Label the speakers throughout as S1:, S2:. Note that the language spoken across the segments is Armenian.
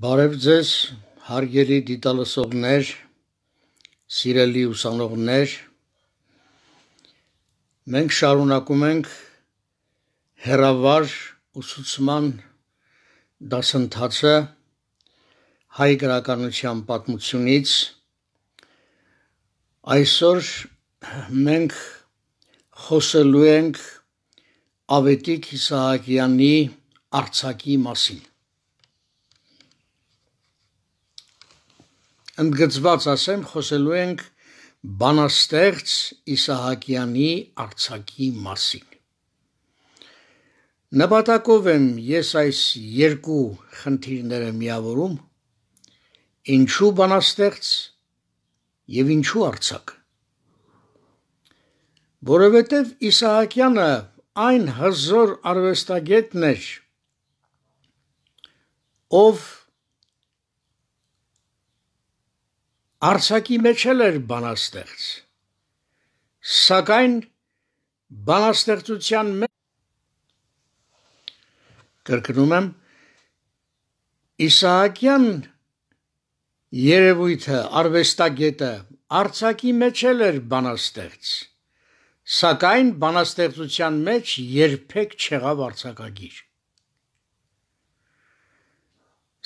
S1: Բարև ձեզ, հարգելի դիտալսողներ, սիրելի ուսանողներ։ Մենք շարունակում ենք հերավար ուսուցման դասընթացը հայ գրականության պատմությունից։ Այսօր մենք խոսելու ենք Ավետիք Իսահակյանի արցակի մասին։ ընդգծված ասեմ, խոսելու ենք բանաստեղծ Իսահակյանի արցակի մասին։ Նպատակով եմ ես այս երկու խնդիրները միավորում՝ ինչու բանաստեղծ եւ ինչու արցակ։ Որովհետեւ Իսահակյանը այն հզոր արվեստագետն էր, ով Արցակի մեջ էլ էր բանաստեղծ։ Սակայն բանաստեղծության մեջ կրկնում եմ Իսահակյան երևույթը, արվեստագետը Արցակի մեջ էլ էր բանաստեղծ։ Սակայն բանաստեղծության մեջ երբեք չեղավ արցակագիր։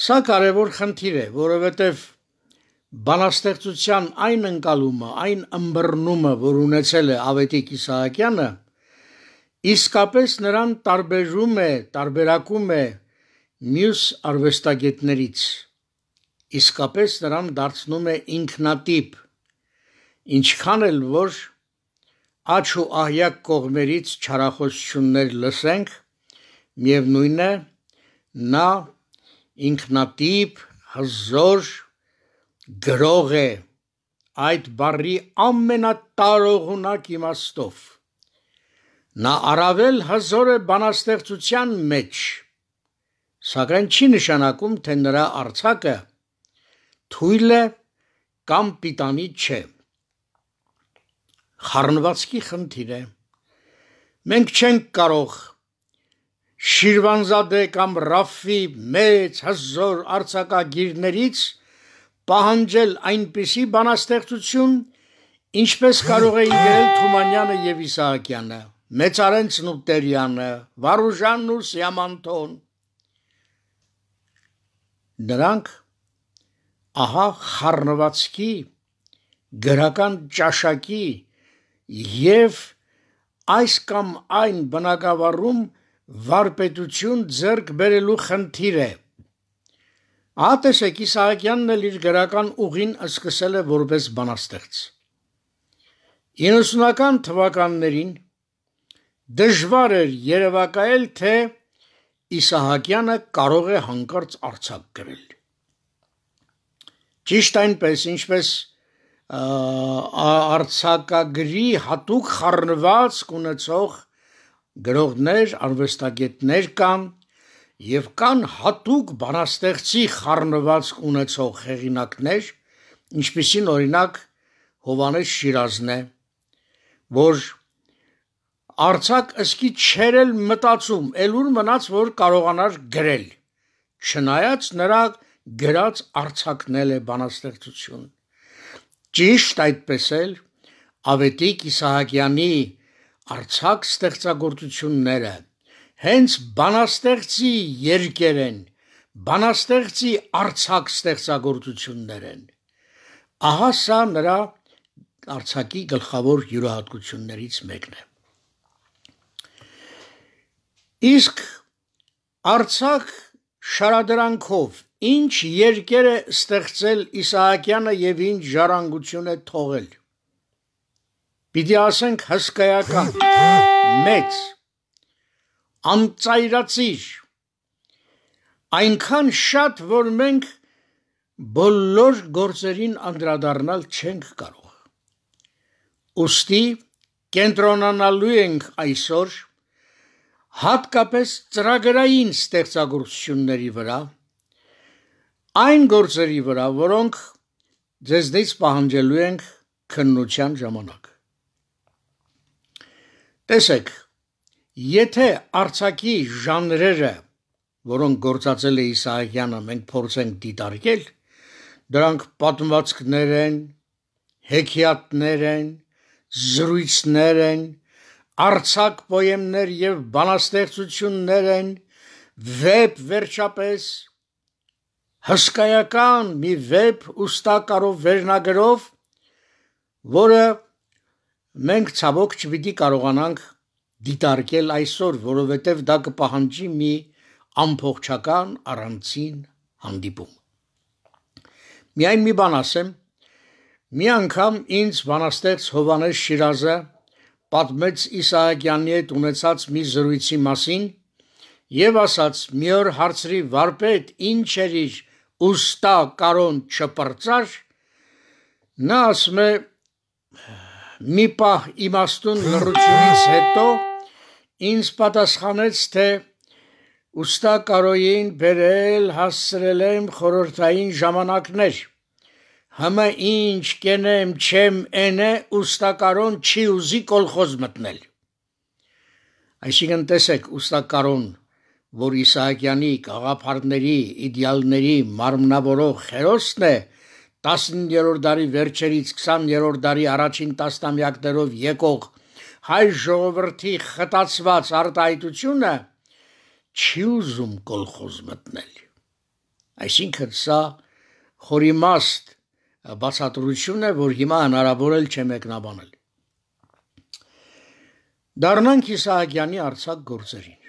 S1: Սա կարևոր խնդիր է, որովհետև բանաստեղծության այն ընկալումը, այն ըմբռնումը, որ ունեցել է Ավետիք Իսահակյանը, իսկապես նրան տարբերում է, տարբերակում է մյուս արվեստագետներից։ Իսկապես նրան դարձնում է ինքնատիպ։ Ինչքան էլ որ աչ ու ահյակ կողմերից չարախոսություններ լսենք, միևնույն է, նա ինքնատիպ, հզոր գրող է այդ բառի ամենատարողունակ իմաստով։ Նա առավել հզոր է բանաստեղծության մեջ, սակայն չի նշանակում, թե նրա արցակը թույլ է կամ պիտանի չէ։ Խառնվածքի խնդիր է։ Մենք չենք կարող Շիրվանզադե կամ Ռաֆի մեծ հզոր արցակագիրներից պահանջել այնպիսի բանաստեղծություն, ինչպես կարող էին գրել Թումանյանը եւ Իսահակյանը, Մեծարենցն ու Տերյանը, Վարուժանն ու Սիամանթոն։ Նրանք ահա խառնվածքի գրական ճաշակի եւ այս կամ այն բնակավարում վարպետություն ձեռք բերելու խնդիր է Ատեսեք Իսահակյանն էլ իր գրական ուղին սկսել է որպես բանաստեղծ։ 90-ական թվականներին դժվար էր երևակայել, թե Իսահակյանը կարող է հանկարծ արցակ գրել։ Ճիշտ այնպես, ինչպես արցակագրի հատուկ խառնված կունեցող գրողներ, արվեստագետներ կան, եւ կան հատուկ բանաստեղծի խառնվածք ունեցող հեղինակներ, ինչպիսին օրինակ Հովանես Շիրազն է, որ Արցակ ըսկի չերել մտածում, ելուն մնաց որ կարողանար գրել։ Չնայած նրա գրած արցակնել է բանաստեղծություն։ Ճիշտ այդպես էլ Ավետիկ Իսահակյանի արցակ ստեղծագործությունները հենց բանաստեղծի երկերեն, բանաստեղծի արցակ ստեղծագործություններ են։ Ահա սա նրա արցակի գլխավոր յուրահատկություններից մեկն է։ Իսկ արցակ շարադրանքով ինչ երկեր է ստեղծել Իսահակյանը եւ ինչ ժառանգություն է թողել։ Պիտի ասենք հսկայական մեծ անծայրացիր այնքան շատ որ մենք բոլոր գործերին անդրադառնալ չենք կարող ուստի կենտրոնանալու ենք այսօր հատկապես ծրագրային ստեղծագործությունների վրա այն գործերի վրա որոնք ձեզնից պահանջելու ենք քննության ժամանակ տեսեք Եթե արցակի ժանրերը, որոնք գործածել է Իսահակյանը, մենք փորձենք դիտարկել, դրանք պատմվածքներ են, հեքիաթներ են, զրույցներ են, արցակ պոեմներ եւ բանաստեղծություններ են, վեպ վերջապես հսկայական մի վեպ ուստակարով վերնագրով, որը մենք ցավոք չպիտի կարողանանք դիտարկել այսօր, որովհետև դա կպահանջի մի ամփոխչական առանցին հանդիպում։ Միայն մի բան ասեմ, մի անգամ ինձ բանաստեղծ Հովանես Շիրազը պատմեց Իսահակյանի հետ ունեցած մի զրույցի մասին եւ ասաց՝ «Մի օր հարցրի վարպետ, ինչ էր իր ուստա կարոն չպրծար»։ Նա ասում է՝ «Մի պահ իմաստուն լրությունից հետո ինձ պատասխանեց, թե ուստա կարոյին բերել հասցրել եմ խորորդային ժամանակներ, հմը ինչ կենեմ չեմ են է ուստակարոն չի ուզի կոլխոզ մտնել։ Այսինքն տեսեք ուստակարոն, որ Իսահակյանի գաղափարների, իդեալների մարմնավորող խերոսն է, 19-րդ դարի վերջերից 20-րդ դարի առաջին տասնամյակներով եկող հայ ժողովրդի խտացված արտահայտությունը չի ուզում կոլխոզ մտնել։ Այսինքն սա խորիմաստ բացատրություն է, որ հիմա հնարավոր էլ չէ մեկնաբանել։ Դառնանք Իսահակյանի արցակ գործերին։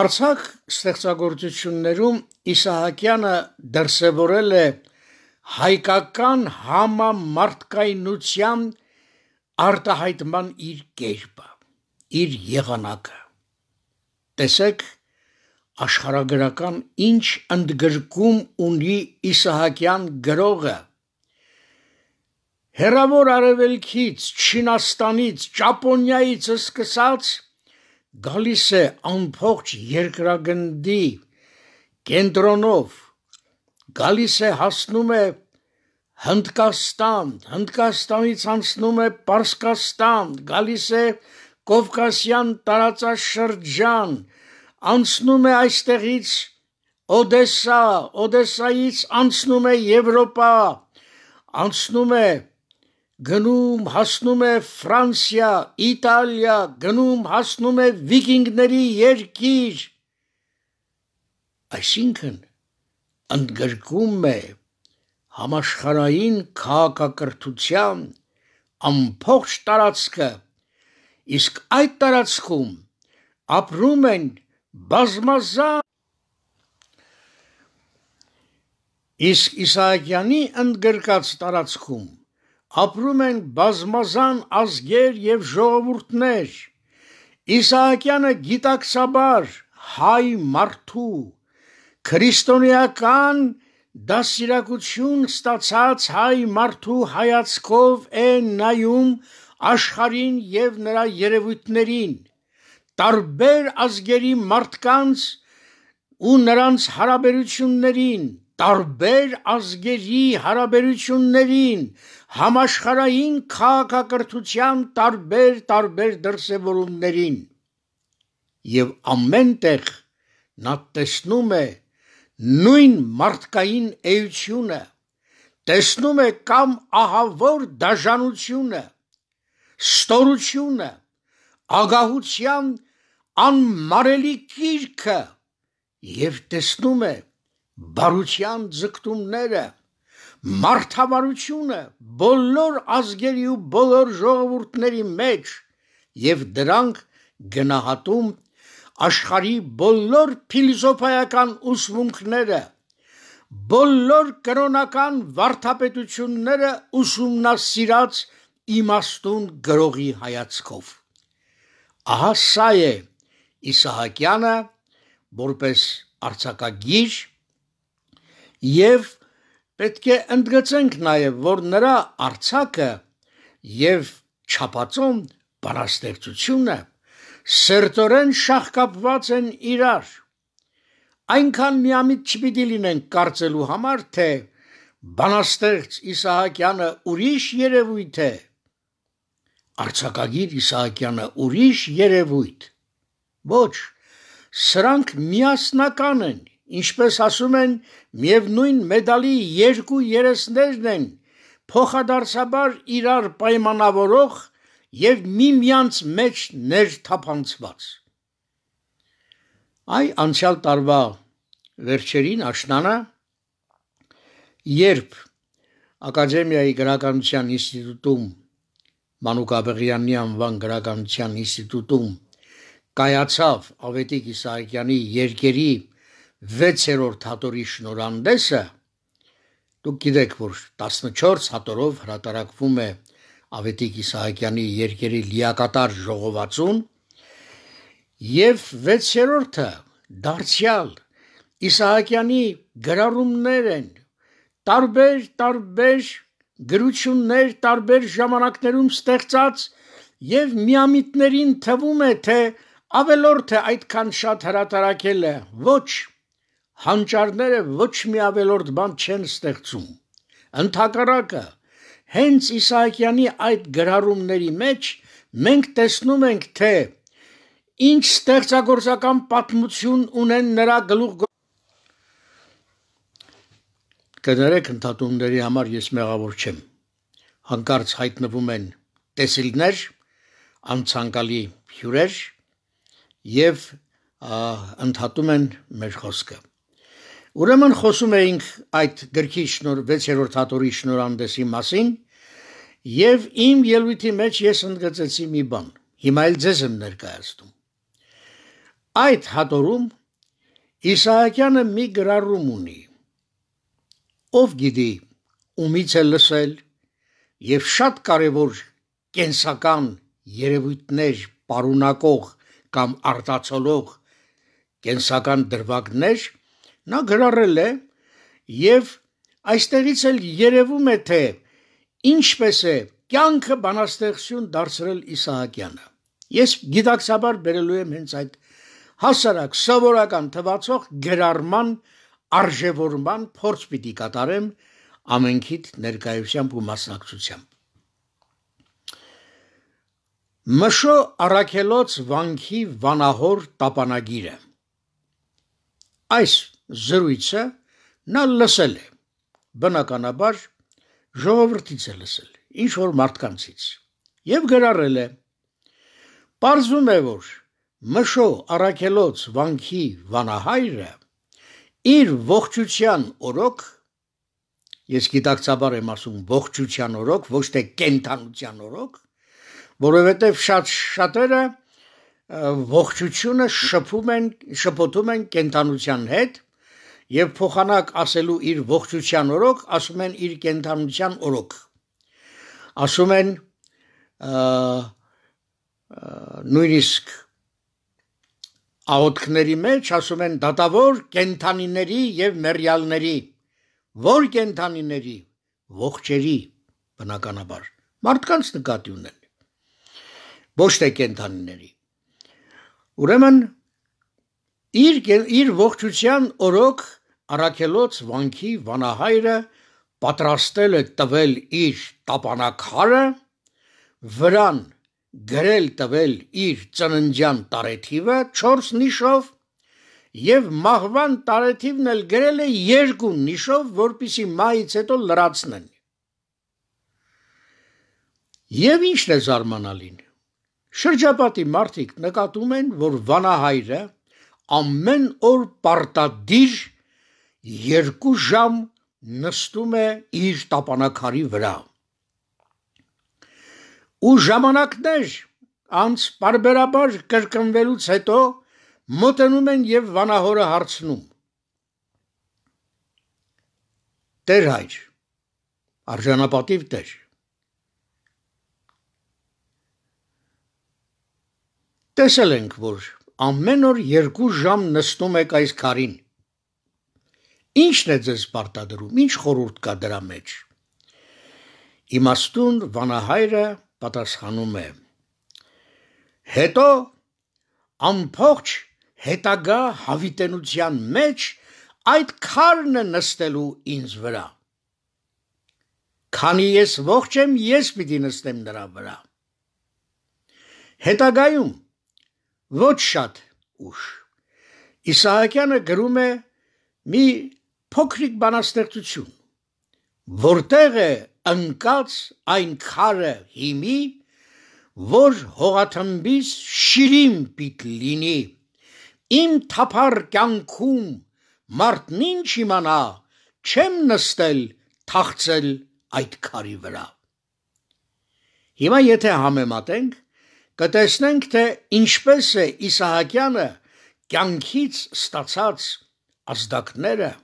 S1: Արցակ ստեղծագործություններում Իսահակյանը դրսևորել է հայկական համամարտկայնության արտահայտման իր կերպը, իր եղանակը։ Տեսեք, աշխարհագրական ինչ ընդգրկում ունի Իսահակյան գրողը։ Հերավոր արևելքից, Չինաստանից, Ճապոնիայից սկսած գալիս է ամբողջ երկրագնդի կենտրոնով։ Գալիս է հասնում է Հնդկաստան, Հնդկաստանից անցնում է Պարսկաստան, գալիս է Կովկասյան տարածաշրջան, անցնում է այստեղից Օդեսա, Օդեսայից անցնում է Եվրոպա, անցնում է գնում հասնում է Ֆրանսիա, Իտալիա, գնում հասնում է վիկինգների երկիր։ Այսինքն ընդգրկում է համաշխարային քաղաքակրթության ամբողջ տարածքը, իսկ այդ տարածքում ապրում են բազմազան Իսկ Իսահակյանի ընդգրկած տարածքում ապրում են բազմազան ազգեր եւ ժողովուրդներ։ Իսահակյանը գիտակցաբար հայ մարդու քրիստոնեական դասիրակություն ստացած հայ մարդու հայացքով է նայում աշխարհին եւ նրա երևույթներին տարբեր ազգերի մարդկանց ու նրանց հարաբերություններին տարբեր ազգերի հարաբերություններին համաշխարային քաղաքակրթության տարբեր տարբեր դրսևորումներին եւ ամենտեղ նա տեսնում է նույն մարդկային էությունը, տեսնում է կամ ահավոր դաժանությունը, ստորությունը, ագահության անմարելի կիրքը եւ տեսնում է բարության ձգտումները, մարդավարությունը բոլոր ազգերի ու բոլոր ժողովուրդների մեջ եւ դրանք գնահատում աշխարի բոլոր փիլիսոփայական ուսմունքները, բոլոր կրոնական վարդապետությունները ուսումնասիրած իմաստուն գրողի հայացքով։ Ահա սա է Իսահակյանը որպես արցակագիր եւ պետք է ընդգծենք նաեւ որ նրա արցակը եւ չափածոն բանաստեղծությունը սերտորեն շահկապված են իրար։ Այնքան միամիտ չպիտի լինենք կարծելու համար, թե բանաստեղծ Իսահակյանը ուրիշ երևույթ է, արցակագիր Իսահակյանը ուրիշ երևույթ։ Ոչ, սրանք միասնական են, ինչպես ասում են, միևնույն մեդալի երկու երեսներն են, փոխադարձաբար իրար պայմանավորող եւ միմյանց մեջ ներթափանցված։ Այ անցյալ տարվա վերջերին աշնանը երբ Ակադեմիայի գրականության ինստիտուտում Մանուկ Աբեղյանի անվան գրականության ինստիտուտում կայացավ Ավետիք Իսահակյանի երկերի 6-րդ հատորի շնորհանդեսը դուք գիտեք որ 14 հատորով հրատարակվում է Ավետիկ Իսահակյանի երկերի լիակատար ժողովածուն եւ 6-րդը դարձյալ Իսահակյանի գրառումներ են տարբեր տարբեր գրություններ տարբեր ժամանակներում ստեղծած եւ միամիտներին թվում է թե ավելորդ է այդքան շատ հրատարակելը ոչ հանճարները ոչ մի ավելորդ բան չեն ստեղծում ընդհակառակը Հենց Իսահակյանի այդ գրառումների մեջ մենք տեսնում ենք, թե ինչ ստեղծագործական պատմություն ունեն նրա գլուխ Կներեք ընդհատումների համար ես մեղավոր չեմ։ Հանկարծ հայտնվում են տեսիլներ, անցանկալի հյուրեր եւ ընդհատում են մեր խոսքը։ Ուրեմն խոսում էինք այդ գրքի շնոր 6-րդ հատորի շնորհանդեսի մասին, եւ իմ ելույթի մեջ ես ընդգծեցի մի բան։ Հիմա էլ ձեզ եմ ներկայացնում։ Այդ հատորում Իսահակյանը մի գրառում ունի։ Ով գիտի, ումից է լսել եւ շատ կարեւոր կենսական երևույթներ պարունակող կամ արտացոլող կենսական դրվագներ Նա գրառել է եւ այստեղից էլ երևում է թե ինչպես է կյանքը բանաստեղծություն դարձրել Իսահակյանը։ Ես գիտակցաբար բերելու եմ հենց այդ հասարակ սովորական թվացող գրառման արժևորման փորձ պիտի կատարեմ ամենքիդ ներկայությամբ ու մասնակցությամբ։ Մշո Արաքելոց վանքի վանահոր տապանագիրը։ Այս զրույցը նա լսել է բնականաբար ժողովրդից է լսել ինչ որ մարդկանցից եւ գրառել է Պարզում է որ Մշո Արաքելոց վանքի վանահայրը իր ողջության օրոք ես գիտակցաբար եմ ասում ողջության օրոք ոչ թե կենթանության օրոք որովհետև շատ շատերը ողջությունը շփում են շփոթում են կենթանության հետ եւ փոխանակ ասելու իր ողջության օրոք, ասում են իր կենթանության օրոք։ Ասում են նույնիսկ աուտքների մեջ ասում են դատավոր կենթանիների եւ մերյալների որ կենթանիների ողջերի բնականաբար մարդկանց նկատի ունեն ոչ թե կենթանիների ուրեմն իր իր ողջության օրոք Արաքելոց վանքի վանահայրը պատրաստել է տվել իր տապանակարը, վրան գրել տվել իր ծննդյան տարեթիվը 4 նիշով եւ մահվան տարեթիվն էլ գրել է երկու նիշով, որpիսի մայից հետո լրացնեն։ Եվ ի՞նչն է զարմանալին։ Շրջապատի մարդիկ նկատում են, որ վանահայրը ամեն օր պարտադիր երկու ժամ նստում է իր տապանակարի վրա։ Ու ժամանակներ անց բարբերաբար կրկնվելուց հետո մոտենում են եւ վանահորը հարցնում։ Տեր հայր, արժանապատիվ տեր։ Տեսել ենք, որ ամեն օր երկու ժամ նստում եք այս քարին։ Ինչն է ձեզ պարտադրում, ինչ խորհուրդ կա դրա մեջ։ Իմաստուն վանահայրը պատասխանում է. Հետո ամփոխ հետագա հավիտենության մեջ այդ քարն է նստելու ինձ վրա։ Քանի ես ողջ եմ, ես պիտի նստեմ նրա վրա։ Հետագայում ոչ շատ ուշ Իսահակյանը գրում է մի փոքրիկ բանաստեղծություն, որտեղ է ընկած այն քարը հիմի, որ հողաթմբիս շիրին պիտ լինի։ Իմ թափար կյանքում մարդն ինչ իմանա, չեմ նստել թաղցել այդ քարի վրա։ Հիմա եթե համեմատենք, կտեսնենք, թե ինչպես է Իսահակյանը կյանքից ստացած ազդակները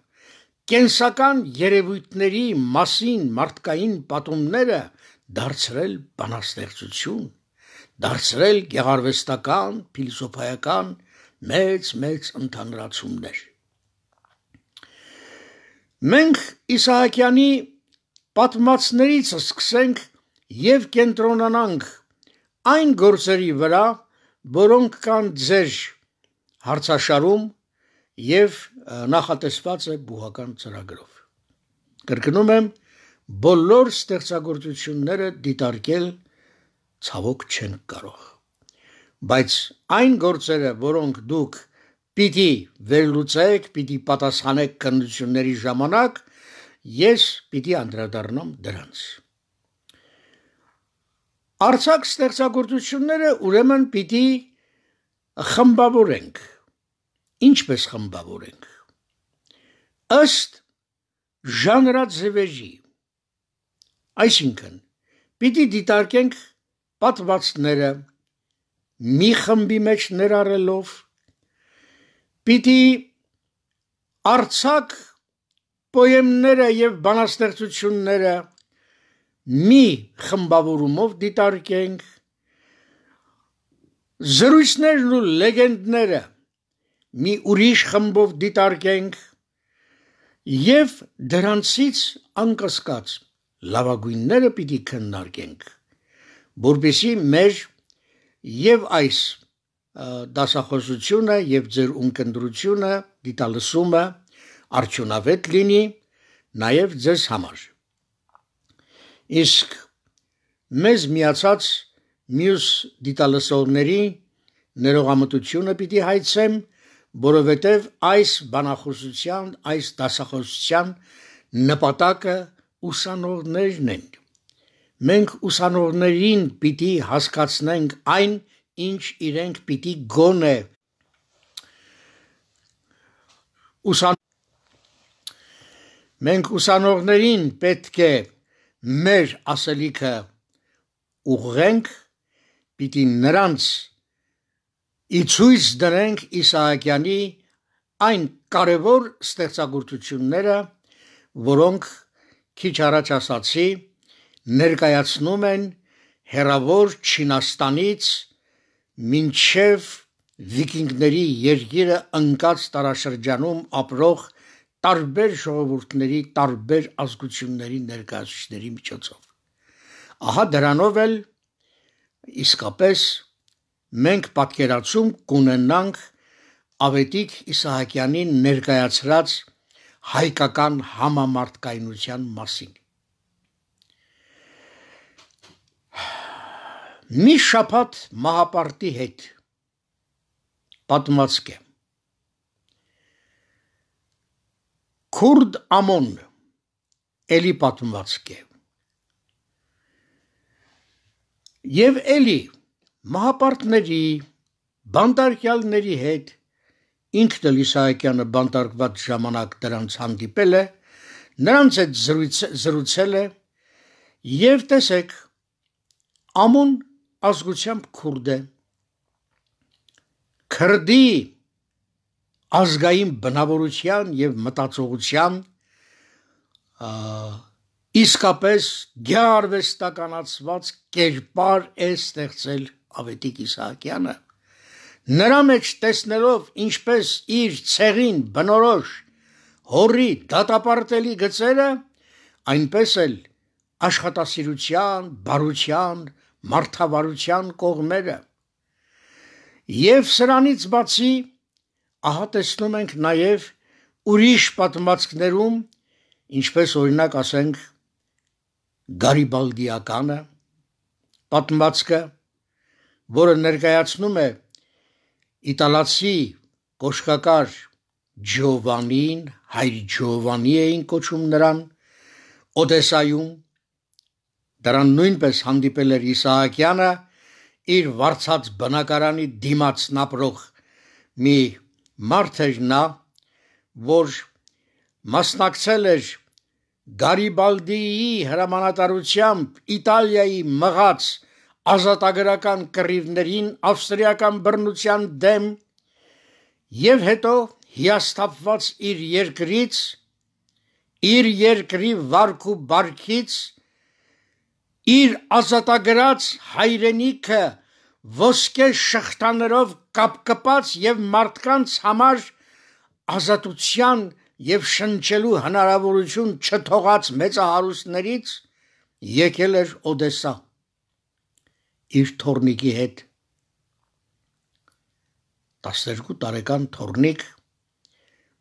S1: կենսական երևույթների մասին մարդկային պատումները դարձրել բանաստեղծություն, դարձրել գեղարվեստական, փիլիսոփայական մեծ-մեծ ընդհանրացումներ։ Մենք Իսահակյանի պատմածներից սկսենք եւ կենտրոնանանք այն գործերի վրա, որոնք կան ձեր հարցաշարում եւ նախատեսված է բուհական ծրագրով։ Կրկնում եմ, բոլոր ստեղծագործությունները դիտարկել ցավոք չեն կարող։ Բայց այն գործերը, որոնք դուք պիտի վերլուծեք, պիտի պատասխանեք քննությունների ժամանակ, ես պիտի անդրադառնամ դրանց։ Արցակ ստեղծագործությունները ուրեմն պիտի խմբավորենք։ Ինչպես խմբավորենք ըստ ժանրաձևերի։ Այսինքն, պիտի դիտարկենք պատվածները մի խմբի մեջ ներառելով, պիտի արցակ պոեմները եւ բանաստեղծությունները մի խմբավորումով դիտարկենք զրույցներն ու լեգենդները մի ուրիշ խմբով դիտարկենք եւ դրանցից անկասկած լավագույնները պիտի քննարկենք որբիսի մեր եւ այս դասախոսությունը եւ ձեր ունկնդրությունը դիտալսումը արդյունավետ լինի նաեւ ձեզ համար իսկ մեզ միացած մյուս դիտալսողների ներողամտությունը պիտի հայցեմ որովհետև այս բանախոսության, այս դասախոսության նպատակը ուսանողներն են։ Մենք ուսանողներին պիտի հասկացնենք այն, ինչ իրենք պիտի գոնե ուսան Մենք ուսանողներին պետք է մեր ասելիքը ուղղենք պիտի նրանց ի ցույց դրենք Իսահակյանի այն կարևոր ստեղծագործությունները, որոնք քիչ առաջ ասացի, ներկայացնում են հերավոր Չինաստանից մինչև վիկինգների երկիրը ընկած տարաշրջանում ապրող տարբեր ժողովուրդների, տարբեր ազգությունների ներկայացուցիչների միջոցով։ Ահա դրանով էլ իսկապես մենք պատկերացում կունենանք Ավետիք Իսահակյանի ներկայացրած հայկական համամարտկայնության մասին։ Մի շփատ մահապարտի հետ պատմածք է։ Քուրդ ամոն էլի պատմվածք է։ Եվ էլի մահապարտների, բանտարկյալների հետ։ Ինքն էլ Իսահակյանը բանտարկված ժամանակ դրանց հանդիպել է, նրանց հետ զրույց, զրուցել է եւ տեսեք ամուն ազգությամբ քուրդ է։ Քրդի ազգային բնավորության եւ մտածողության իսկապես գյարվեստականացված կերպար է ստեղծել Ավետիկ Իսահակյանը նրա մեջ տեսնելով ինչպես իր ցեղին բնորոշ հորի դատապարտելի գծերը այնպես էլ աշխատասիրության, բարության, մարդավարության կողմերը եւ սրանից բացի ահա տեսնում ենք նաեւ ուրիշ պատմվածքներում ինչպես օրինակ ասենք Գարիբալդիականը պատմվածքը որը ներկայացնում է իտալացի կոշկակար Ջովանին, հայր Ջովանի էին կոչում նրան Օդեսայում դրան նույնպես հանդիպել էր Իսահակյանը իր վարցած բնակարանի դիմաց նապրող մի մարդ էր նա, որ մասնակցել էր Գարիբալդիի հրամանատարությամբ Իտալիայի մղած ազատագրական կռիվներին ավստրիական բռնության դեմ եւ հետո հիաստապված իր երկրից իր երկրի վարքու բարքից իր ազատագրած հայրենիքը ոսկե շղթաներով կապկպած եւ մարդկանց համար ազատության եւ շնչելու հնարավորություն չթողած մեծահարուստներից եկել էր Օդեսա իր թորնիկի հետ 12 տարեկան թորնիկ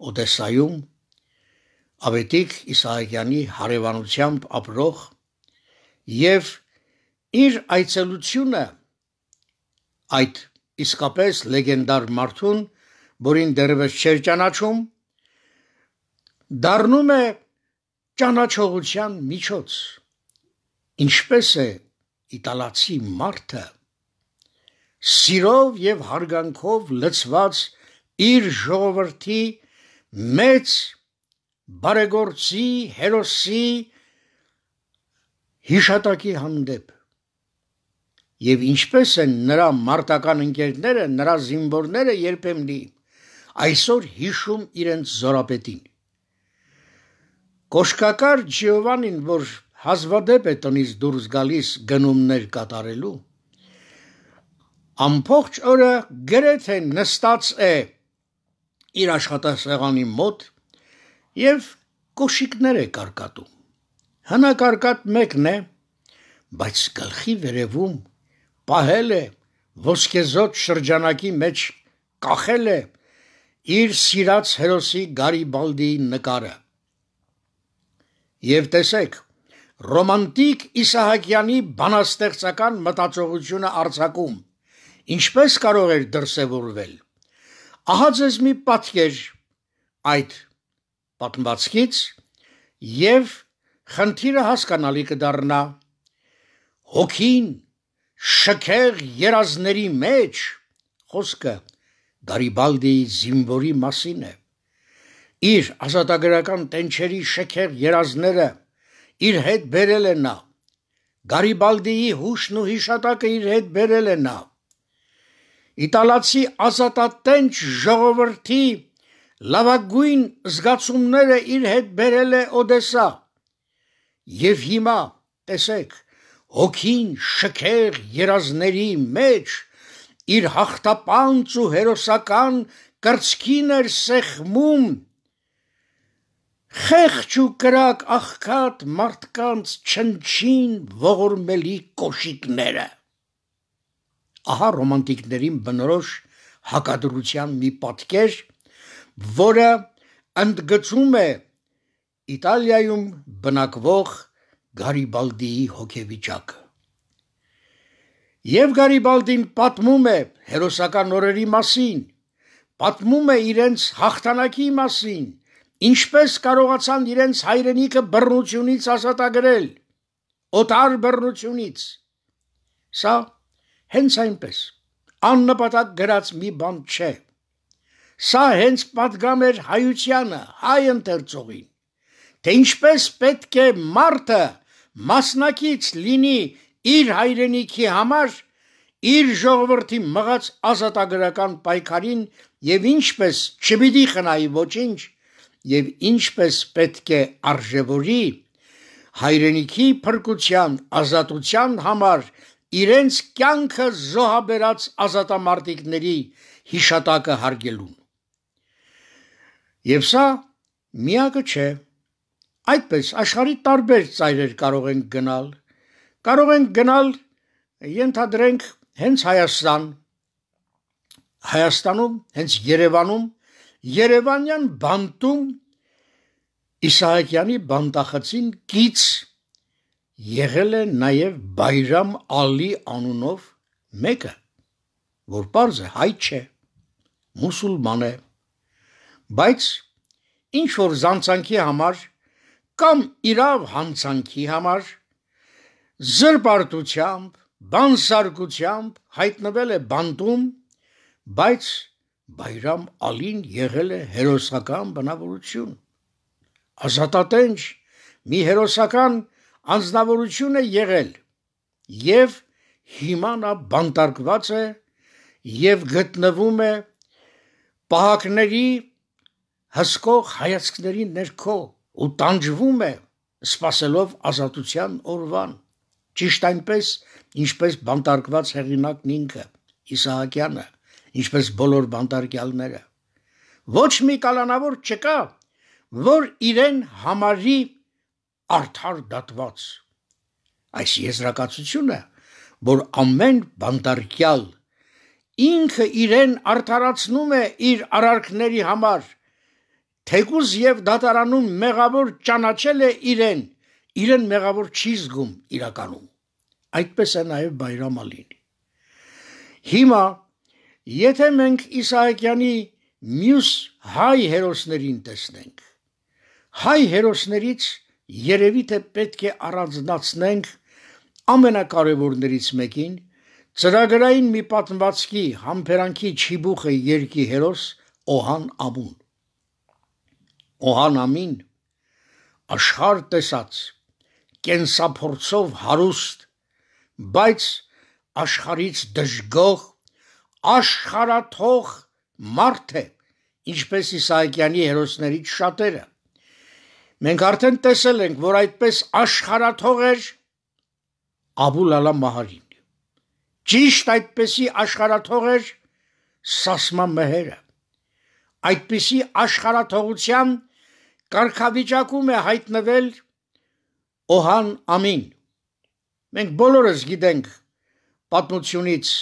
S1: Օդեսայում Ավետիկ Իսահակյանի հարևանությամբ ապրող եւ իր այցելությունը այդ իսկապես լեգենդար մարդուն, որին դեռևս չէր ճանաչում, դառնում է ճանաչողության միջոց։ Ինչպես է իտալացի մարդը սիրով եւ հարգանքով լցված իր ժողովրդի մեծ բարեգործի հերոսի հիշատակի հանդեպ եւ ինչպես են նրա մարտական ընկերները նրա զինվորները երբեմնի այսօր հիշում իրենց զորապետին Կոշկակար Ջիովանին, որ հազվադեպ է տնից դուրս գալիս գնումներ կատարելու, ամբողջ օրը գրեթե նստած է իր աշխատասեղանի մոտ եւ կոշիկներ է կարկատում։ Հնակարկատ մեկն է, բայց գլխի վերևում պահել է ոսկեզոտ շրջանակի մեջ կախել է իր սիրած հերոսի Գարիբալդի նկարը։ Եվ տեսեք, ռոմանտիկ Իսահակյանի բանաստեղծական մտածողությունը Արցակում ինչպես կարող էր դրսևորվել։ Ահա ձեզ մի պատկեր այդ պատմվածքից եւ խնդիրը հասկանալի կդառնա։ Հոգին շքեղ երազների մեջ խոսքը Գարիբալդիի զինվորի մասին է։ Իր ազատագրական տենչերի շքեղ երազները իր հետ բերել է նա։ Գարիբալդիի հուշն ու հիշատակը իր հետ բերել է նա։ Իտալացի ազատատենչ ժողովրդի լավագույն զգացումները իր հետ բերել է Օդեսա։ Եվ հիմա, տեսեք, հոգին շքեղ երազների մեջ իր հաղթապանց ու հերոսական կրծքին էր սեղմում խեղճ ու կրակ աղքատ մարդկանց չնչին ողորմելի կոշիկները։ Ահա ռոմանտիկներին բնորոշ հակադրության մի պատկեր, որը ընդգծում է Իտալիայում բնակվող Գարիբալդիի հոգեվիճակը։ Եվ Գարիբալդին պատմում է հերոսական օրերի մասին, պատմում է իրենց հաղթանակի մասին, Ինչպես կարողացան իրենց հայրենիքը բռնությունից ազատագրել, օտար բռնությունից։ Սա հենց այնպես աննպատակ գրած մի բան չէ։ Սա հենց պատգամ էր հայությանը, հայ ընթերցողին, թե ինչպես պետք է մարդը մասնակից լինի իր հայրենիքի համար, իր ժողովրդի մղած ազատագրական պայքարին եւ ինչպես չպիտի խնայի ոչինչ, եւ ինչպես պետք է արժևորի հայրենիքի փրկության, ազատության համար իրենց կյանքը զոհաբերած ազատամարտիկների հիշատակը հարգելուն։ Եվ սա միակը չէ։ Այդպես աշխարի տարբեր ծայրեր կարող են գնալ։ Կարող են գնալ ենթադրենք հենց Հայաստան։ Հայաստանում, հենց Երևանում Երևանյան բանտում Իսահակյանի բանտախցին կից եղել է նաև Բայրամ Ալի անունով մեկը, որ པարզ է հայ չէ, մուսուլման է, բայց ինչ որ զանցանքի համար կամ իրավ հանցանքի համար զրպարտությամբ, բանսարկությամբ հայտնվել է բանտում, բայց Բայրամ Ալին եղել է հերոսական բնավորություն։ Ազատատենչ մի հերոսական անձնավորություն է եղել եւ հիմա նա բանտարկված է եւ գտնվում է պահակների հսկող հայացքների ներքո ու տանջվում է սпасելով ազատության օրվան ճիշտ այնպես ինչպես բանտարկված հեղինակն ինքը Իսահակյանը ինչպես բոլոր բանտարկյալները։ Ոչ մի կալանավոր չկա, որ իրեն համարի արդար դատված։ Այս եզրակացությունը, որ ամեն բանտարկյալ ինքը իրեն արդարացնում է իր արարքների համար, թեկուզ եւ դատարանում մեղավոր ճանաչել է իրեն, իրեն մեղավոր չի զգում իրականում։ Այդպես է նաեւ Բայրամալին։ Հիմա Եթե մենք Իսահակյանի մյուս հայ հերոսներին տեսնենք, հայ հերոսներից երևի թե պետք է առանձնացնենք ամենակարևորներից մեկին, ծրագրային մի պատմվածքի համբերանքի չիբուխը երկի հերոս Օհան Ամուն։ Օհան Ամին աշխարհ տեսած, կենսափորձով հարուստ, բայց աշխարից դժգոհ աշխարաթող մարդ է, ինչպես Իսահակյանի հերոսներից շատերը։ Մենք արդեն տեսել ենք, որ այդպես աշխարաթող էր Աբուլալա Մահարին։ Ճիշտ այդպեսի աշխարաթող էր Սասմա Մեհերը։ Այդպիսի աշխարաթողության կարգավիճակում է հայտնվել Օհան Ամին։ Մենք բոլորս գիտենք պատմությունից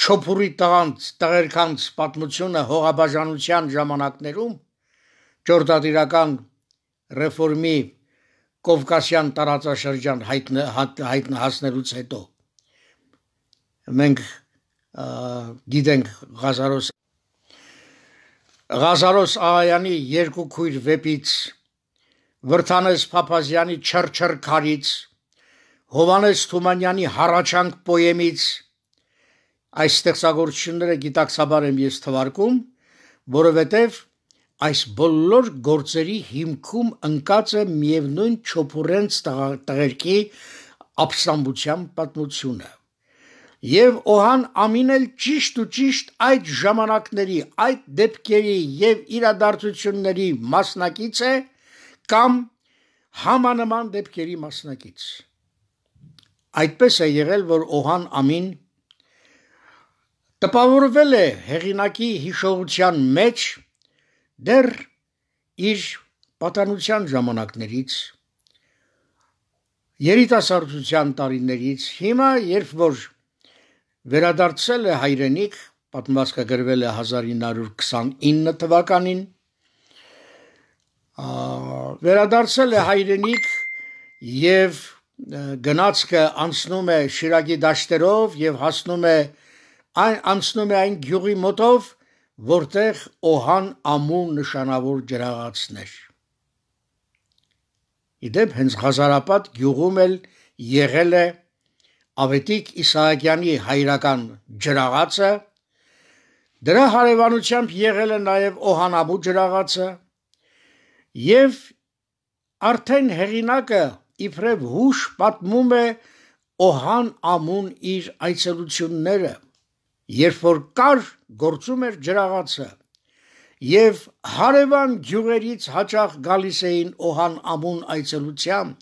S1: Չոփուրի տղանց տղերքանց պատմությունը հողաբաժանության ժամանակներում ճորտադիրական ռեֆորմի Կովկասյան տարածաշրջան հայտնը հայտնը հասնելուց հետո մենք գիտենք Ղազարոս Ղազարոս Աղայանի երկու քույր վեպից Վրթանես Փափազյանի Չրչր քարից Հովանես Թումանյանի Հառաչանք պոեմից Այս ստեղծագործությունները գիտակցաբար եմ ես թվարկում, որովհետև այս բոլոր գործերի հիմքում ընկած է միևնույն չոփուրենց տղերքի ապստամբության պատմությունը։ Եվ Օհան Ամինել ճիշտ ու ճիշտ այդ ժամանակների, այդ դեպքերի եւ իրադարձությունների մասնակից է կամ համանման դեպքերի մասնակից։ Այդպես է եղել, որ Օհան Ամին տպավորվել է հեղինակի հիշողության մեջ դեռ իր պատանության ժամանակներից երիտասարդության տարիներից հիմա երբ որ վերադարձել է հայրենիք պատմվածքը գրվել է 1929 թվականին վերադարձել է հայրենիք եւ գնացքը անցնում է Շիրագի դաշտերով եւ հասնում է Այն անցնում է այն գյուղի մոտով, որտեղ Օհան ամուն նշանավոր ջրաղացներ։ Իդեպ հենց Ղազարապատ գյուղում էլ եղել է Ավետիկ Իսահակյանի հայրական ջրաղացը, դրա հարևանությամբ եղել է նաև Օհանաբու ջրաղացը եւ արդեն հեղինակը իբրև հուշ պատմում է Օհան ամուն իր այցելությունները Երբ որ կար, գործում էր ջրաղացը։ Եվ հարևան գյուղերից հաճախ գալիս էին Օհան ամուն այցելության,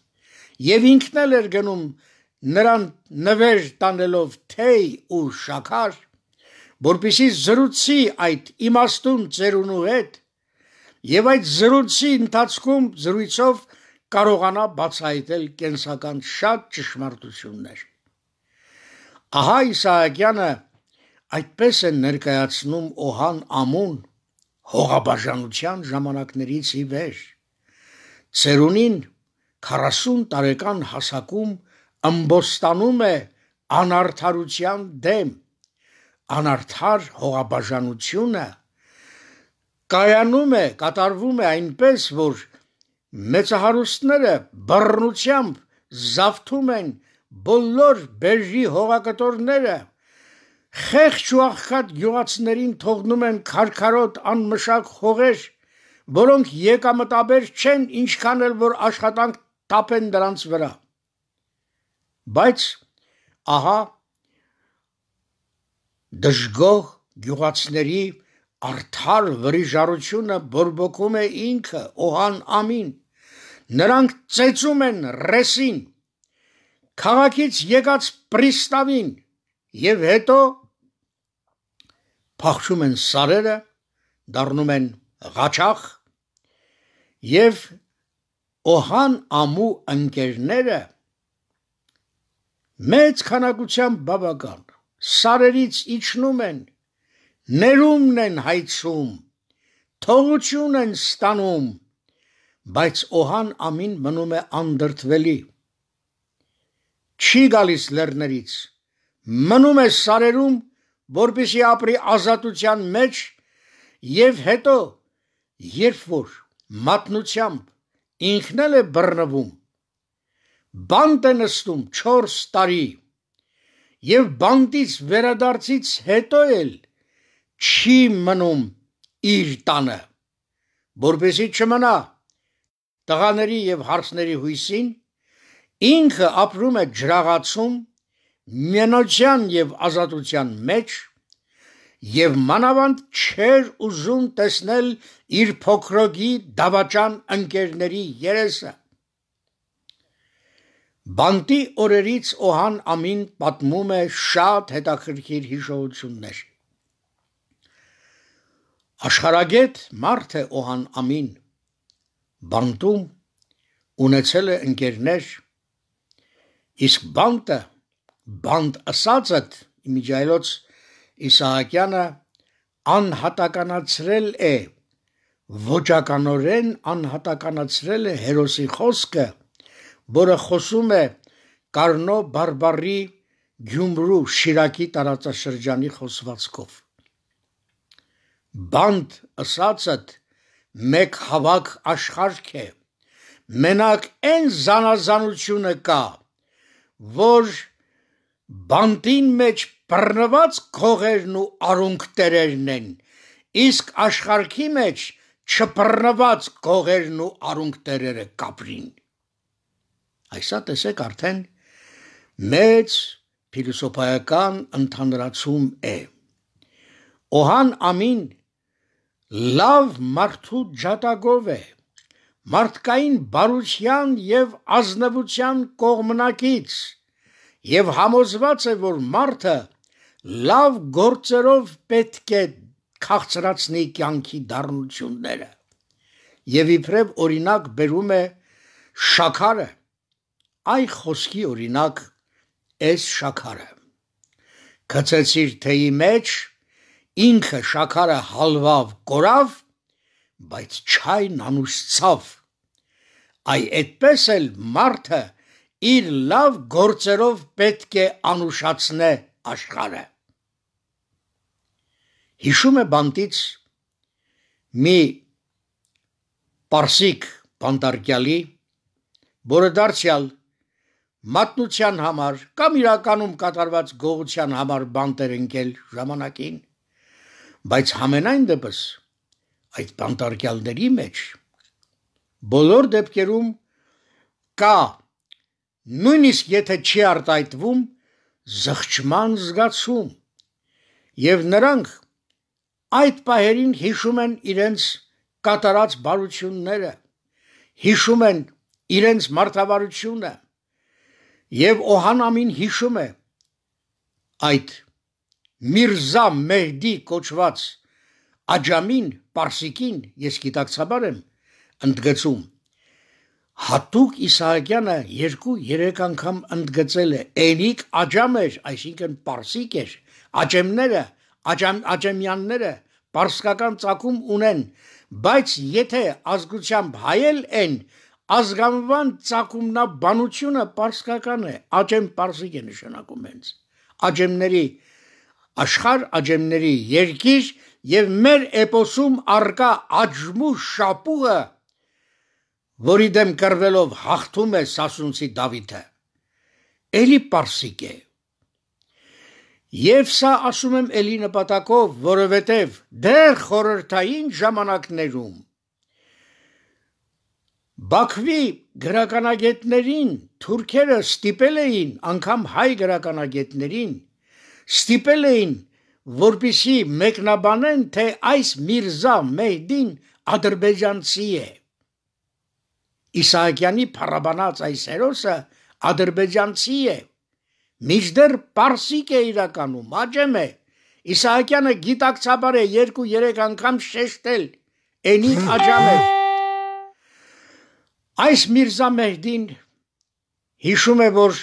S1: եւ ինքն էլ էր գնում նրան նվեր տանելով թեյ ու շաքար, որpիսի զրուցի այդ իմաստուն ծերունու հետ, եւ այդ զրուցի ընթացքում զրույցով կարողանա բացահայտել կենսական շատ ճշմարտություններ։ Ահա Իսահակյանը Այդպես են ներկայացնում Օհան Ամուն հողաբաժանության ժամանակներից ի վեր։ Ցերունին 40 տարեկան հասակում ըմբոստանում է անարթարության դեմ։ Անարթար հողաբաժանությունը կայանում է, կատարվում է այնպես, որ մեծահարուստները բռնությամբ զավթում են բոլոր բերրի հողակտորները խեղճ ու աղքատ գյուղացիներին թողնում են քարքարոտ անմշակ հողեր, որոնք եկամտաբեր չեն ինչքան էլ որ աշխատանք տապեն դրանց վրա։ Բայց ահա դժգոհ գյուղացիների արդար վրիժարությունը բորբոքում է ինքը օհան ամին նրանք ծեծում են ռեսին քաղաքից եկած պրիստավին եւ հետո փախչում են սարերը, դառնում են ղաչախ եւ Օհան ամու ընկերները մեծ քանակությամբ բավական սարերից իջնում են ներումն են հայցում թողություն են ստանում բայց Օհան ամին մնում է անդրդվելի չի գալիս լեռներից մնում է սարերում որբիսի ապրի ազատության մեջ եւ հետո երբ որ մատնությամբ ինքնել է բռնվում բանտ է նստում 4 տարի եւ բանտից վերադարձից հետո էլ չի մնում իր տանը որբեսի չմնա տղաների եւ հարցների հույսին ինքը ապրում է ջրաղացում մենության եւ ազատության մեջ եւ մանավանդ չեր ուզում տեսնել իր փոքրոգի դավաճան ընկերների երեսը Բանտի օրերից Օհան Ամին պատմում է շատ հետաքրքիր հիշողություններ Աշխարագետ մարդ է Օհան Ամին Բանտում ունեցել է ընկերներ իսկ բանտը բանտ ասածդ միջայլոց Իսահակյանը անհատականացրել է ոչականորեն անհատականացրել է հերոսի խոսքը, որը խոսում է Կարնո բարբարի Գյումրու Շիրակի տարածաշրջանի խոսվածքով։ Բանդ ասածդ մեկ հավաք աշխարհք է։ Մենակ այն զանազանությունը կա, որ բանտին մեջ բռնված քողերն ու արունք տերերն են, իսկ աշխարհքի մեջ չբռնված քողերն ու արունք տերերը կապրին։ Այսա տեսեք արդեն մեծ փիլիսոփայական ընդհանրացում է։ Օհան ամին լավ մարդու ջատագով է մարդկային բարության եւ ազնվության կողմնակից եւ համոզված է, որ մարդը լավ գործերով պետք է քաղցրացնի կյանքի դառնությունները։ Եվ իբրև օրինակ բերում է շաքարը, այ խոսքի օրինակ էս շաքարը։ Գցեցիր թեյի մեջ, ինքը շաքարը հալվավ կորավ, բայց չայն անուշցավ։ Այ այդպես էլ մարդը իր լավ գործերով պետք է անուշացնե աշխարը։ Հիշում է բանտից մի Պարսիկ Պանտարկյալի, որը դարձյալ մատնության համար կամ իրականում կատարված գողության համար բանտեր ընկել ժամանակին, բայց համենայն դեպս այդ բանտարկյալների մեջ բոլոր դեպքերում կա նույնիսկ եթե չի արտահայտվում զղջման զգացում։ Եվ նրանք այդ պահերին հիշում են իրենց կատարած բարությունները, հիշում են իրենց մարդավարությունը եւ Օհանամին հիշում է այդ Միրզա Մեհդի կոչված աջամին, Պարսիկին, ես գիտակցաբար եմ ընդգծում, հատուկ Իսահակյանը 2-3 անգամ ընդգծել է Էնիկ Աջամեր, այսինքն Պարսիկ էր, Աջեմները, Աջամ Աջեմյանները պարսկական ցակում ունեն, բայց եթե ազգությամբ հայել են, ազգանվան ցակումնաբանությունը պարսկական է, Աջեմ Պարսիկ է նշանակում հենց։ Աջեմների աշխարհ, Աջեմների երկիր եւ մեր էպոսում արկա Աջմու շապուհը որի դեմ կռվելով հաղթում է Սասունցի Դավիթը։ Էլի Պարսիկ է։ Եվ սա ասում եմ էլի նպատակով, որովհետև դեռ խորհրդային ժամանակներում Բաքվի գրականագետներին թուրքերը ստիպել էին, անգամ հայ գրականագետներին ստիպել էին, որպիսի մեկնաբանեն, թե այս Միրզա Մեհդին ադրբեջանցի է։ Իսահակյանի փառաբանած այս հերոսը ադրբեջանցի է։ Միջդեռ Պարսիկ է իրականում, աջեմ է։ Իսահակյանը գիտակցաբար է 2-3 անգամ շեշտել Էնի աջամեր։ Այս Միրզա Մեհդին հիշում է, որ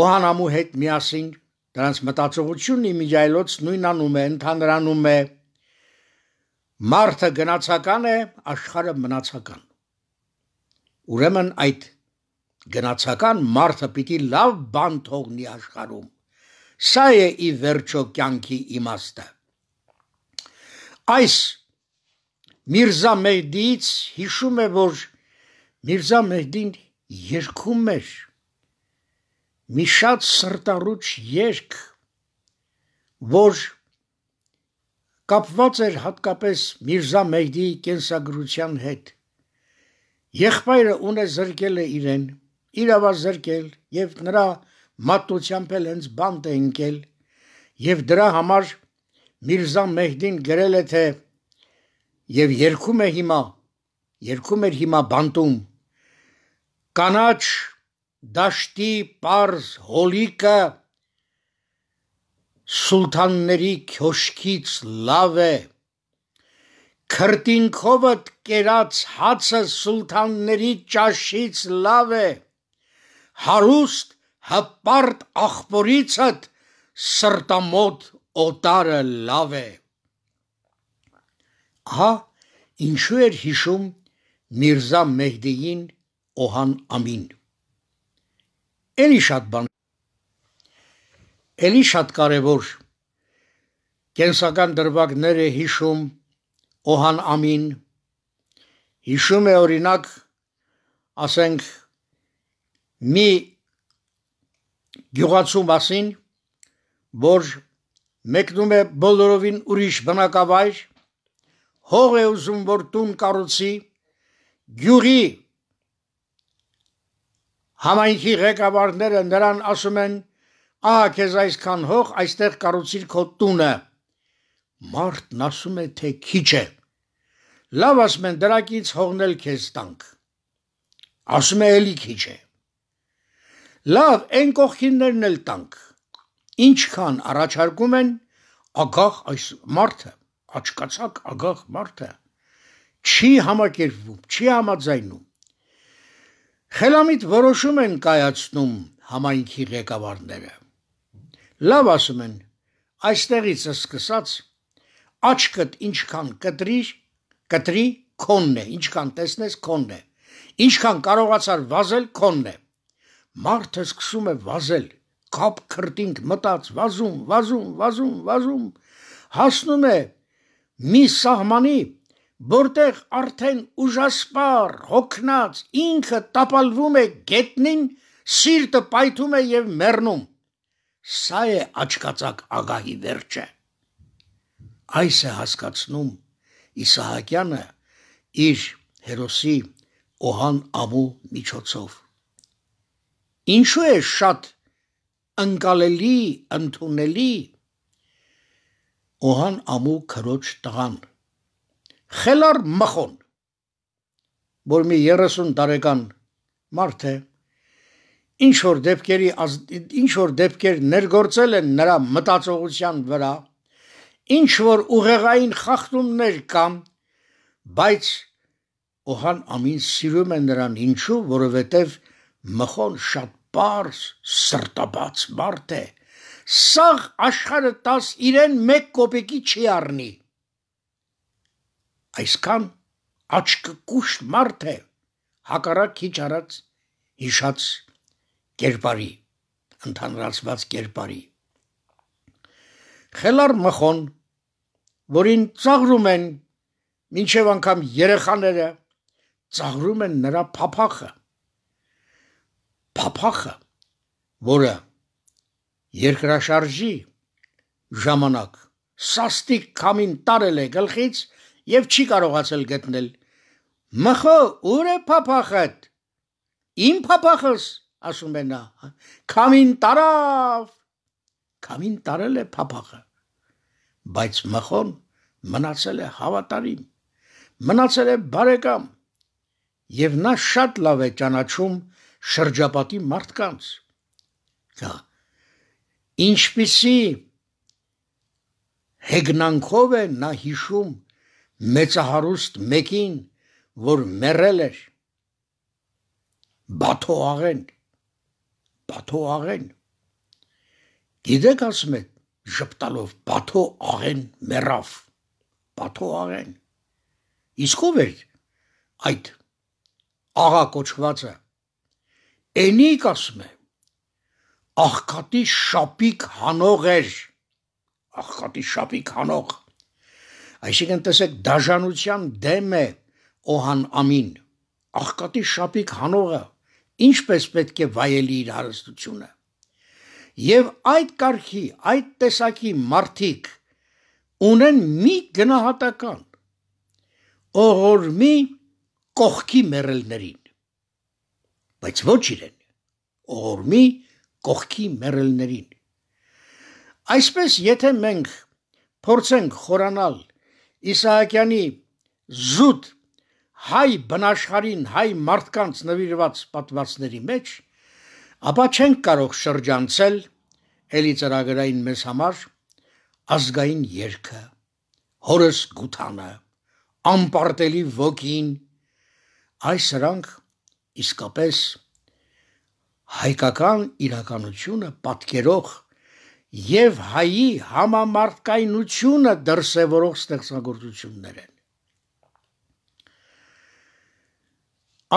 S1: Օհանամու հետ միասին դրանց մտածողությունն իմիջայլոց նույնանում է, ընդհանրանում է։ Մարտը գնացական է, աշխարհը մնացական։ Ուրեմն այդ գնացական մարդը պիտի լավ բան թողնի աշխարհում։ Սա է ի վերջո կյանքի իմաստը։ Այս Միրզա Մեհդիից հիշում է, որ Միրզա Մեհդին երկում էր մի շատ սրտառուչ երկ, որ կապված էր հատկապես Միրզա Մեհդիի կենսագրության հետ։ Եղբայրը ունես զրկել է իրեն, իրավար զրկել եւ նրա մատությամբ էլ հենց բանտ է ընկել եւ դրա համար Միրզա Մեհդին գրել է թե եւ երկում է հիմա երկում էր հիմա բանտում կանաչ դաշտի պարզ հոլիկը սուլտանների քյոշքից լավ է քրտինքովդ կերած հացը սուլթանների ճաշից լավ է հարուստ հպարտ աղբորիցդ սրտամոտ օտարը լավ է հա ինչու էր հիշում Միրզա Մեհդիին Օհան Ամին Էլի շատ բան Էլի շատ կարևոր կենսական դրվագները հիշում Օհան Ամին հիշում է օրինակ ասենք մի գյուղացու մասին, որ մեկնում է բոլորովին ուրիշ բնակավայր, հող է ուզում, որ տուն կառուցի, գյուղի համայնքի ղեկավարները նրան ասում են, «Ահա քեզ այսքան հող, այստեղ կառուցիր քո տունը»։ Մարդն ասում է, թե քիչ է։ Լավ ասում են, դրակից հողնել քեզ տանք։ Ասում է, էլի քիչ է։ Լավ, այն կողքիններն էլ տանք։ Ինչքան առաջարկում են ագախ այս մարդը, աչկացակ ագախ մարդը չի համակերպվում, չի համաձայնում։ Խելամիտ որոշում են կայացնում համայնքի ղեկավարները։ Լավ ասում են, այստեղից է սկսած աչքդ ինչքան կտրի, կտրի քոնն է, ինչքան տեսնես քոնն է։ Ինչքան կարողացար վազել քոնն է։ Մարդը սկսում է վազել, կապ քրտինք մտած, վազում, վազում, վազում, վազում, հասնում է մի սահմանի, որտեղ արդեն ուժասպար, հոգնած ինքը տապալվում է գետնին, սիրտը պայթում է եւ մեռնում։ Սա է աչկածակ ագահի վերջը։ Այս է հասկացնում Իսահակյանը իր հերոսի Օհան Ամու միջոցով։ Ինչու է շատ ընկալելի, ընդունելի Օհան Ամու քրոջ տղան։ Խելար մխոն, որ մի 30 տարեկան մարդ է, ինչ որ դեպքերի ինչ որ դեպքեր ներգործել են նրա մտածողության վրա, ինչ որ ուղեղային խախտումներ կան, բայց Օհան ամին սիրում է նրան ինչու, որովհետև մխոն շատ པարս սրտաբաց մարդ է։ Սաղ աշխարհը տաս իրեն 1 կոպեկի չի առնի։ Այսքան աչքը կուշտ մարդ է, հակառակ քիչ արած հիշած կերպարի, ընդհանրացված կերպարի։ Խելար մխոն որին ծաղրում են մինչև անգամ երեխաները, ծաղրում են նրա փափախը։ Փափախը, որը երկրաշարժի ժամանակ սաստիկ քամին տարել է գլխից եւ չի կարողացել գտնել։ Մխո, ուր է փափախդ։ Իմ փափախս, ասում է նա։ Քամին տարավ։ Քամին տարել է փափախը բայց մխոն մնացել է հավատարիմ, մնացել է բարեկամ, եւ նա շատ լավ է ճանաչում շրջապատի մարդկանց։ Կա ինչպիսի հեգնանքով է նա հիշում մեծահարուստ մեկին, որ մեռել էր։ Բաթո աղեն, բաթո աղեն։ Գիտեք ասում եք, ժպտալով բաթո աղեն մեռավ բաթո աղեն իսկ ով էր այդ աղա կոչվածը Էնիկ ասում է աղքատի շապիկ հանող էր աղքատի շապիկ հանող այսինքն տեսեք դաժանության դեմ է օհան ամին աղքատի շապիկ հանողը ինչպես պետք է վայելի իր հարստությունը Եվ այդ կարքի, այդ տեսակի մարդիկ ունեն մի գնահատական օղորմի կողքի մերելներին բայց ոչ իրեն օղորմի կողքի մերելներին այսպես եթե մենք փորձենք խորանալ իսահակյանի զուտ հայ բնաշխարին հայ մարդկանց նվիրված պատմվածների մեջ ապա չենք կարող շրջանցել էլի ծրագրային մեզ համար ազգային երկը, հորս գութանը, անպարտելի ոգին, այս սրանք իսկապես հայկական իրականությունը պատկերող եւ հայի համամարտկայնությունը դրսևորող ստեղծագործություններ են։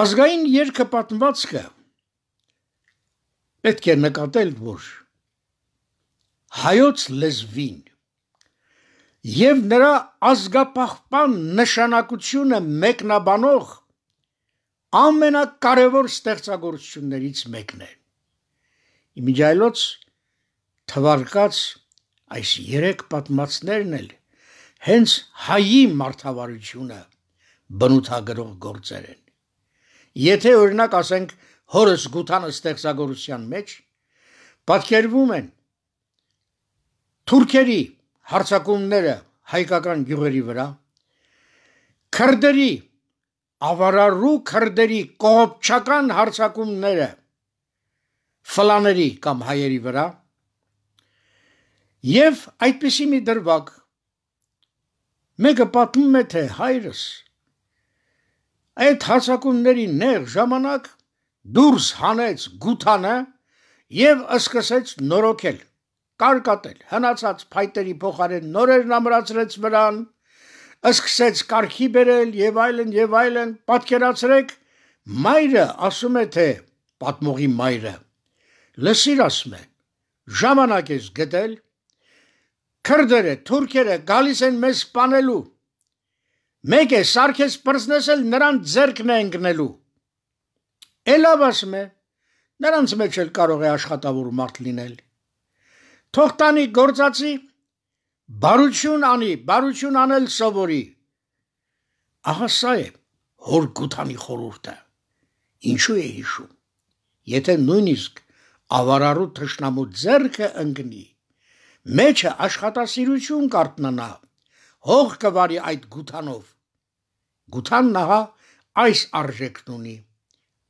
S1: Ազգային երկը պատմվածքը Պետք է նկատել, որ հայոց լեզվին եւ նրա ազգապահպան նշանակությունը մեկնաբանող ամենակարևոր ստեղծագործություններից մեկն է։ Իմիջայլոց թվարկած այս երեք պատմածներն էլ հենց հայի մարդավարությունը բնութագրող գործեր են։ Եթե օրինակ ասենք հորս գութանը ստեղծագործության մեջ պատկերվում են թուրքերի հարցակումները հայկական գյուղերի վրա քրդերի ավարարու քրդերի կողոպչական հարցակումները ֆլաների կամ հայերի վրա եւ այդպիսի մի դրվակ մեկը պատմում է թե հայրս այդ հարցակումների նեղ ժամանակ դուրս հանեց գութանը եւ սկսեց նորոգել, կարկատել, հնացած փայտերի փոխարեն նորերն ամրացրեց վրան, սկսեց կարքի բերել եւ այլն եւ այլն, պատկերացրեք, մայրը ասում է թե պատմողի մայրը լսիր ասում է ժամանակ ես գտել քրդերը թուրքերը գալիս են մեզ սպանելու մեկ է սարքես բրզնեսել նրան ձերքն է ընկնելու Էլավ ասում է, նրանց մեջ էլ կարող է աշխատավոր մարդ լինել։ Թող տանի գործացի, բարություն անի, բարություն անել սովորի։ Ահա սա է հոր գութանի խորուրդը։ Ինչու է հիշում։ Եթե նույնիսկ ավարարու թշնամու ձեռքը ընկնի, մեջը աշխատասիրություն կարտնանա, հող կվարի այդ գութանով։ Գութանն ահա այս արժեքն ունի։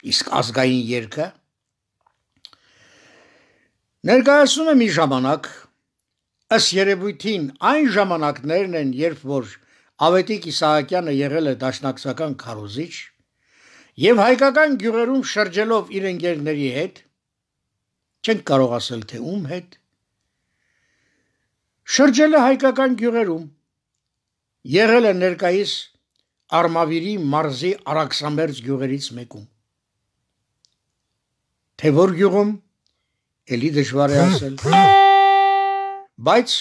S1: Իսկ ազգային երկը ներկայացնում է մի ժամանակ ըս երևույթին այն ժամանակներն են, երբ որ Ավետիք Իսահակյանը եղել է դաշնակցական քարոզիչ եւ հայկական գյուղերում շրջելով իր ընկերների հետ չեն կարող ասել թե ում հետ շրջել է հայկական գյուղերում եղել է ներկայիս Արմավիրի մարզի Արաքսամերձ գյուղերից մեկում թե որ գյուղում էլի դժվար է ասել։ Բայց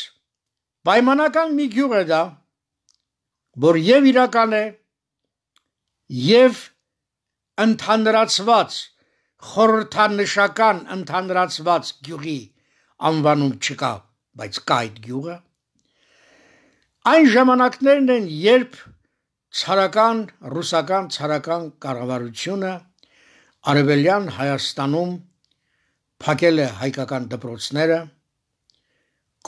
S1: պայմանական մի գյուղ է դա, որ եւ իրական է եւ ընդհանրացված խորհրդանշական ընդհանրացված գյուղի անվանում չկա, բայց կա այդ գյուղը։ Այն ժամանակներն են, երբ ցարական, ռուսական ցարական կառավարությունը Արևելյան Հայաստանում փակել է հայկական դպրոցները,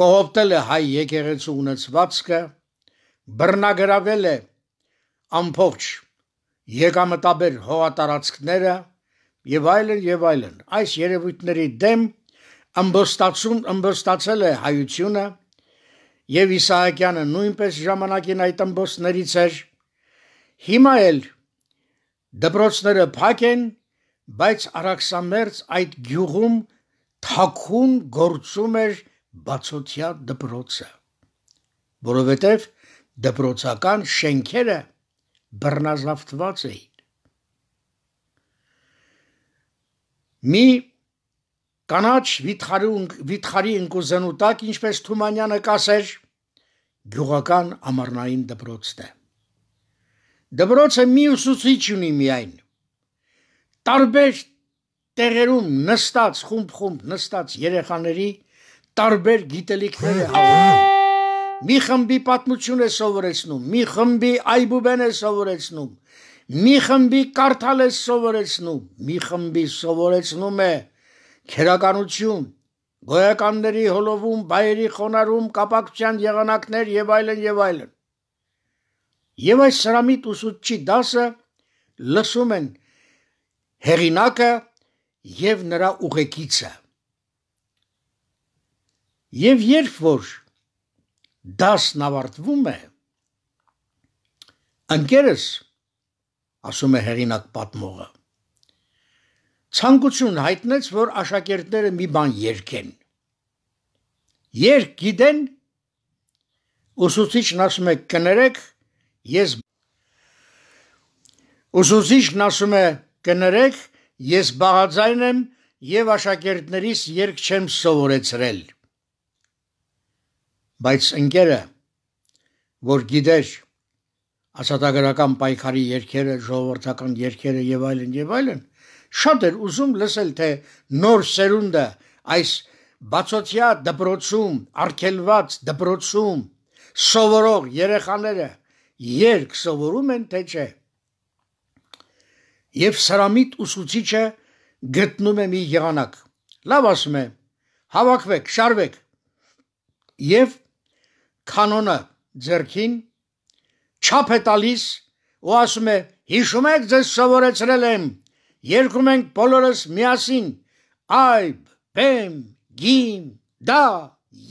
S1: կողոպտել է հայ եկեղեցու ունեցվածքը, բռնագրավել է ամբողջ եկամտաբեր հողատարածքները եւ այլն եւ այլն։ Այս երևույթների դեմ ըմբոստացում ըմբոստացել է հայությունը եւ Իսահակյանը նույնպես ժամանակին այդ ըմբոստներից էր։ Հիմա էլ դպրոցները փակ են բայց Արաքսամերձ այդ գյուղում թակուն գործում էր բացօթյա դպրոցը, որովհետև դպրոցական շենքերը բռնազավթված էին։ Մի կանաչ վիթխարի վիթխարի ընկուզանուտակ, ինչպես Թումանյանը կասեր, գյուղական ամառնային դպրոցն է։ Դպրոցը մի ուսուցիչ ունի միայն, տարբեր տեղերում նստած խումբ-խումբ նստած երեխաների տարբեր գիտելիքներ է հավաքում։ Մի խմբի պատմություն է սովորեցնում, մի խմբի այբուբեն է սովորեցնում, մի խմբի կարդալ է սովորեցնում, մի խմբի սովորեցնում է քերականություն, գոյականների հոլովում, բայերի խոնարում, կապակցության եղանակներ եւ այլն եւ այլն։ Եվ այս սրամիտ ուսուցչի դասը լսում են հեղինակը եւ նրա ուղեկիցը։ Եվ երբ որ դասն ավարտվում է, ընկերս ասում է հեղինակ պատմողը ցանկություն հայտնեց, որ աշակերտները մի բան երկեն։ Երկ գիտեն, ուսուցիչն ասում է կներեք, ես ուսուցիչն ասում է Կներեք, ես բաղաձայն եմ եւ աշակերտներիս երկ չեմ սովորեցրել։ Բայց ընկերը, որ գիտեր ասատագրական պայքարի երկերը, ժողովրդական երկերը եւ այլն եւ այլն, շատ էր ուզում լսել թե նոր սերունդը այս բացօթյա դպրոցում, արկելված դպրոցում սովորող երեխաները երկ սովորում են թե չէ եւ սրամիտ ուսուցիչը գտնում է մի եղանակ։ Լավ ասում է. հավաքվեք, շարվեք։ Եվ կանոնը ձերքին չափ է տալիս ու ասում է. հիշում եք ձեզ սովորեցրել եմ։ Երկում ենք բոլորս միասին։ Այբ, բեմ, գիմ, դա,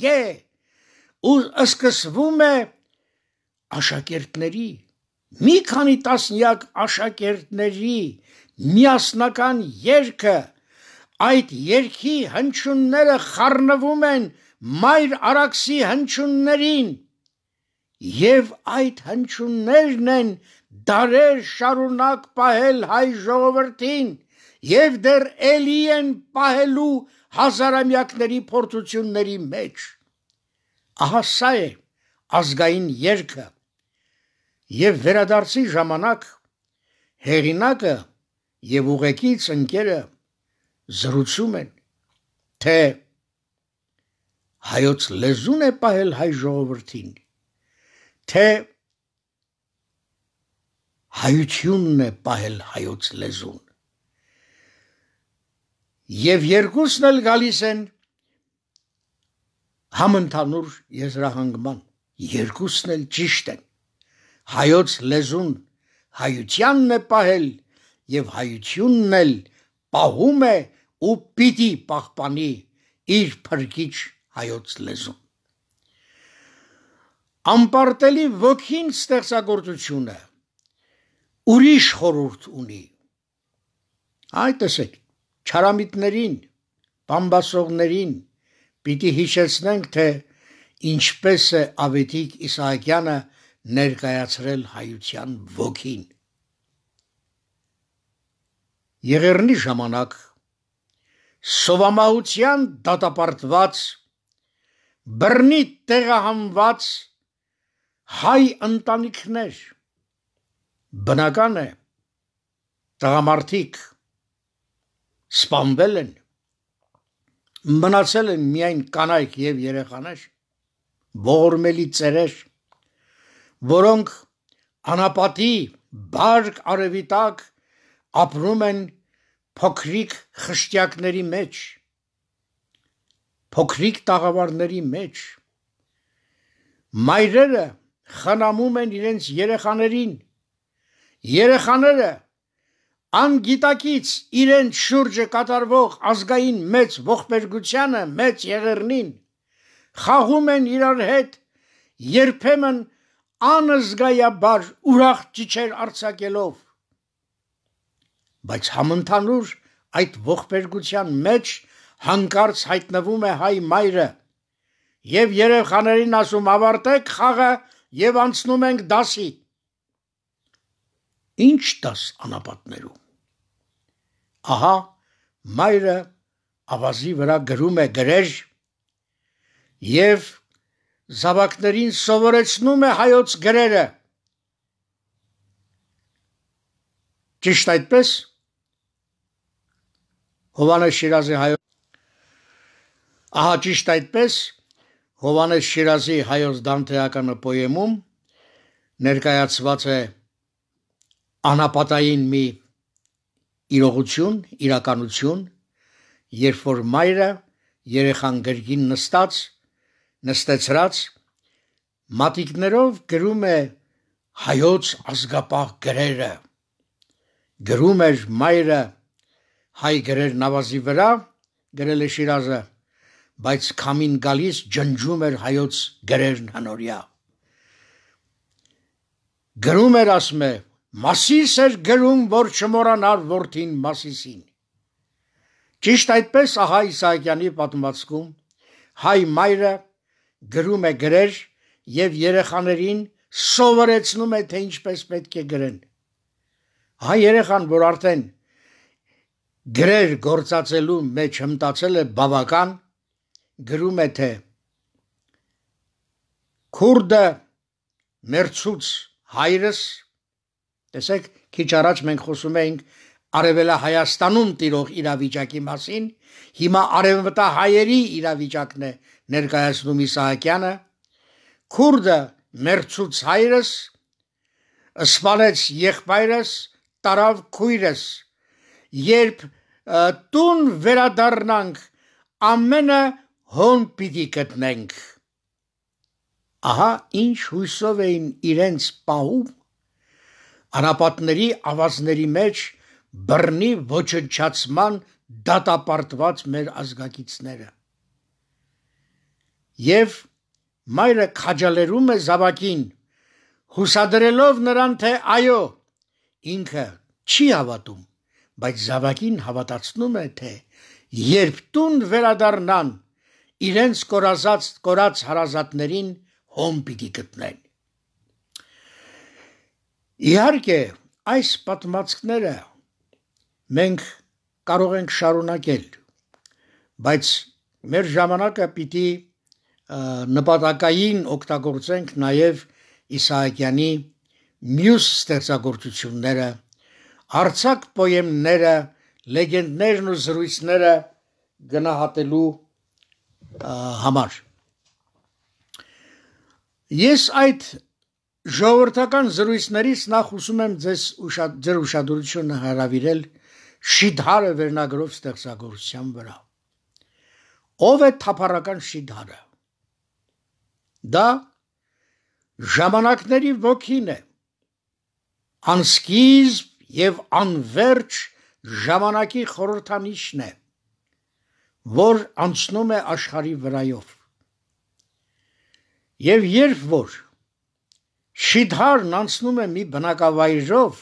S1: ե։ Ու սկսվում է աշակերտների Մի քանի տասնյակ աշակերտների միասնական երկը այդ երկի հնչյունները խառնվում են մայր արաքսի հնչյուններին եւ այդ հնչյուններն են դարեր շարունակ պահել հայ ժողովրդին եւ դեռ ելի են պահելու հազարամյակների փորձությունների մեջ ահա սա է ազգային երկը եւ վերադարձի ժամանակ հեղինակը եւ ուղեկից ընկերը զրուցում են թե հայոց լեզուն է պահել հայ ժողովրդին թե հայությունն է պահել հայոց լեզուն եւ երկուսն էլ գալիս են համընդհանուր եզրահանգման երկուսն էլ ճիշտ են հայոց լեզուն հայությանն է պահել եւ հայությունն էլ պահում է ու պիտի պահպանի իր փրկիչ հայոց լեզուն։ Անպարտելի ոգին ստեղծագործությունը ուրիշ խորուրդ ունի։ Այդ ասեք, չարամիտներին, բամբասողներին պիտի հիշեցնենք, թե ինչպես է Ավետիկ Իսահակյանը 19 ներկայացրել հայության ոգին։ Եղերնի ժամանակ սովամահության դատապարտված բռնի տեղահանված հայ ընտանիքներ բնական է տղամարդիկ սպանվել են մնացել են միայն կանայք եւ երեխաներ ողորմելի ծերեր որոնք անապատի բարգ արևի տակ ապրում են փոքրիկ խշտյակների մեջ, փոքրիկ տաղավարների մեջ։ Մայրերը խնամում են իրենց երեխաներին։ Երեխաները անգիտակից իրենց շուրջը կատարվող ազգային մեծ ողբերգությանը, մեծ եղերնին խաղում են իրար հետ, երբեմն անզգայաբար ուրախ ճիչեր արցակելով։ Բայց համընդհանուր այդ ողբերգության մեջ հանկարծ հայտնվում է հայ մայրը եւ երեխաներին ասում ավարտեք խաղը եւ անցնում ենք դասի։ Ինչ դաս անապատներում։ Ահա մայրը ավազի վրա գրում է գրեր եւ զավակներին սովորեցնում է հայոց գրերը։ Ճիշտ այդպես Հովանես Շիրազի հայոց Ահա ճիշտ այդպես Հովանես Շիրազի հայոց դանթեականը պոեմում ներկայացված է անապատային մի իրողություն, իրականություն, երբ որ մայրը երեխան գրգին նստած նստեցրած մատիկներով գրում է հայոց ազգապահ գրերը։ Գրում էր մայրը հայ գրեր նավազի վրա, գրել է Շիրազը, բայց քամին գալիս ջնջում էր հայոց գրերն հնորյա։ Գրում էր ասում է, մասիս էր գրում, որ չմորանար որդին մասիսին։ Ճիշտ այդպես ահա Իսահակյանի պատմվածքում հայ մայրը գրում է գրեր եւ երեխաներին սովորեցնում է թե ինչպես պետք է գրեն։ Հա երեխան, որ արդեն գրեր գործածելու մեջ հմտացել է բավական, գրում է թե Քուրդը մերցուց հայրս տեսեք քիչ առաջ մենք խոսում էինք Արևելա Հայաստանում տիրող իրավիճակի մասին, հիմա արևմտա հայերի իրավիճակն է, ներկայացնում Իսահակյանը, քուրդը մերցուց հայրս, սպանեց եղբայրս, տարավ քույրս, երբ տուն վերադառնանք, ամենը հոն պիտի գտնենք։ Ահա ինչ հույսով էին իրենց պահում անապատների ավազների մեջ բռնի ոչնչացման դատապարտված մեր ազգակիցները եւ մայրը քաջալերում է զավակին հուսադրելով նրան թե այո ինքը չի հավատում բայց զավակին հավատացնում է թե երբ տուն վերադառնան իրենց կորազած կորած հարազատներին հոմ պիտի գտնեն իհարկե այս պատմածքները մենք կարող ենք շարունակել բայց մեր ժամանակը պիտի նպատակային օգտագործենք նաև Իսահակյանի մյուս ստեղծագործությունները, արցակ պոեմները, լեգենդներն ու զրույցները գնահատելու համար։ Ես այդ ժողովրդական զրույցներից նախ ուզում եմ ձեզ ուշադ, ձեր ուշադրությունը հրավիրել Շիդհարը վերնագրով ստեղծագործության վրա։ Ո՞վ է թափառական Շիդհարը։ Դա ժամանակների ոգին է։ Անսկիզբ եւ անverջ ժամանակի խորհրդանիշն է, որ անցնում է աշխարի վրայով։ Եվ երբ որ Շիդհարն անցնում է մի բնակավայրով,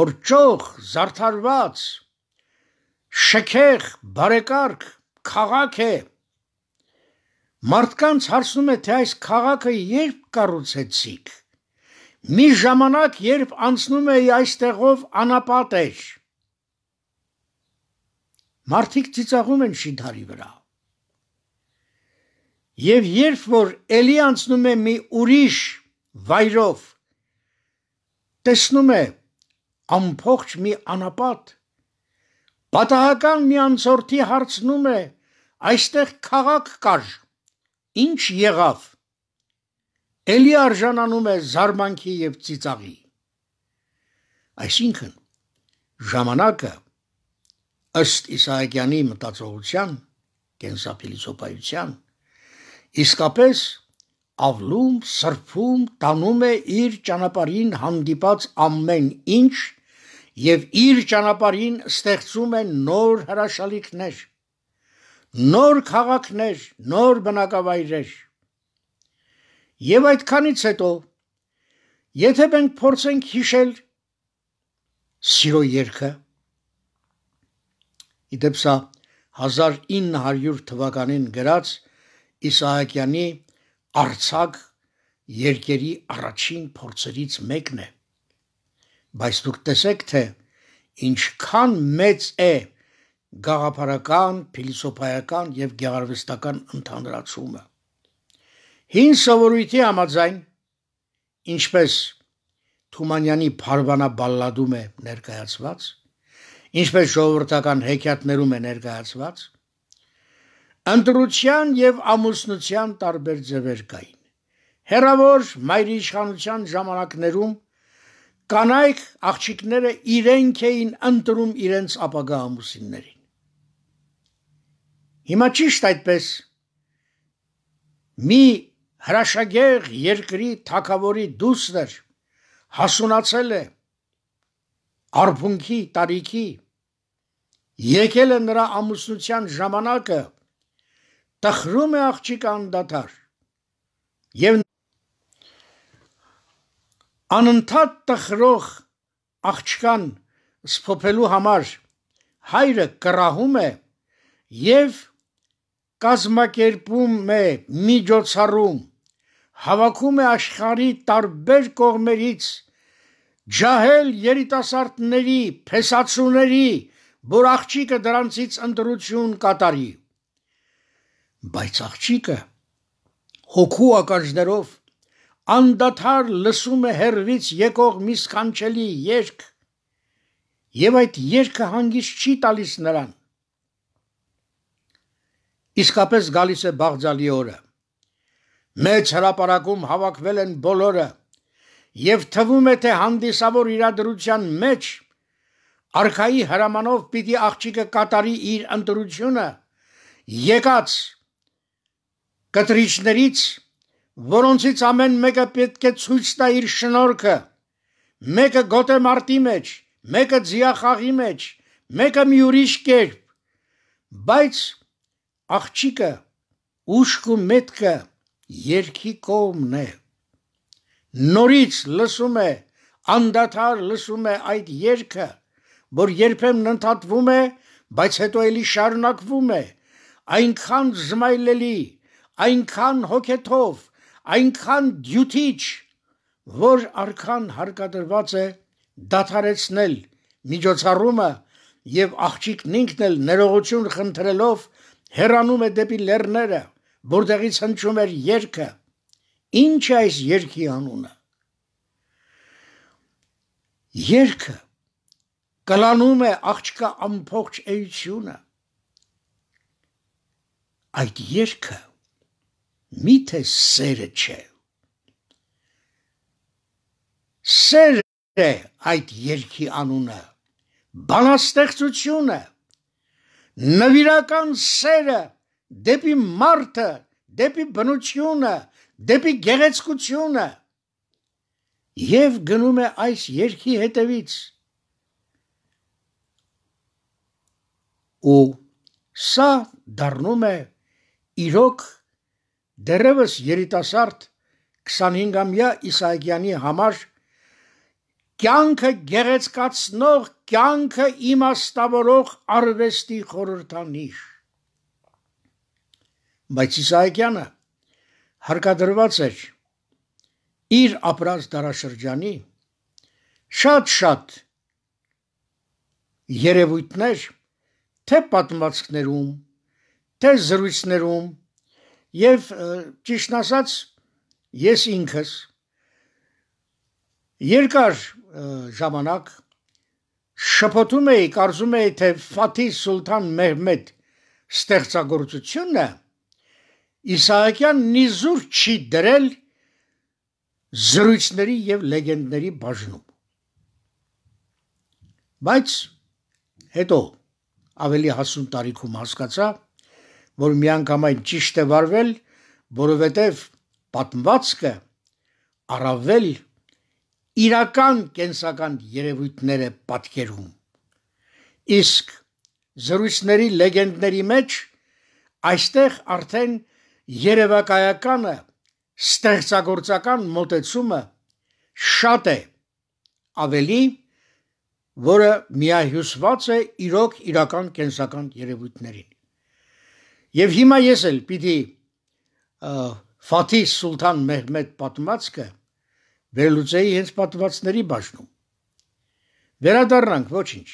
S1: որ ճող, զարդարված, շքեղ, բարեկարգ քաղաք է, Մարդկանց հարցնում է, թե այս քաղաքը երբ կառուցեցիք։ Մի ժամանակ, երբ անցնում էի այստեղով անապատեր։ Մարդիկ ծիծաղում են շինթարի վրա։ Եվ երբ որ ելի անցնում է մի ուրիշ վայրով, տեսնում է ամփոխ մի անապատ, պատահական մի անցորդի հարցնում է, այստեղ քաղաք կար Ինչ եղավ։ Էլի արժանանում է զարմանքի եւ ծիծաղի։ Այսինքն ժամանակը ըստ Իսահակյանի մտածողության, կենսափիլիսոփայության, իսկապես ավլում, սրբում, տանում է իր ճանապարհին հանդիպած ամեն ինչ եւ իր ճանապարհին ստեղծում է նոր հրաշալիքներ նոր քաղաքներ, նոր բնակավայրեր։ Եվ այդքանից հետո եթե մենք փորձենք հիշել սիրո երգը, իդեպ սա 1900 թվականին գրած Իսահակյանի Արցակ երկերի առաջին փորձերից մեկն է։ Բայց դուք տեսեք, թե ինչքան մեծ է գաղափարական, փիլիսոփայական եւ գեղարվեստական ընդհանրացումը։ Հին սովորույթի համաձայն, ինչպես Թումանյանի Փարվանաբալլադում է ներկայացված, ինչպես ժողովրդական հեքիաթներում է ներկայացված, ընտրության եւ ամուսնության տարբեր ձևեր կային։ Հերավոր մայր իշխանության ժամանակներում կանայք աղջիկները իրենք էին ընտրում իրենց ապագա ամուսիններին։ Հիմա ճիշտ այդպես մի հրաշագեղ երկրի թակավորի դուսներ հասունացել է արբունքի տարիքի եկել է նրա ամուսնության ժամանակը տխրում է աղջիկան դաթար եւ անընդհատ տխրող աղջկան սփոփելու համար հայրը կռահում է եւ կազմակերպում է միջոցառում, հավաքում է աշխարի տարբեր կողմերից ջահել երիտասարդների, փեսացուների, որ աղջիկը դրանցից ընտրություն կատարի։ Բայց աղջիկը հոգու ականջներով անդադար լսում է հերվից եկող մի սքանչելի երգ, եւ այդ երգը հանգիստ չի տալիս նրան։ Իսկապես գալիս է բաղձալի օրը։ Մեծ հրաապարակում հավաքվել են բոլորը եւ թվում է թե հանդիսավոր իրադրության մեջ արքայի հրամանով պիտի աղջիկը կատարի իր ընտրությունը եկած կտրիչներից որոնցից ամեն մեկը պետք է ցույց տա իր շնորհքը մեկը գոտե մարտի մեջ մեկը ձիախաղի մեջ մեկը մի ուրիշ կերպ բայց աղջիկը ուշքու մետքը երկի կողմն է նորից լսում է անդադար լսում է այդ երգը որ երբեմն ընդհատվում է բայց հետո էլի շարունակվում է այնքան զմայլելի այնքան հոգեթով այնքան դյութիչ որ արքան հարկադրված է դադարեցնել միջոցառումը եւ աղջիկն ինքն էլ ներողություն խնդրելով հեռանում է դեպի լեռները, որտեղից հնչում էր երգը։ Ինչ է այս երգի անունը։ Երգը կլանում է աղջկա ամփոխ էությունը։ Այդ երգը միթե սերը չէ։ Սեր է այդ երգի անունը։ Բանաստեղծությունը նվիրական սերը դեպի մարդը, դեպի բնությունը, դեպի գեղեցկությունը եւ գնում է այս երկի հետևից ու սա դառնում է իրոք դերևս երիտասարդ 25-ամյա Իսահակյանի համար կյանքը գեղեցկացնող, կյանքը իմաստավորող արվեստի խորհրդանիշ։ Բայց Իսահակյանը հարկադրված էր իր ապրած դարաշրջանի շատ-շատ երևույթներ թե պատմվածքներում, թե զրույցներում եւ ճիշտ ասած ես ինքս երկար ժամանակ շփոթում էի, կարծում էի, թե Ֆաթի Սուլտան Մեհմեդ ստեղծագործությունը Իսահակյան նիզուր չի դրել զրույցների եւ լեգենդների բաժնում։ Բայց հետո ավելի հասուն տարիքում հասկացա, որ միանգամայն ճիշտ է վարվել, որովհետև պատմվածքը առավել իրական կենսական երևույթներ է պատկերում։ Իսկ զրույցների լեգենդների մեջ այստեղ արդեն երևակայականը ստեղծագործական մոտեցումը շատ է ավելի որը միահյուսված է իրոք իրական կենսական երևույթներին։ Եվ հիմա ես էլ պիտի Ֆաթիհ Սուլտան Մեհմեդ պատմածքը վերլուծեի հենց պատմվածների բաժնում։ Վերադառնանք ոչինչ։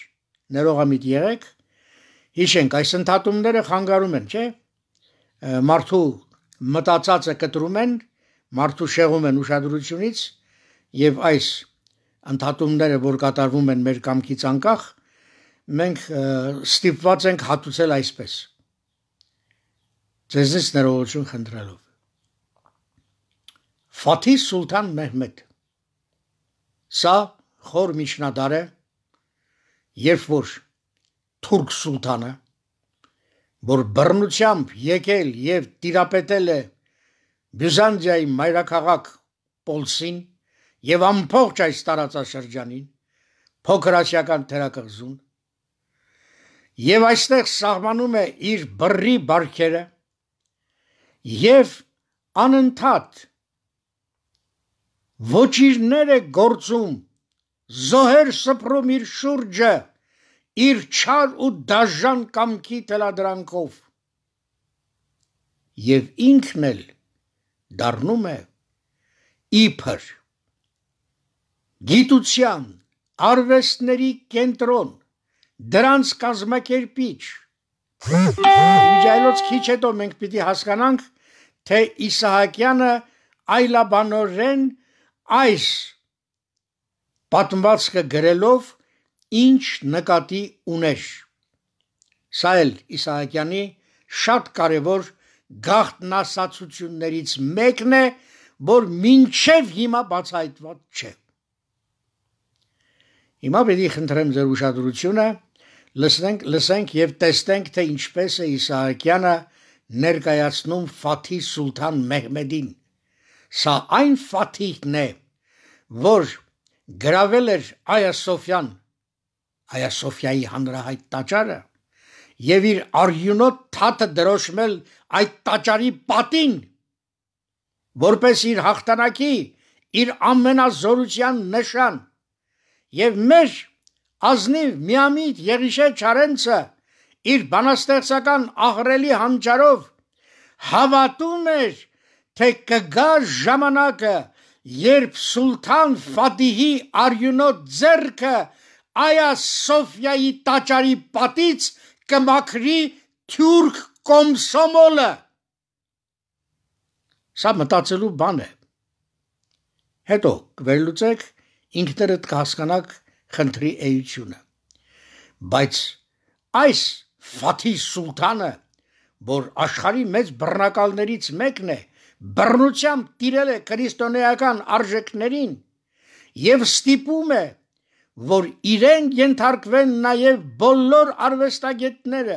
S1: Ներողամիտ եղեք։ Հիշենք, այս ընդհատումները խանգարում են, չէ՞։ Մարդու մտածածը կտրում են, մարդու շեղում են ուշադրությունից եւ այս ընդհատումները, որ կատարվում են մեր կամքից անկախ, մենք ստիպված ենք հատուցել այսպես։ Ձեզնից ներողություն խնդրելով Ֆաթիհ Սուլտան Մեհմեդ Սա խոր միջնադար է, երբ որ թուրք սուլտանը, որ բռնությամբ եկել եւ տիրապետել է Բյուզանդիայի մայրաքաղաք Պոլսին եւ ամբողջ այս տարածաշրջանին, փոքր ասիական թերակղզուն, եւ այստեղ սահմանում է իր բռի բարքերը եւ անընդհատ ոչիրներ է գործում, զոհեր սփռում իր շուրջը, իր չար ու դաժան կամքի թելադրանքով։ Եվ ինքն էլ դառնում է իբր գիտության, արվեստների կենտրոն, դրանց կազմակերպիչ։ Միջայլոց քիչ հետո մենք պիտի հասկանանք, թե Իսահակյանը այլաբանորեն այս պատմվածքը գրելով ինչ նկատի ուներ։ Սա էլ Իսահակյանի շատ կարևոր գաղտնասացություններից մեկն է, որ մինչև հիմա բացահայտված չէ։ Հիմա պետք է խնդրեմ ձեր ուշադրությունը, լսենք, լսենք եւ տեսնենք, թե ինչպես է Իսահակյանը ներկայացնում Ֆաթի Սուլտան Մեհմեդին 1913 Սա այն ֆաթիհն է, որ գրավել էր Այասոֆյան Այասոֆիայի հանրահայտ տաճարը եւ իր արյունոտ թաթը դրոշմել այդ տաճարի պատին որպես իր հաղթանակի իր ամենազորության նշան եւ մեր ազնիվ միամիտ Եղիշե Չարենցը իր բանաստեղծական ահրելի հանճարով հավատում էր թե կգա ժամանակը, երբ Սուլթան Ֆադիհի արյունոտ ձեռքը Այա Սոֆիայի տաճարի պատից կմաքրի թուրք կոմսոմոլը։ Սա մտածելու բան է։ Հետո կվերլուծեք ինքներդ կհասկանաք խնդրի էությունը։ Բայց այս Ֆաթի Սուլթանը, որ աշխարի մեծ բռնակալներից մեկն է, բռնությամբ տիրել է քրիստոնեական արժեքներին եւ ստիպում է, որ իրեն ենթարկվեն նաեւ բոլոր արվեստագետները,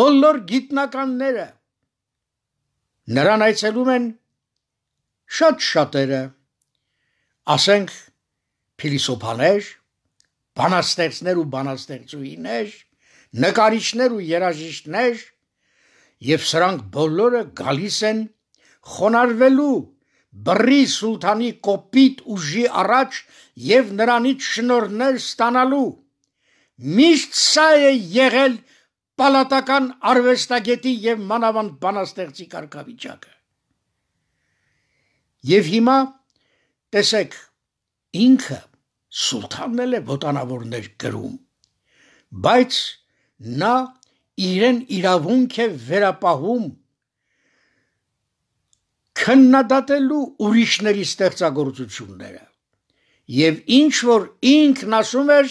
S1: բոլոր գիտնականները։ Նրան այցելում են շատ շատերը, ասենք փիլիսոփաներ, բանաստեղծներ ու բանաստեղծուհիներ, նկարիչներ ու երաժիշտներ, եւ սրանք բոլորը գալիս են խոնարհվելու բռի սուլթանի կոպիտ ուժի առաջ եւ նրանից շնորներ ստանալու միշտ սա է եղել պալատական արվեստագետի եւ մանավանդ բանաստեղծի կարգավիճակը եւ հիմա տեսեք ինքը սուլթանն էլ է ոտանավորներ գրում բայց նա իրեն իրավունք է վերապահում քննադատելու ուրիշների ստեղծագործությունները եւ ինչ որ ինքն ասում էր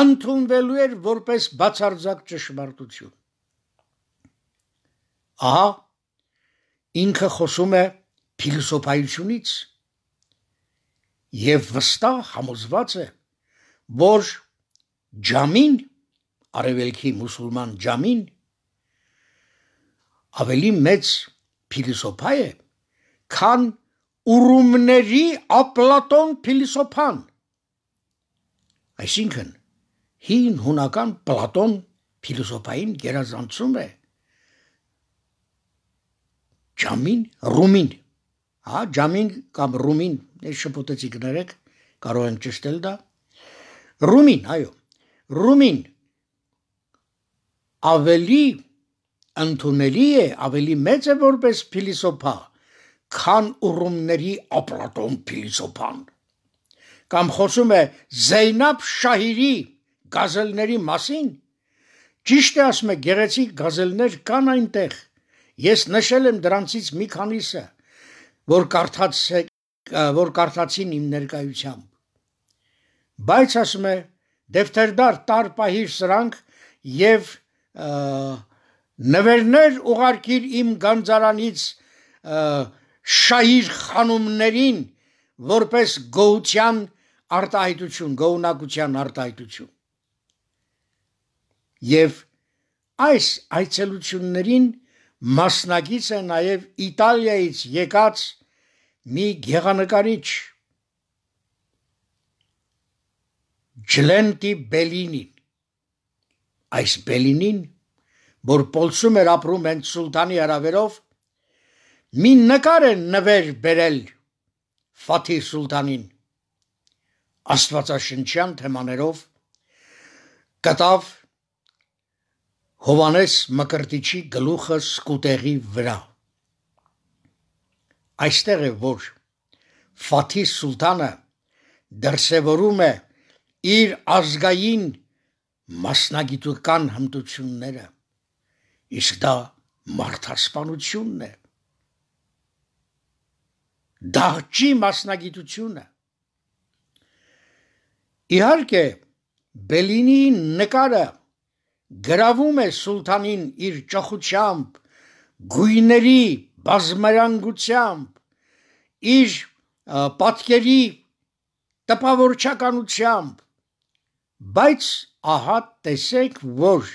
S1: ընդունվելու էր որպես բացարձակ ճշմարտություն ահա ինքը խոսում է փիլիսոփայությունից եւ վստահ համոզված է որ ջամին արևելքի մուսուլման ջամին ավելի մեծ փիլիսոփա է քան ուրումների ապլատոն փիլիսոփան այսինքն հին հունական պլատոն փիլիսոփային գերազանցում է ջամին ռումին հա ջամին կամ ռումին շփոթեցի գներեք կարող են ճշտել դա ռումին այո ռումին ավելի ընդունելի է ավելի մեծ է որպես փիլիսոփա քան ուրումների ապլատոն փիլիսոփան կամ խոսում է Զեյնաբ Շահիրի գազելների մասին ճիշտ է ասում է գեղեցիկ գազելներ կան այնտեղ ես նշել եմ դրանցից մի քանիսը որ կարդաց որ կարդացին իմ ներկայությամբ բայց ասում է դեվտերդար տար պահիր սրանք եւ նվերներ ուղարկիր իմ գանձարանից և, շահիր խանումներին որպես գողության արտահայտություն, գողնակության արտահայտություն։ Եվ այս այցելություններին մասնակից է նաև Իտալիայից եկած մի գեղանկարիչ Ջլենտի Բելինին։ Այս Բելինին, որ Պոլսում էր ապրում հենց Սուլտանի հրավերով, մի նկար են նվեր բերել Ֆաթի Սուլտանին աստվածաշնչյան թեմաներով կտավ Հովանես Մկրտիչի գլուխը սկուտեղի վրա այստեղ է որ Ֆաթի Սուլտանը դրսևորում է իր ազգային մասնագիտական հմտությունները իսկ դա մարդասպանությունն է դահճի մասնագիտությունը։ Իհարկե, Բելինի նկարը գրավում է սուլտանին իր ճոխությամբ, գույների բազմերանգությամբ, իր պատկերի տպավորչականությամբ, բայց ահա տեսեք, որ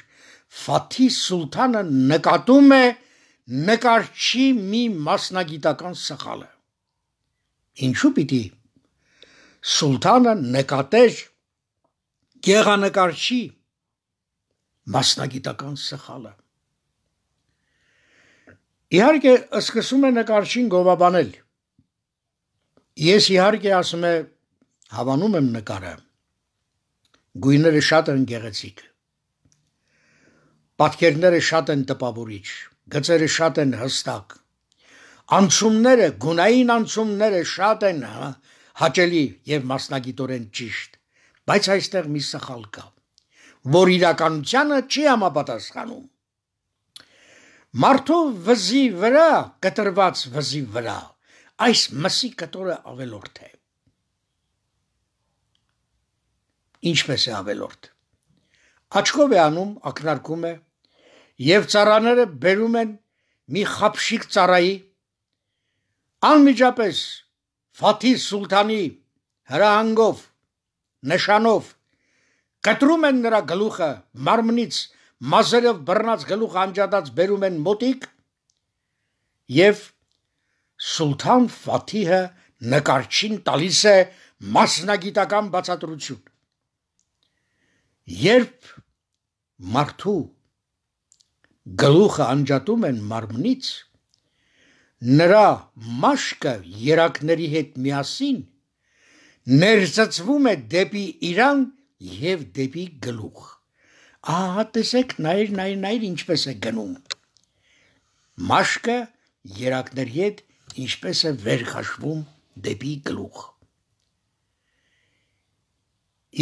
S1: Ֆաթի սուլտանը նկատում է նկարչի մի մասնագիտական սխալը։ Ինչու պիտի սուլտանը նկատեր գեղանկարչի մասնագիտական սխալը։ Իհարկե, սկսում է նկարչին գովաբանել։ Ես իհարկե ասում եմ հավանում եմ նկարը։ Գույները շատ են գեղեցիկ։ Պատկերները շատ են տպավորիչ, գծերը շատ են հստակ։ Անցումները, գունային անցումները շատ են հա, հաճելի եւ մասնագիտորեն ճիշտ, բայց այստեղ մի սխալ կա, որ իրականությանը չի համապատասխանում։ Մարդու վզի վրա, կտրված վզի վրա, այս մսի կտորը ավելորդ է։ Ինչպես է ավելորդ։ Աչքով է անում, ակնարկում է, եւ ծառաները բերում են մի խապշիկ ծառայի Անմիջապես Ֆաթիհ Սուլտանի հրահանգով նշանով կտրում են նրա գլուխը մարմնից մազերով բռնած գլուխ անջատած բերում են մոտիկ եւ Սուլտան Ֆաթիհը նկարչին տալիս է մասնագիտական բացատրություն երբ մարդու գլուխը անջատում են մարմնից նրա մաշկը երակների հետ միասին ներծծվում է դեպի Իրան եւ դեպի գլուխ։ Ահա տեսեք, նայր, նայր, նայր ինչպես է գնում։ Մաշկը երակների հետ ինչպես է վեր քաշվում դեպի գլուխ։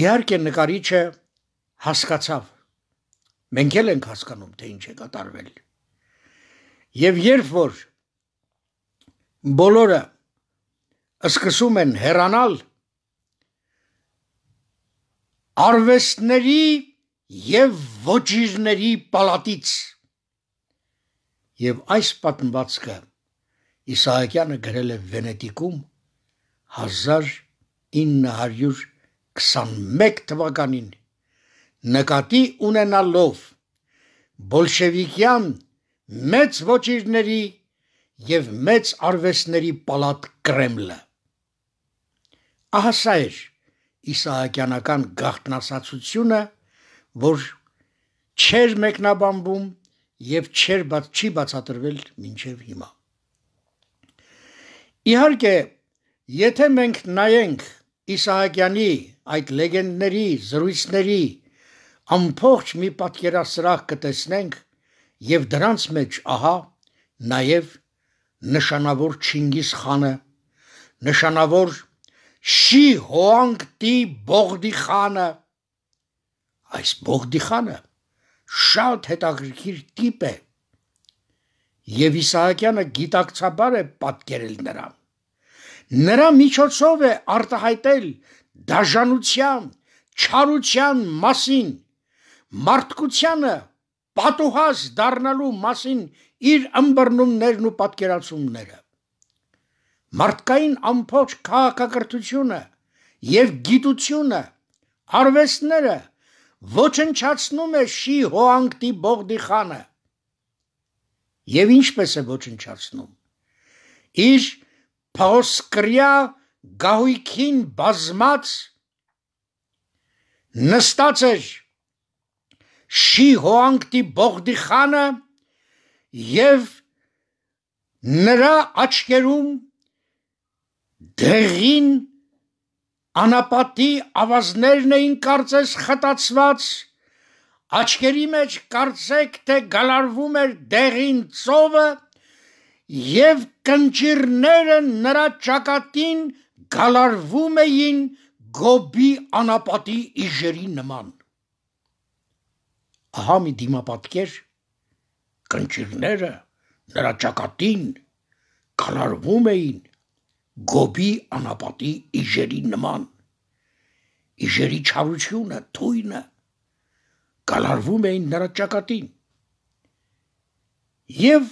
S1: Իհարկե նկարիչը հասկացավ։ Մենք էլ ենք հասկանում, թե ինչ է կատարվել։ Եվ երբ որ բոլորը սկսում են հեռանալ արվեստների եւ ոչիրների պալատից եւ այս պատմվածքը Իսահակյանը գրել է Վենետիկում 1921 թվականին նկատի ունենալով բոլշևիկյան մեծ ոչիրների եւ մեծ արվեստների պալատ Կրեմլը։ Ահա սա էր իսահակյանական գաղտնասացությունը, որ չեր մեկնաբանվում եւ չեր բաց չի բացատրվել մինչեւ հիմա։ Իհարկե, եթե մենք նայենք Իսահակյանի այդ լեգենդների, զրույցների ամբողջ մի պատկերասրահ կտեսնենք եւ դրանց մեջ ահա նաեւ նշանավոր Չինգիս խանը, նշանավոր Շի Հոանգտի Բողդի խանը։ Այս Բողդի խանը շատ հետաքրքիր տիպ է։ Եվ Իսահակյանը գիտակցաբար է պատկերել նրան։ Նրա միջոցով է արտահայտել դաժանության, չարության մասին, մարդկությանը պատուհաս դառնալու մասին իր ըմբռնումներն ու պատկերացումները։ Մարդկային ամբողջ քաղաքակրթությունը եւ գիտությունը, արվեստները ոչնչացնում է շի հոանգտի բողդի խանը։ Եվ ինչպես է ոչնչացնում։ Իր փոսկրյա գահույքին բազմած նստած էր շի հոանգտի բողդի խանը եւ նրա աչքերում դեղին անապատի ավազներն էին կարծես խտացված աչքերի մեջ կարծեք թե գալարվում էր դեղին ծովը եւ կնճիրները նրա ճակատին գալարվում էին գոբի անապատի իջերի նման ահա մի դիմապատկեր կնճիրները նրա ճակատին կանարվում էին գոբի անապատի իժերի նման։ Իժերի չարությունը, թույնը կանարվում էին նրա ճակատին։ Եվ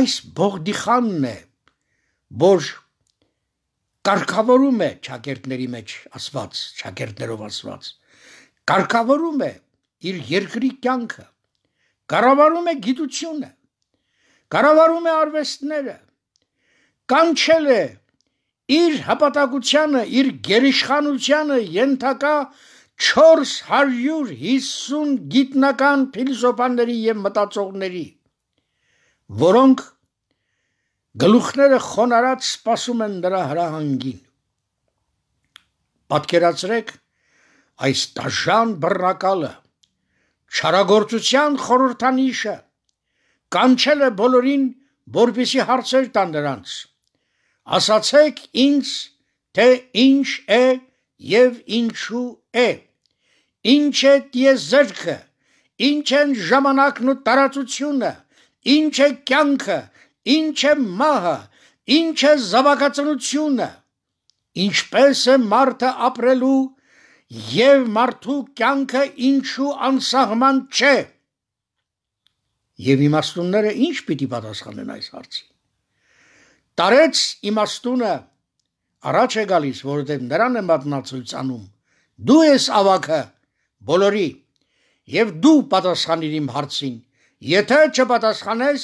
S1: այս բողդիխանն է, որ կարգավորում է ճակերտների մեջ ասված, ճակերտներով ասված, կարգավորում է իր երկրի կյանքը Կառավարում է գիտությունը։ Կառավարում է արվեստները։ Կանչել է իր հպատակությանը, իր գերիշխանությանը ենթակա 450 գիտնական փիլիսոփաների եւ մտածողների, որոնք գլուխները խոնարած սպասում են նրա հրահանգին։ Պատկերացրեք այս տաժան բռնակալը, Չարագործության խորհրդանիշը կանչել է բոլորին, որպիսի հարցեր տան նրանց։ Ասացեք ինձ, թե ինչ է եւ ինչու է։ Ինչ է դիեզերքը, ինչ են ժամանակն ու տարածությունը, ինչ է կյանքը, ինչ է մահը, ինչ է զավակացնությունը։ Ինչպես է մարդը ապրելու եւ մարդու կյանքը ինչու անսահման չէ։ Եվ իմաստունները ինչ պիտի պատասխանեն այս հարցին։ Տարեց իմաստունը առաջ է գալիս, որովհետև նրան է մատնացույց անում։ Դու ես ավակը բոլորի եւ դու պատասխանիր իմ հարցին։ Եթե չպատասխանես,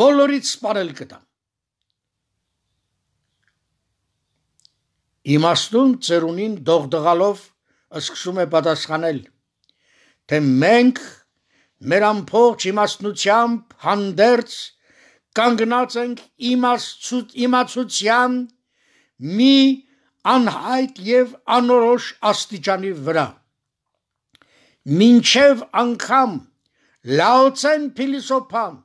S1: բոլորից սպանել կտամ։ Իմաստուն ծերունին դողդղալով սկսում է պատասխանել, թե մենք մեր ամբողջ իմաստնությամբ հանդերձ կանգնած ենք իմացության մի անհայտ եւ անորոշ աստիճանի վրա։ Մինչև անգամ լաոցեն փիլիսոփան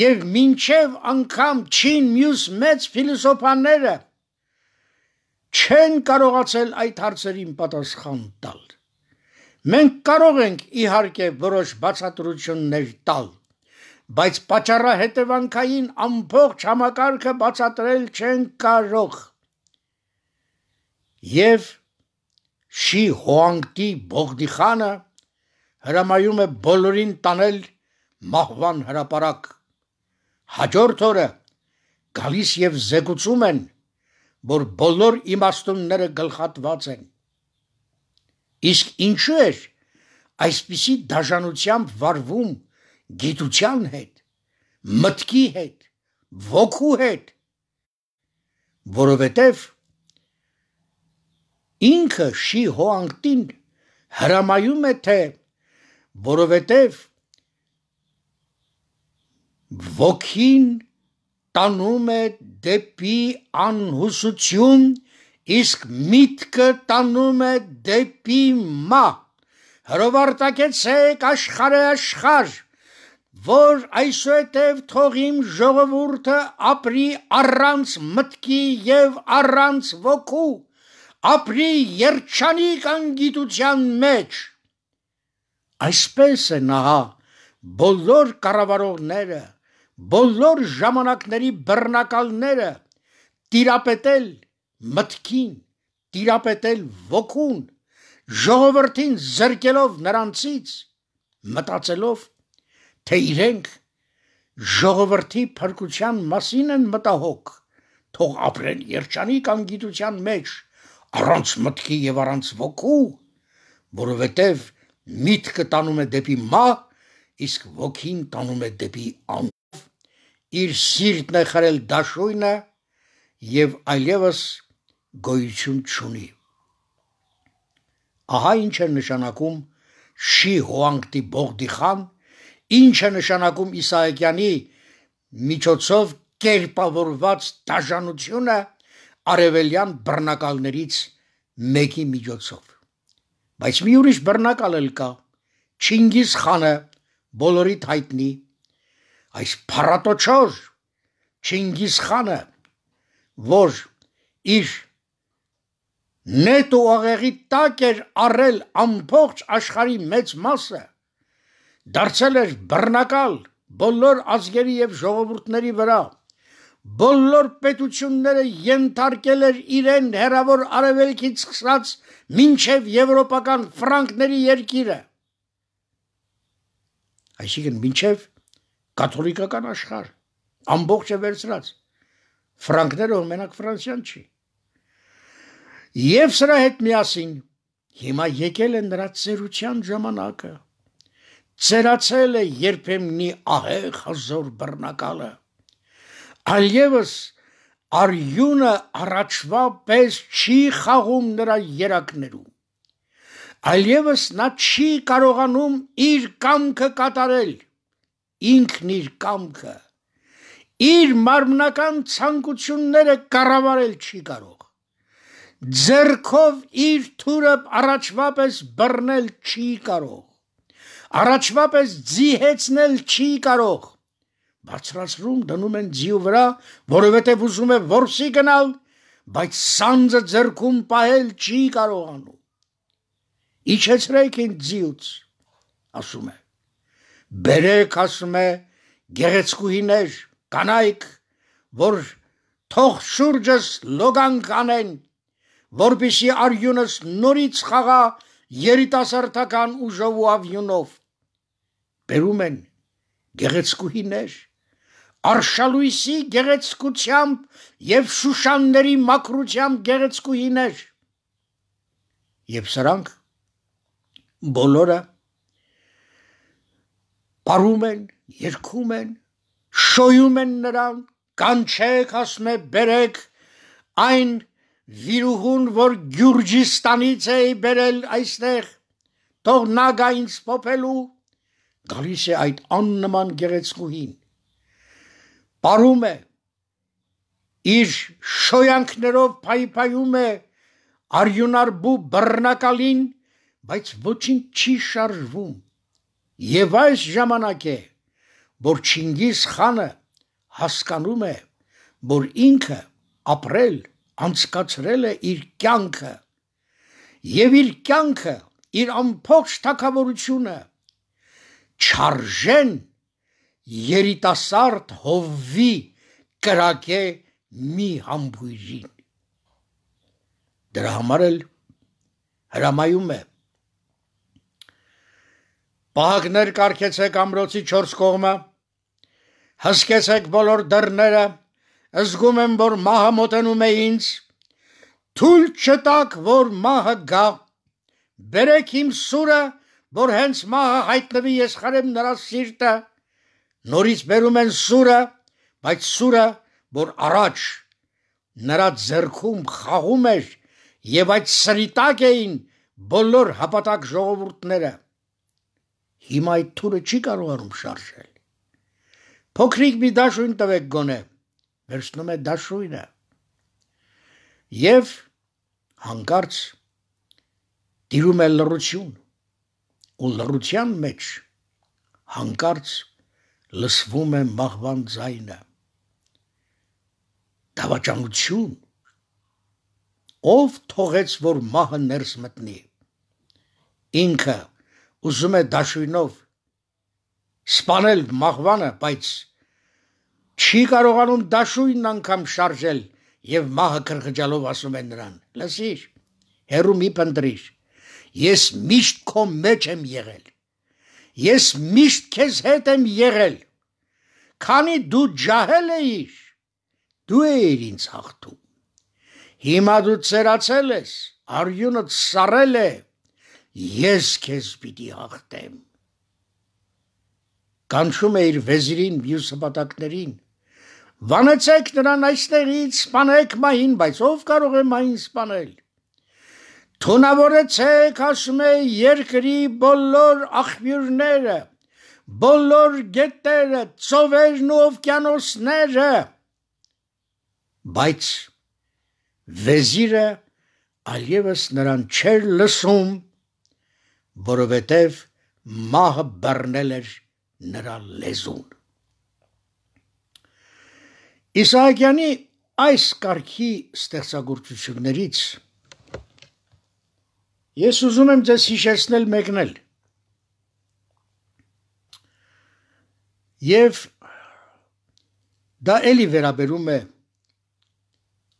S1: եւ մինչև անգամ չին մյուս մեծ փիլիսոփաները չեն կարողացել այդ հարցերին պատասխան տալ։ Մենք կարող ենք իհարկե որոշ բացատրություններ տալ, բայց պատճառահետևանքային ամբողջ համակարգը բացատրել չեն կարող։ Եվ Շի Հոանգտի Բողդիխանը հրամայում է բոլորին տանել մահվան հրապարակ։ Հաջորդ օրը գալիս եւ զեկուցում են որ բոլոր իմաստունները գլխատված են։ Իսկ ինչու է այսպիսի դաժանությամբ վարվում գիտության հետ, մտքի հետ, ոգու հետ, որովհետև ինքը շի հոանտին հրամայում է թե որովհետև ոգին տանում է դեպի անհուսություն, իսկ միտքը տանում է դեպի մահ։ Հրովարտակեցեք աշխարհը աշխարհ, որ այսուհետև թողիմ ժողովուրդը ապրի առանց մտքի եւ առանց ոգու, ապրի երջանիկ անգիտության մեջ։ Այսպես է նահա բոլոր կառավարողները բոլոր ժամանակների բռնակալները տիրապետել մտքին, տիրապետել ոգուն, ժողովրդին զրկելով նրանցից, մտածելով, թե իրենք ժողովրդի փրկության մասին են մտահոգ, թող ապրեն երջանիկ անգիտության մեջ, առանց մտքի եւ առանց ոգու, որովհետեւ միտքը տանում է դեպի մահ, իսկ ոգին տանում է դեպի ան իր սիրտն է խրել դաշույնը եւ այլևս գոյություն չունի։ Ահա ինչ է նշանակում Շի Հուանգտի Բողդիխան, ինչ է նշանակում Իսահակյանի միջոցով կերպավորված դաշանությունը արևելյան բռնակալներից մեկի միջոցով։ Բայց մի ուրիշ բռնակալ էլ կա։ Չինգիզ խանը բոլորիդ հայտնի այս փառատոչոր Չինգիսխանը, որ իր նետո աղեղի տակ էր առել ամբողջ աշխարի մեծ մասը, դարձել էր բռնակալ բոլոր ազգերի եւ ժողովուրդների վրա բոլոր պետությունները ենթարկել էր իրեն հերավոր արևելքից սկսած մինչև եվրոպական ֆրանկների երկիրը։ Այսինքն մինչև կաթոլիկական աշխարհ ամբողջը վերծրած ֆրանկները մենակ ֆրանսիան չի եւ սրա հետ միասին հիմա եկել է նրա ծերության ժամանակը ծերացել է երբեմնի ահեղ հզոր բռնակալը այլևս արյունը առաջվա պես չի խաղում նրա երակներում այլևս նա չի կարողանում իր կամքը կատարել ինքն իր կամքը, իր մարմնական ցանկությունները կառավարել չի կարող։ Ձերքով իր թուրը առաջվա պես բռնել չի կարող։ Առաջվա պես ձիհեցնել չի կարող։ Բարձրացրում դնում են ձիու վրա, որովհետև ուզում է ворսի գնալ, բայց սանձը ձերքում պահել չի կարողանում։ Իջեցրեք ինձ ձիուց, ասում է։ Բերեք, ասում է, գեղեցկուհիներ, կանայք, որ թող շուրջս լոգանք անեն, որբիսի արյունս նորից խաղա երիտասարդական ուժով ու ավյունով։ Բերում են գեղեցկուհիներ, արշալույսի գեղեցկությամբ եւ շուշանների մակրությամբ գեղեցկուհիներ։ Եվ սրանք բոլորը Պարում են, երկում են, շոյում են նրան, կանչեք ասնե բերեք այն վիրուհուն, որ Գյուրջիստանից էի բերել այստեղ, թող նա գա ինձ փոփելու, գալիս է այդ աննման գեղեցկուհին։ Պարում է, իր շոյանքներով փայփայում է արյունարբու բռնակալին, բայց ոչինչ չի շարժվում։ Եվ այս ժամանակ է, որ Չինգիզ խանը հասկանում է, որ ինքը ապրել, անցկացրել է իր կյանքը։ Եվ իր կյանքը, իր ամբողջ թակավորությունը չարժեն երիտասարդ հովվի կրակե մի համբույրին։ Դրա համար էլ հրամայում է Պահակներ կարկեցեք ամրոցի 4 կողմը, հսկեցեք բոլոր դռները, զգում եմ, որ մահը մոտենում է ինձ։ Թույլ չտակ, որ մահը գա։ Բերեք իմ սուրը, որ հենց մահը հայտնվի ես խարեմ նրա սիրտը։ Նորից բերում են սուրը, բայց սուրը, որ առաջ նրա ձեռքում խաղում էր եւ այդ սրիտակ էին բոլոր հապատակ ժողովուրդները։ Հիմա այդ թուրը չի կարողանում շարժել։ Փոքրիկ մի դաշույն տվեք գոնե։ Վերցնում է դաշույնը։ Եվ հանկարծ դիրում է լռություն։ Ու լռության մեջ հանկարծ լսվում է մահվան ձայնը։ Դավաճանություն։ Ով թողեց, որ մահը ներս մտնի։ Ինքը ուզում է դաշույնով սպանել մահվանը, բայց չի կարողանում դաշույնն անգամ շարժել եւ մահը քրխջալով ասում է նրան. «Լսիր, հերու մի փնտրիր։ Ես միշտ քո մեջ եմ եղել։ Ես միշտ քեզ հետ եմ եղել։ Քանի դու ջահել էիր, դու էիր ինձ հաղթում։ Հիմա դու ծերացել ես, արյունդ սարել է, ես քեզ պիտի հաղթեմ։ Կանչում է իր վեզիրին մյուս հպատակներին, Վանեցեք նրան այստեղից, սպանեք մային, բայց ով կարող է մային սպանել։ Թունավորեցեք, ասում է, երկրի բոլոր աղբյուրները, բոլոր գետերը, ծովերն ու օվկիանոսները։ Բայց վեզիրը ալևս նրան չեր լսում որովհետև մահը բռնել էր նրա լեզուն։ Իսահակյանի այս կարգի ստեղծագործություններից ես ուզում եմ ձեզ հիշեցնել մեկնել։ Եվ դա էլի վերաբերում է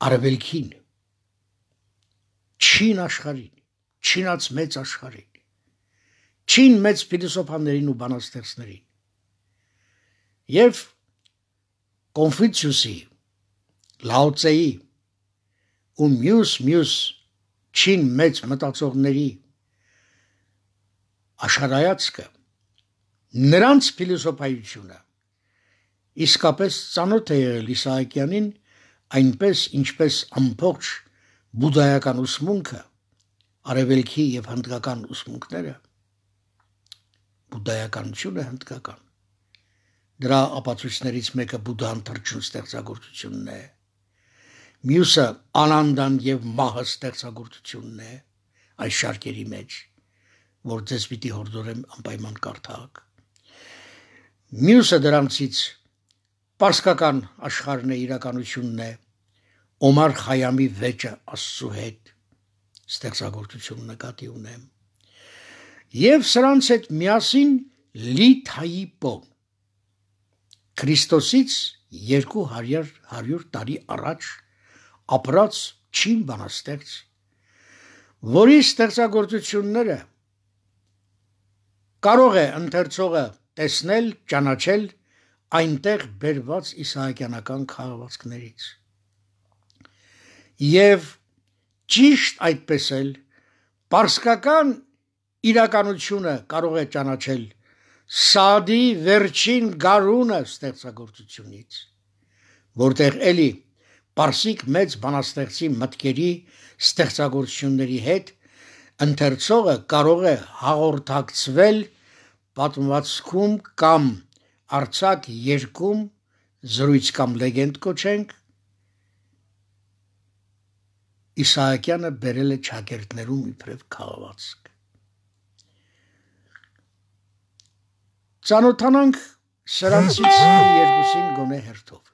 S1: արևելքին, չին աշխարհին, չինած մեծ աշխարհին չին մեծ փիլիսոփաներին ու բանաստեղծներին։ Եվ Կոնֆուցիուսի, Լաոցեի ու մյուս մյուս չին մեծ մտածողների աշխարհայացքը նրանց փիլիսոփայությունը իսկապես ծանոթ է եղել Իսահակյանին այնպես ինչպես ամբողջ բուդայական ուսմունքը արևելքի եւ հնդկական ուսմունքները բուդայականությունը հնդկական։ Դրա ապացույցներից մեկը Բուդհան թրջուն ստեղծագործությունն է։ Մյուսը Անանդան եւ Մահը ստեղծագործությունն է այս շարքերի մեջ, որ ձեզ պիտի հորդորեմ անպայման կարդալ։ Մյուսը դրանցից Պարսկական աշխարհն է իրականությունն է։ Օմար Խայամի վեճը Աստծո հետ ստեղծագործություն նկատի ունեմ եւ սրանց հետ միասին լիթայի պո Քրիստոսից 200 100 տարի առաջ ապրած Չին բանաստեղծ որի ստեղծագործությունները կարող է ընթերցողը տեսնել, ճանաչել այնտեղ բերված իսահակյանական խաղվածքներից։ Եվ ճիշտ այդպես էլ պարսկական իրականությունը կարող է ճանաչել Սադի վերջին գարունը ստեղծագործությունից, որտեղ էլի Պարսիկ մեծ բանաստեղծի մտքերի ստեղծագործությունների հետ ընթերցողը կարող է հաղորդակցվել պատմվածքում կամ արցակ երկում զրույց կամ լեգենդ կոչենք Իսահակյանը բերել է ճակերտներում իբրև քաղավածք Ծանոթանանք սրանցից երկուսին գոնե հերթով։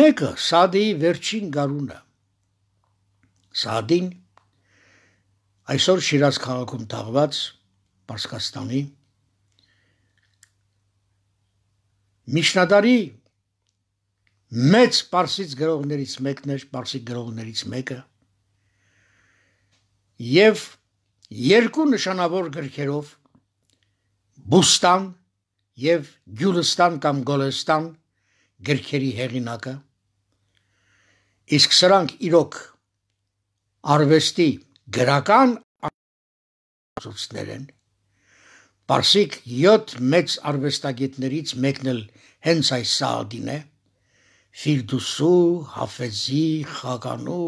S1: Մեկը Սադիի վերջին գարունը։ Սադին այսօր Շիրազ քաղաքում թաղված Պարսկաստանի Միշնադարի մեծ Պարսից գրողներից մեկն էր, Պարսիկ գրողներից մեկը։ Եվ երկու նշանավոր գրքերով Բուստան եւ Գյուլստան կամ Գոլեստան գրքերի հեղինակը իսկ սրանք իրոք արվեստի գրական ծուցներ են Պարսիկ 7 մեծ արվեստագետներից մեկն էլ հենց այս Սաադին է Ֆիրդուսու, Հաֆեզի, Խագանու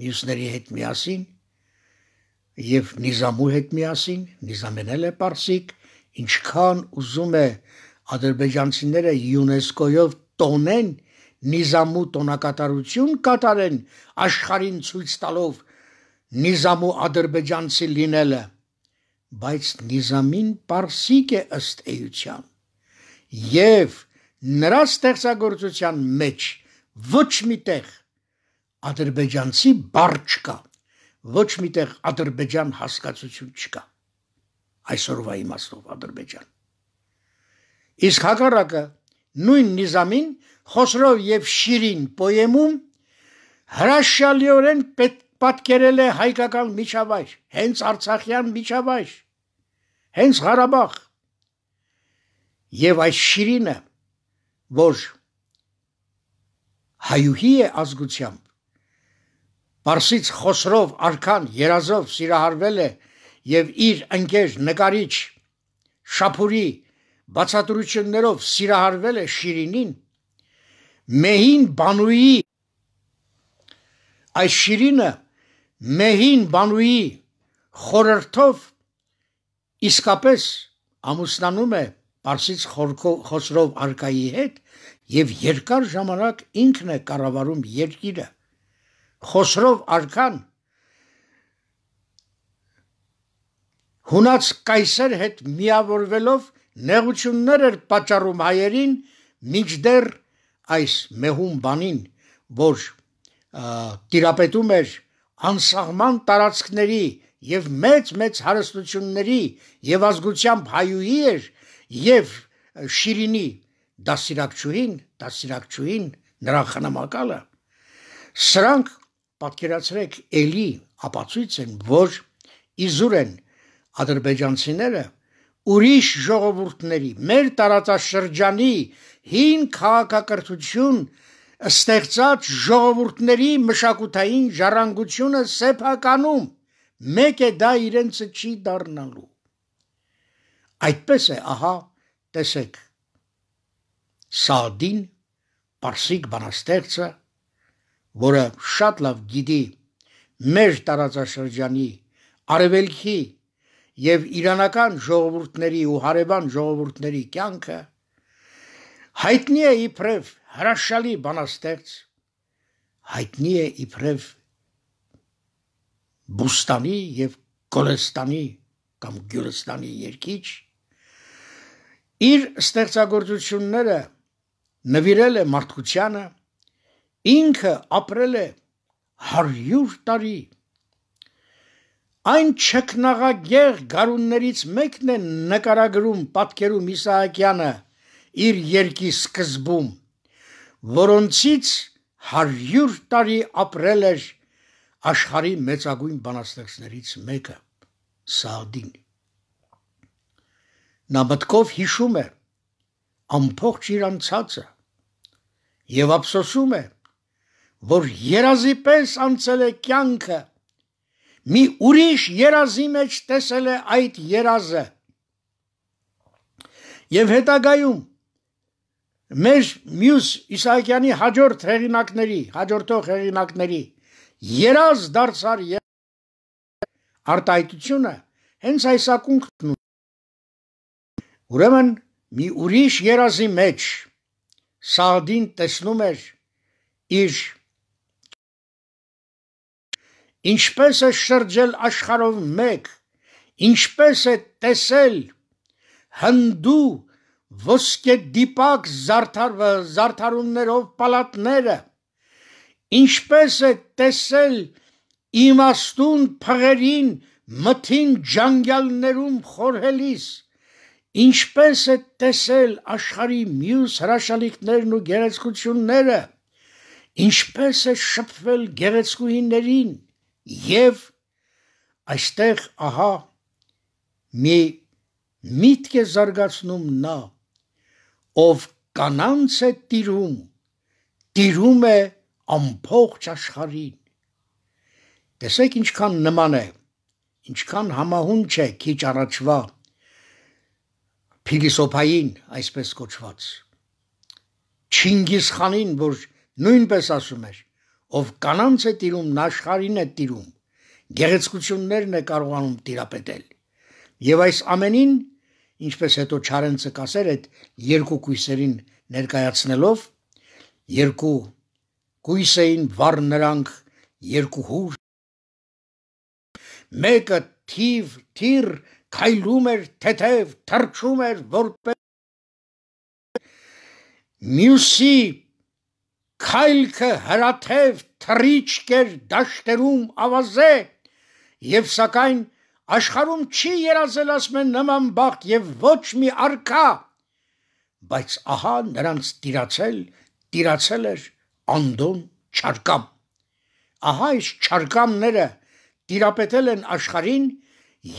S1: մյուսների հետ միասին եւ Նիզամու հետ միասին Նիզամեն էլ է Պարսիկ ինչքան ուզում է ադրբեջանցիները ՅՈՒՆԵՍԿՕ-ով տոնեն Նիզամու տոնակատարություն կատարեն աշխարհին ցույց տալով Նիզամու ադրբեջանցի լինելը բայց Նիզամին Պարսիկ է ըստ էության եւ նրա ստեղծագործության մեջ ոչ միտեղ ադրբեջանցի բառ չկա ոչ միտեղ ադրբեջան հասկացություն չկա այսօրվա իմաստով Ադրբեջան։ Իսկ հակառակը նույն Նիզամին Խոսրով եւ Շիրին պոեմում հրաշալիորեն պատկերել է հայկական միջավայր, հենց Արցախյան միջավայր, հենց Ղարաբաղ։ Եվ այս Շիրինը, որ հայուհի է ազգությամբ, Պարսից Խոսրով արքան Երազով սիրահարվել է եւ իր ընկեր նկարիչ Շափուրի բացատրություններով սիրահարվել է Շիրինին, Մեհին Բանուի այս Շիրինը Մեհին Բանուի խորհրդով իսկապես ամուսնանում է Պարսից Խոսրով արկայի հետ եւ երկար ժամանակ ինքն է կառավարում երկիրը։ Խոսրով արքան Հունաց կայսեր հետ միավորվելով նեղություններ էր պատճառում հայերին, մինչդեռ այս մեհում բանին, որ տիրապետում էր անսահման տարածքների եւ մեծ-մեծ հարստությունների եւ ազգությամբ հայուհի էր եւ Շիրինի դասիրակչուհին, դասիրակչուհին նրա խնամակալը սրանք պատկերացրեք ելի ապացույց են որ իզուր են ադրբեջանցիները ուրիշ ժողովուրդների, մեր տարածաշրջանի հին քաղաքակրթություն ստեղծած ժողովուրդների մշակութային ժառանգությունը սեփականում մեկ է դա իրենցը չի դառնալու։ Այդպես է, ահա, տեսեք։ Սադին Պարսիկ բանաստեղծը, որը շատ լավ գիտի մեր տարածաշրջանի արևելքի եւ իրանական ժողովուրդների ու հարևան ժողովուրդների կյանքը հայտնի է իբրև հրաշալի բանաստեղծ հայտնի է իբրև բուստանի եւ գոլեստանի կամ գյուլստանի երկիչ իր ստեղծագործությունները նվիրել է մարդկությանը ինքը ապրել է 100 տարի Այն չքնաղագեղ գարուններից մեկն է նկարագրում պատկերում Իսահակյանը իր երկի սկզբում, որոնցից հարյուր տարի ապրել էր աշխարի մեծագույն բանաստեղծներից մեկը Սաադին։ Նա մտքով հիշում է ամբողջ իր անցածը եւ ափսոսում է, որ երազի պես անցել է կյանքը մի ուրիշ երազի մեջ տեսել է այդ երազը։ Եվ հետագայում մեր մյուս Իսահակյանի հաջորդ հեղինակների, հաջորդող հեղինակների երազ դարձար արտահայտությունը հենց այս ակունքն Ուրեմն մի ուրիշ երազի մեջ Սաադին տեսնում էր իր Ինչպես է շրջել աշխարհով մեկ, ինչպես է տեսել հնդու ոսկե դիպակ զարդարվ զարդարումներով պալատները, ինչպես է տեսել իմաստուն փղերին մթին ջանգալներում խորհելիս, ինչպես է տեսել աշխարի մյուս հրաշալիքներն ու գեղեցկությունները, ինչպես է շփվել գեղեցկուհիներին, Եվ այստեղ ահա մի միտք է զարգացնում նա, ով կանանց է տիրում, տիրում է ամբողջ աշխարհին։ Տեսեք ինչքան նման է, ինչքան համահունչ է քիչ առաջվա փիլիսոփային այսպես կոչված Չինգիզ խանին, որ նույնպես ասում էր ով կանանց է տիրում, աշխարհին է տիրում, գեղեցկություններն է կարողանում տիրապետել։ Եվ այս ամենին, ինչպես հետո Չարենցը կասեր այդ երկու կույսերին ներկայացնելով, երկու կույս էին վառ նրանք երկու հուր մեկը թիվ թիր քայլում էր թեթև թրճում էր որպես մյուսի քայլքը հրաթև թրիչք էր դաշտերում ավազե եւ սակայն աշխարում չի երազել ասմեն նման բախտ եւ ոչ մի արքա բայց ահա նրանց տիրացել տիրացել էր անդոն չարկամ ահա այս չարկամները տիրապետել են աշխարին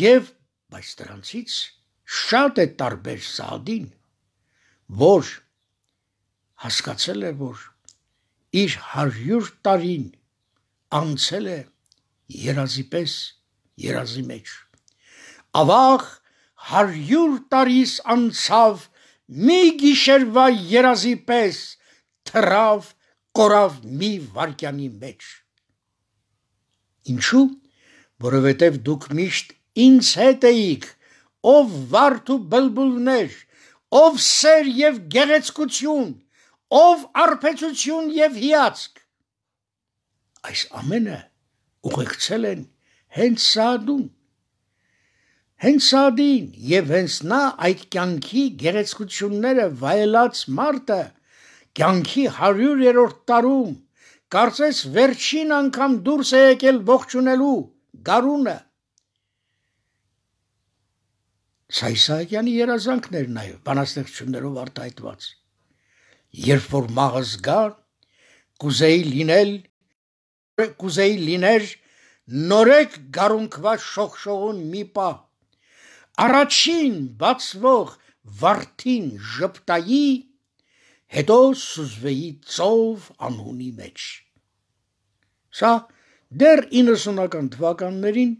S1: եւ բայց դրանցից շատ է տարբեր սադին որ հասկացել է որ իր 100 տարին անցել է երազի պես երազի մեջ ավաղ 100 տարիս անցավ մի գիշերվա երազի պես թրավ կորավ մի վարքյանի մեջ ինչու որովհետև դուք միշտ ինձ հետ էիք ով վարդ ու բլբլներ ով սեր եւ գեղեցկություն ով արփեցություն եւ հիացք։ Այս ամենը ուղեկցել են հենց Սադուն, հենց Սադին եւ հենց նա այդ կյանքի գեղեցկությունները վայելած մարդը կյանքի 100-երորդ տարում կարծես վերջին անգամ դուրս է եկել ողջունելու գարունը։ Սայսակյանի երազանքներն այո, բանաստեղծություններով արտահայտված երբ որ մաղս գա կուզեի լինել կուզեի լիներ նորեկ գարունքված շողշողուն մի պա առաջին բացվող վարդին ժպտայի հետո սուզվեի ծով անհունի մեջ սա դեռ 90-ական թվականներին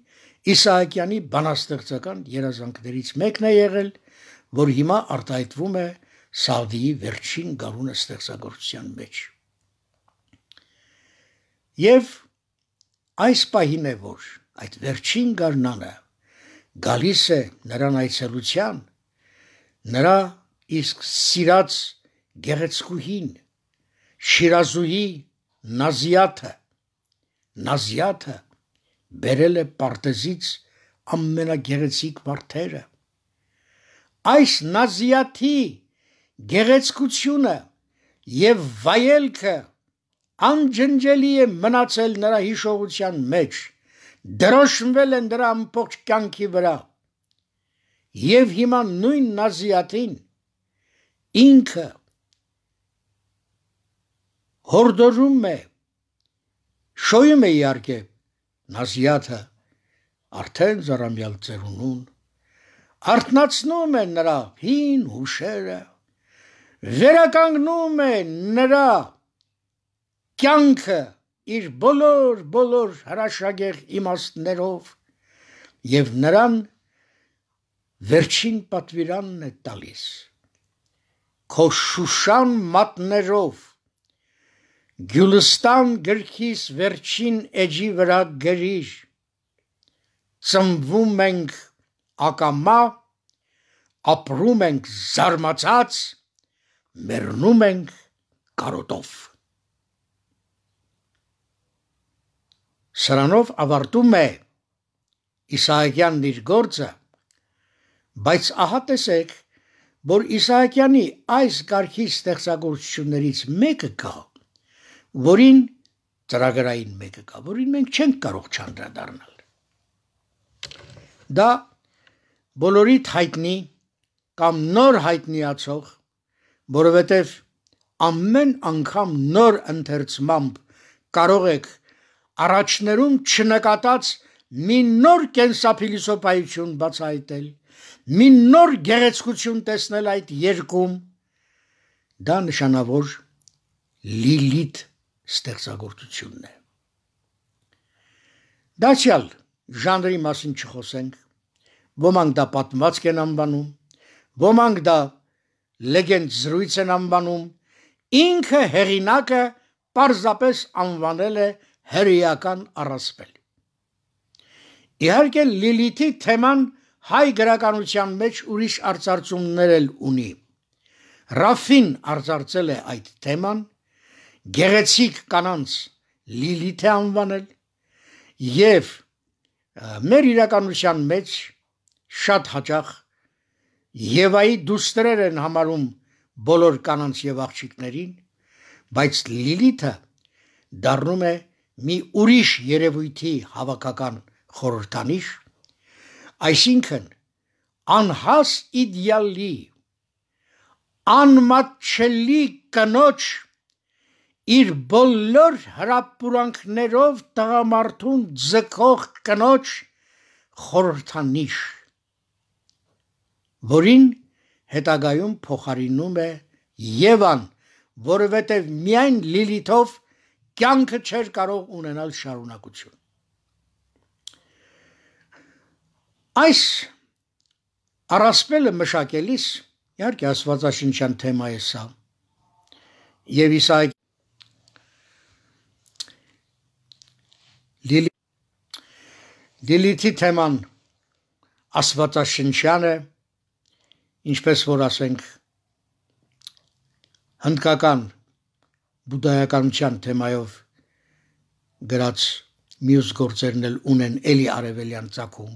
S1: Իսահակյանի բանաստեղծական երազանքներից մեկն է եղել որ հիմա արտահայտվում է Սավդիի վերջին գարունը ստեղծագործության մեջ։ Եվ այս պահին է որ այդ վերջին գարնանը գալիս է նրան այցելության նրա իսկ սիրած գեղեցկուհին Շիրազուհի Նազիաթը Նազիաթը բերել է պարտեզից ամենագեղեցիկ վարդերը այս Նազիաթի գեղեցկությունը եւ վայելքը անջնջելի է մնացել նրա հիշողության մեջ, դրոշմվել են դրա ամբողջ կյանքի վրա։ Եվ հիմա նույն նազիատին ինքը հորդորում է, շոյում է իհարկե նազիատը արդեն զարամյալ ծերունուն, արտնացնում է նրա հին հուշերը, վերականգնում է նրա կյանքը իր բոլոր բոլոր հրաշագեղ իմաստներով եւ նրան վերջին պատվիրանն է տալիս քո շուշան մատներով գյուլստան գրքիս վերջին էջի վրա գրիր ծնվում ենք ակամա ապրում ենք զարմացած մեռնում ենք կարոտով։ Սրանով ավարտում է Իսահակյանն իր գործը, բայց ահա տեսեք, որ Իսահակյանի այս ղարքի ստեղծագործություններից մեկը կա, որին ծրագրային մեկը կա, որին մենք չենք կարող չանդրադառնալ։ Դա բոլորիդ հայտնի կամ նոր հայտնիացող որովհետև ամեն անգամ նոր ընթերցմամբ կարող եք առաջներում չնկատած մի նոր կենսափիլիսոփայություն բացահայտել, մի նոր գեղեցկություն տեսնել այդ երկում։ Դա նշանավոր Լիլիթ ստեղծագործությունն է։ Դասյալ ժանրի մասին չխոսենք։ Ոմանք դա պատմվածք են անվանում, ոմանք դա լեգենդ զրույց են անվանում, ինքը հեղինակը պարզապես անվանել է հրեական առասպել։ Իհարկե Լիլիթի թեման հայ գրականության մեջ ուրիշ արծարծումներ էլ ունի։ Ռաֆին արծարծել է այդ թեման գեղեցիկ կանանց Լիլիթ է անվանել եւ մեր իրականության մեջ շատ հաճախ Եվայի դուստրեր են համարում բոլոր կանանց եւ աղջիկներին, բայց Լիլիթը դառնում է մի ուրիշ երևույթի հավաքական խորհրդանիշ, այսինքն անհաս իդեալի անմատչելի կնոջ իր բոլոր հրապուրանքներով տղամարդուն ձգող կնոջ խորհրդանիշ որին հետագայում փոխարինում է Եվան, որովհետև միայն Լիլիթով կյանքը չէր կարող ունենալ շարունակություն։ Այս առասպելը մշակելիս իհարկե աստվածաշնչյան թեմա է սա։ Եվ Իսայ Լիլիթի թեման աստվածաշնչյան է, լիլի, ինչպես որ ասենք հնդկական բուդայականության թեմայով գրած մյուս գործերն էլ ունեն Էլի Արևելյան ցակում։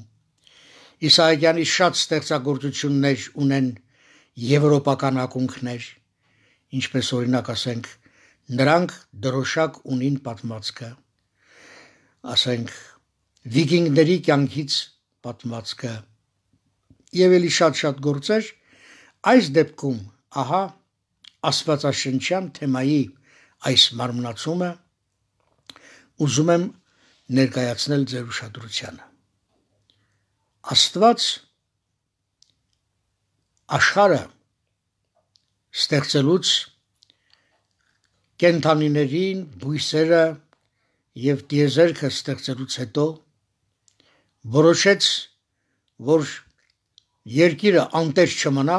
S1: Իսահակյանի շատ ստեղծագործություններ ունեն եվրոպական ակունքներ, ինչպես օրինակ ասենք նրանք դրոշակ ունին պատմածքը, ասենք վիկինգների կյանքից պատմածքը եւ ելի շատ-շատ գործեր, այս դեպքում ահա աստվածաշնչյան թեմայի այս մարմնացումը ուզում եմ ներկայացնել ձեր ուշադրությանը։ Աստված աշխարը ստեղծելուց կենթանիներին բույսերը եւ դիեզերքը ստեղծելուց հետո որոշեց որ երկիրը անտեր չմնա,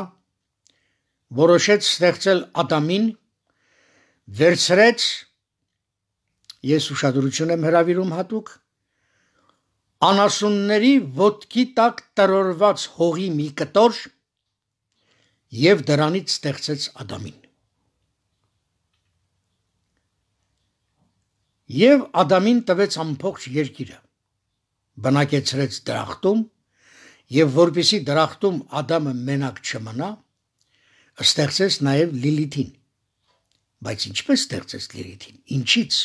S1: որոշեց ստեղծել Ադամին, վերցրեց ես ուշադրություն եմ հրավիրում հատուկ անասունների ոտքի տակ տրորված հողի մի կտոր եւ դրանից ստեղծեց Ադամին եւ Ադամին տվեց ամբողջ երկիրը բնակեցրեց դրախտում եւ որբիսի դրախտում Ադամը մենակ չմնա, ստեղծեց նաեւ Լիլիթին։ Բայց ինչպես ստեղծեց Լիլիթին։ Ինչից։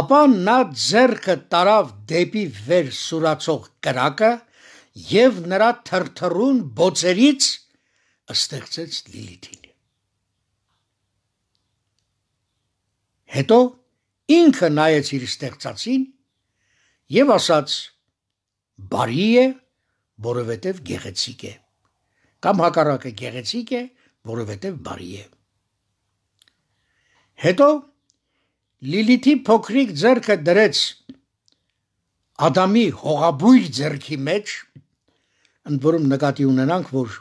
S1: Ապա նա ձեռքը տարավ դեպի վեր սուրացող կրակը եւ նրա թրթռուն բոցերից ստեղծեց Լիլիթին։ Հետո ինքը նայեց իր ստեղծածին եւ ասաց բարի է, որովհետև գեղեցիկ է։ Կամ հակառակը գեղեցիկ է, որովհետև բարի է։ Հետո Լիլիթի փոքրիկ ձեռքը դրեց Ադամի հողաբույր ձեռքի մեջ, ընդ որում նկատի ունենանք, որ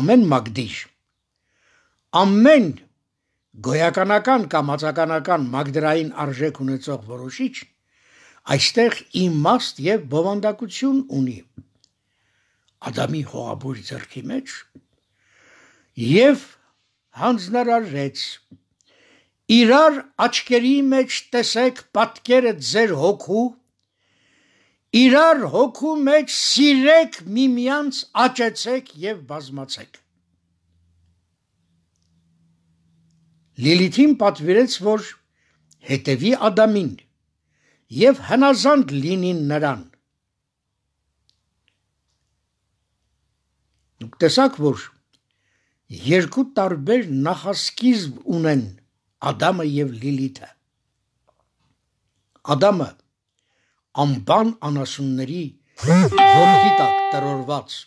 S1: ամեն մագդիշ ամեն գոյականական կամ ածականական մագդրային արժեք ունեցող որոշիչ այստեղ իմաստ եւ բովանդակություն ունի Ադամի հողաբույր ձեռքի մեջ եւ հանձնարարեց իրար աչքերի մեջ տեսեք պատկերը ձեր հոգու իրար հոգու մեջ սիրեք միմյանց աճեցեք եւ բազմացեք Լիլիթին պատվիրեց որ հետևի Ադամին եւ հնազանդ լինին նրան։ Դուք տեսաք, որ երկու տարբեր նախասկիզբ ունեն Ադամը եւ Լիլիթը։ Ադամը անբան անասունների ողքի տակ տրորված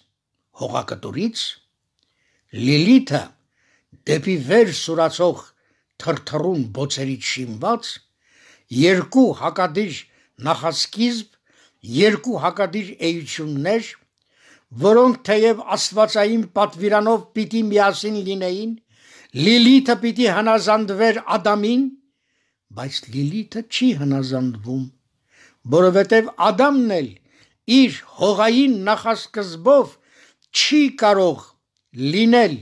S1: հողակտուրից Լիլիթը դեպի վեր սուրացող թրթռուն բոցերից շինված երկու հակադիր նախասկիզբ, երկու հակադիր էություններ, որոնք թեև աստվածային պատվիրանով պիտի միասին լինեին, Լիլիթը պիտի հնազանդվեր Ադամին, բայց Լիլիթը չի հնազանդվում, որովհետև Ադամն էլ իր հողային նախասկզբով չի կարող լինել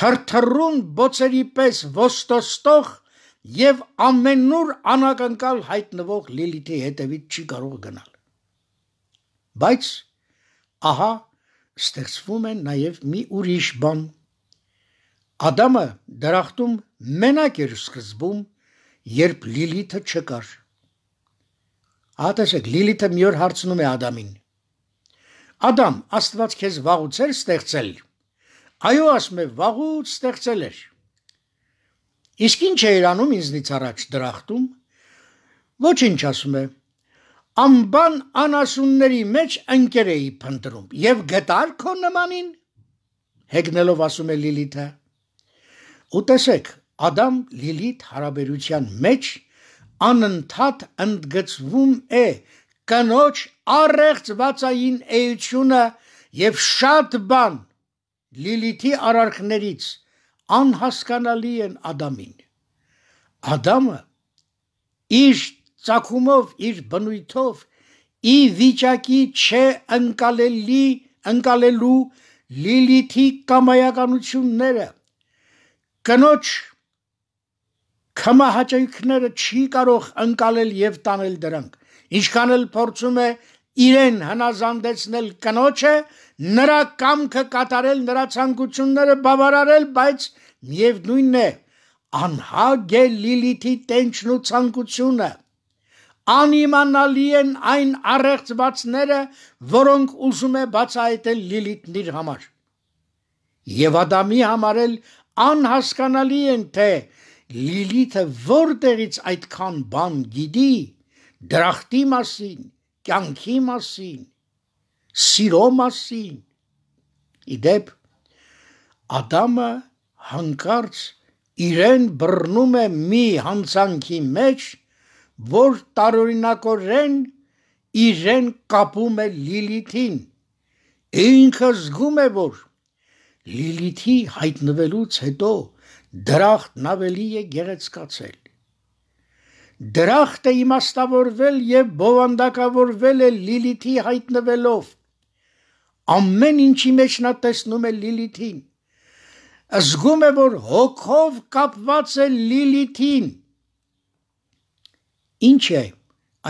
S1: թրթռուն բոցերի պես ոստոստող եւ ամենուր անակնկալ հայտնվող Լիլիթի հետևից չի կարող գնալ։ Բայց ահա ստեղծվում է նաեւ մի ուրիշ բան։ Ադամը դրախտում մենակ էր սկզբում, երբ Լիլիթը չկար։ Ատեսեք, Լիլիթը մի օր հարցնում է Ադամին. Ադամ, Աստված քեզ վաղուց էր ստեղծել։ Այո, ասում է, վաղուց ստեղծել էր։ Իսկ ինչ է իրանում ինձնից առաջ դրախտում։ Ոչինչ ասում է։ Անբան անասունների մեջ ընկեր էի փնտրում եւ գտար քո նմանին։ Հեգնելով ասում է Լիլիթը։ Ու տեսեք, Ադամ Լիլիթ հարաբերության մեջ անընդհատ ընդգծվում է կնոջ առեղծ վածային էությունը եւ շատ բան Լիլիթի արարքներից անհասկանալի են Ադամին։ Ադամը իր ցակումով, իր բնույթով, ի վիճակի չէ ընկալելի, ընկալելու Լիլիթի կամայականությունները։ Կնոջ կամահաճույքները չի կարող ընկալել եւ տանել դրանք։ Ինչքան էլ փորձում է իրեն հնազանդեցնել կնոջը, նրա կամքը կատարել, նրա ցանկությունները բավարարել, բայց միևնույնն է, անհագ է Լիլիթի տենչն ու ցանկությունը։ Անիմանալի են այն առեղծվածները, որոնք ուզում է բացահայտել Լիլիթն իր համար։ Եվ Ադամի համար էլ անհասկանալի են, թե Լիլիթը որտեղից այդքան բան գիտի դրախտի մասին, կյանքի մասին, սիրո մասին։ Իդեպ Ադամը հանկարծ իրեն բռնում է մի հանցանքի մեջ, որ տարօրինակորեն իրեն կապում է Լիլիթին։ Ինքը զգում է, որ Լիլիթի հայտնվելուց հետո դրախտն ավելի է գեղեցկացել։ Դրախտը իմաստավորվել եւ բովանդակավորվել է Լիլիթի հայտնվելով։ Ամեն ինչի մեջ նա տեսնում է Լիլիթին։ Զգում է, որ հոգով կապված է Լիլիթին։ Ինչ է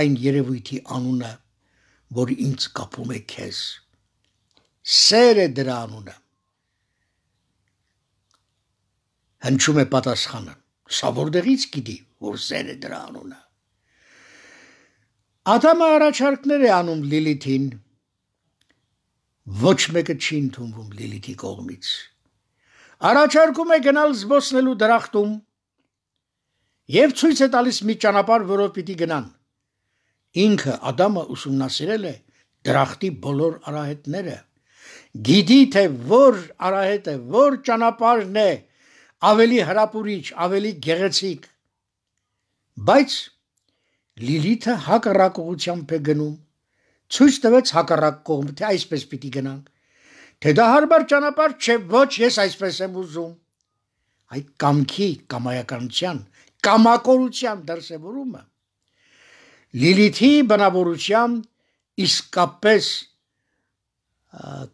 S1: այն երևույթի անունը, որ ինձ կապում է քեզ։ Սեր է դրա անունը։ Հնչում է պատասխանը։ Սա որտեղից գիտի։ Ուրսեր է դրա անունը։ Ադամը առաջարկներ է անում Լիլիթին։ Ոչ մեկը չի ընդունվում Լիլիթի կողմից։ Առաջարկում է գնալ զբոսնելու դրախտում եւ ցույց է տալիս մի ճանապարհ, որով պիտի գնան։ Ինքը Ադամը ուսումնասիրել է դրախտի բոլոր արահետները։ Գիտի թե որ արահետը, որ ճանապարհն է ավելի հրապուրիչ, ավելի գեղեցիկ Բայց Լիլիթը հակառակողությամբ է գնում։ Ցույց տվեց հակառակ կողմ, թե այսպես պիտի գնանք։ Թե դա հարմար ճանապարհ չէ, ոչ ես այսպես եմ ուզում։ Այդ կամքի, կամայականության, կամակորության դրսևորումը Լիլիթի բնավորությամբ իսկապես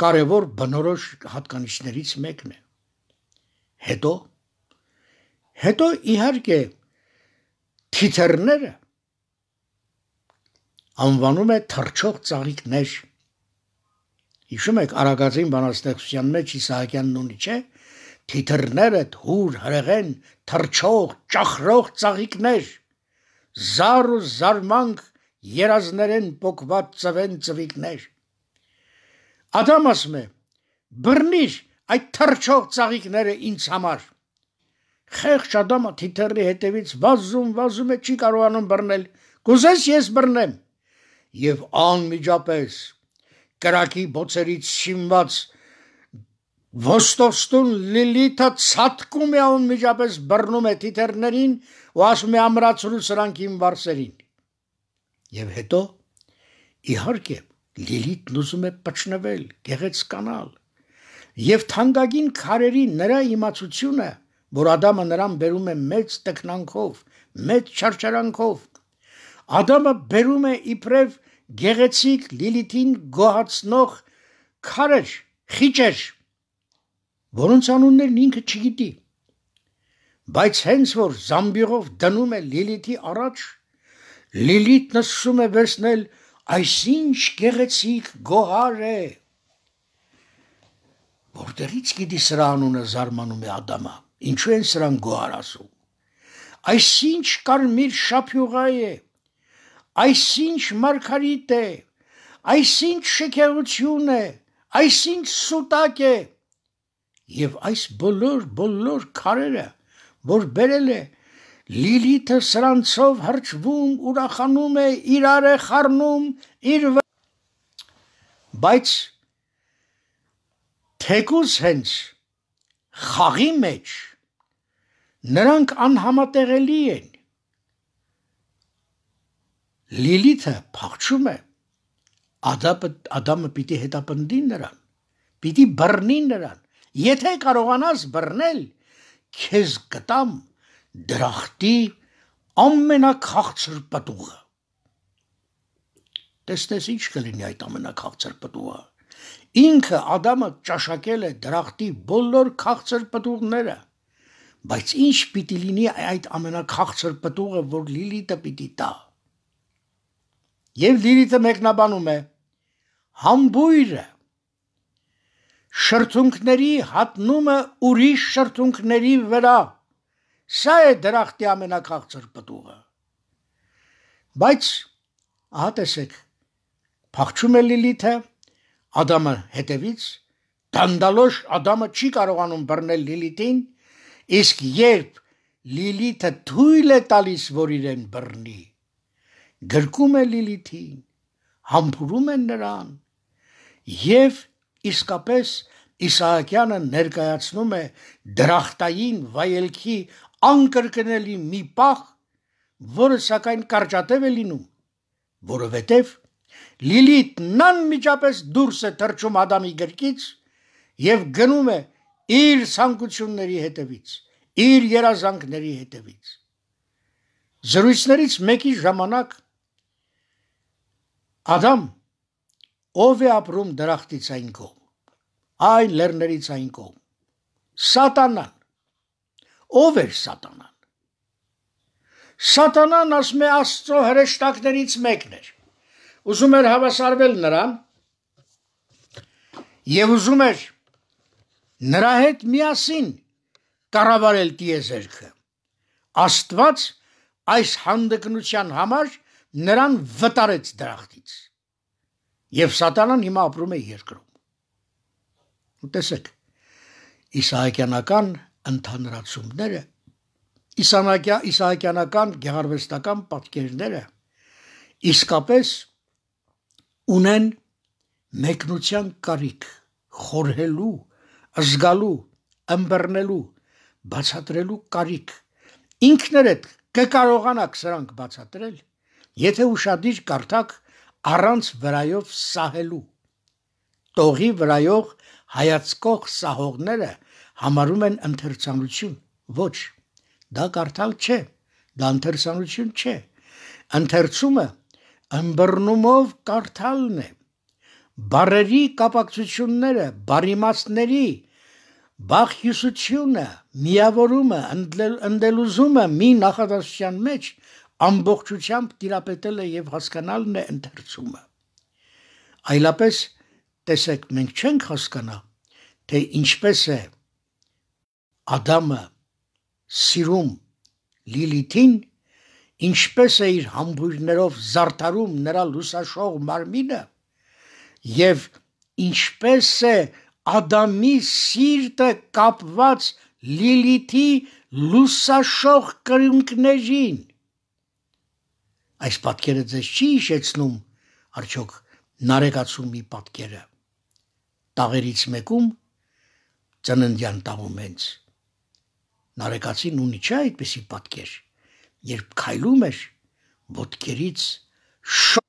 S1: կարևոր բնորոշ հատկանիշներից մեկն է։ Հետո հետո իհարկե թիթեռները անվանում է թռչող ծաղիկներ։ Հիշում եք Արագածին բանաստեղծության մեջ Իսահակյանն ունի, չէ՞, թիթռները հուր հրեղեն թռչող ճախրող ծաղիկներ զար ու զարմանք երազներեն փոկված ծվեն ծվիկներ ադամ ասում է բռնիր այդ թռչող ծաղիկները ինձ համար Խեղճ ադամը թիթեռի հետևից վազում, վազում է, չի կարողանում բռնել։ Կուզես ես բռնեմ։ Եվ անմիջապես կրակի բոցերից շինված ոստոստուն Լիլիթը ցատկում է անմիջապես բռնում է թիթեռներին ու ասում է ամրացրու սրանք իմ վարսերին։ Եվ հետո իհարկե Լիլիթն ուզում է պճնվել, գեղեցկանալ։ Եվ թանկագին քարերի նրա իմացությունը որ Ադամը նրան բերում է մեծ տքնանքով, մեծ չարչարանքով։ Ադամը բերում է իբրև գեղեցիկ Լիլիթին գոհացնող քարեր, խիճեր, որոնց անուններն ինքը չգիտի։ Բայց հենց որ զամբյուղով դնում է Լիլիթի առաջ, Լիլիթ նսում է վերցնել այսինչ գեղեցիկ գոհար է։ Որտեղից գիտի սրա անունը զարմանում է Ադամը։ Ինչու են սրան գոհար ասում։ Այսինչ կարմիր շափյուղա է։ Այսինչ մարգարիտ է։ Այսինչ շքեղություն է։ Այսինչ սուտակ է։ Եվ այս բոլոր բոլոր քարերը, որ բերել է Լիլիթը սրանցով հրճվում, ուրախանում է, իրար է խառնում, իր բայց թեկուս հենց խաղի մեջ Նրանք անհամատեղելի են։ Լիլիթը փախչում է։ Ադամը Ադամը պիտի հետապնդի նրան, պիտի բռնի նրան։ Եթե կարողանաս բռնել, քեզ կտամ դրախտի ամենակաղցր պտուղը։ Տեսնես ինչ կլինի այդ ամենակաղցր պտուղը։ Ինքը Ադամը ճաշակել է դրախտի բոլոր քաղցր պտուղները։ Բայց ինչ պիտի լինի այդ ամենակաղցր պտուղը, որ Լիլիտը պիտի տա։ Եվ Լիլիտը մեկնաբանում է. Համբույրը շրթունքների հատնումը ուրիշ շրթունքների վրա։ Սա է դրախտի ամենակաղցր պտուղը։ Բայց ահա տեսեք, փախչում է Լիլիթը, Ադամը հետևից, դանդալոշ Ադամը չի կարողանում բռնել Լիլիթին Իսկ երբ Լիլիթը թույլ է տալիս, որ իրեն բռնի, գրկում է Լիլիթին, համբուրում է նրան եւ իսկապես Իսահակյանը ներկայացնում է դրախտային վայելքի անկրկնելի մի պահ, որը սակայն կարճատև է լինում, որովհետև Լիլիթն անմիջապես դուրս է թռչում Ադամի գրկից եւ գնում է իր ցանկությունների հետևից, իր երազանքների հետևից։ Զրույցներից մեկի ժամանակ Ադամ ով է ապրում դրախտից այն կողմ, այն լեռներից այն կողմ։ Սատանան։ Ով է Սատանան։ Սատանան ասում է Աստծո հրեշտակներից մեկն էր։ Ուզում էր հավասարվել նրան եւ ուզում էր նրա հետ միասին կառավարել տիեզերքը։ Աստված այս հանդգնության համար նրան վտարեց դրախտից։ Եվ սատանան հիմա ապրում է երկրում։ Տեսեք, իսահակյանական ընդհանրացումները, իսահակյա իսահակյանական գեղարվեստական պատկերները իսկապես ունեն մեկնության կարիք խորհելու զգալու, ըմբռնելու, բացատրելու կարիք։ Ինքներդ կկարողանաք սրանք բացատրել, եթե ուրشادիր կարդաք առանց վրայով սահելու։ Տողի վրայով հայացքող սահողները համարում են ընթերցանություն, ոչ։ Դա կարդալ չէ, դա ընթերցանություն չէ։ Ընթերցումը ըմբռնումով կարդալն է բարերի կապակցությունները, բարիմաստների բախյուսությունը, միավորումը, ընդելուզումը մի նախադասության մեջ ամբողջությամբ տիրապետել է եւ հասկանալն է ընթերցումը։ Այլապես տեսեք, մենք չենք հասկանա, թե ինչպես է Ադամը սիրում Լիլիթին, ինչպես է իր համբույրներով զարդարում նրա լուսաշող մարմինը, եւ ինչպես է Ադամի սիրտը կապված Լիլիթի լուսաշող կրունկներին։ Այս պատկերը ձեզ չի հիշեցնում արդյոք նարեկացումի պատկերը։ Տաղերից մեկում ծննդյան տաղում ենց։ Նարեկացին ունի չէ այդպիսի պատկեր, երբ քայլում էր ոտքերից շ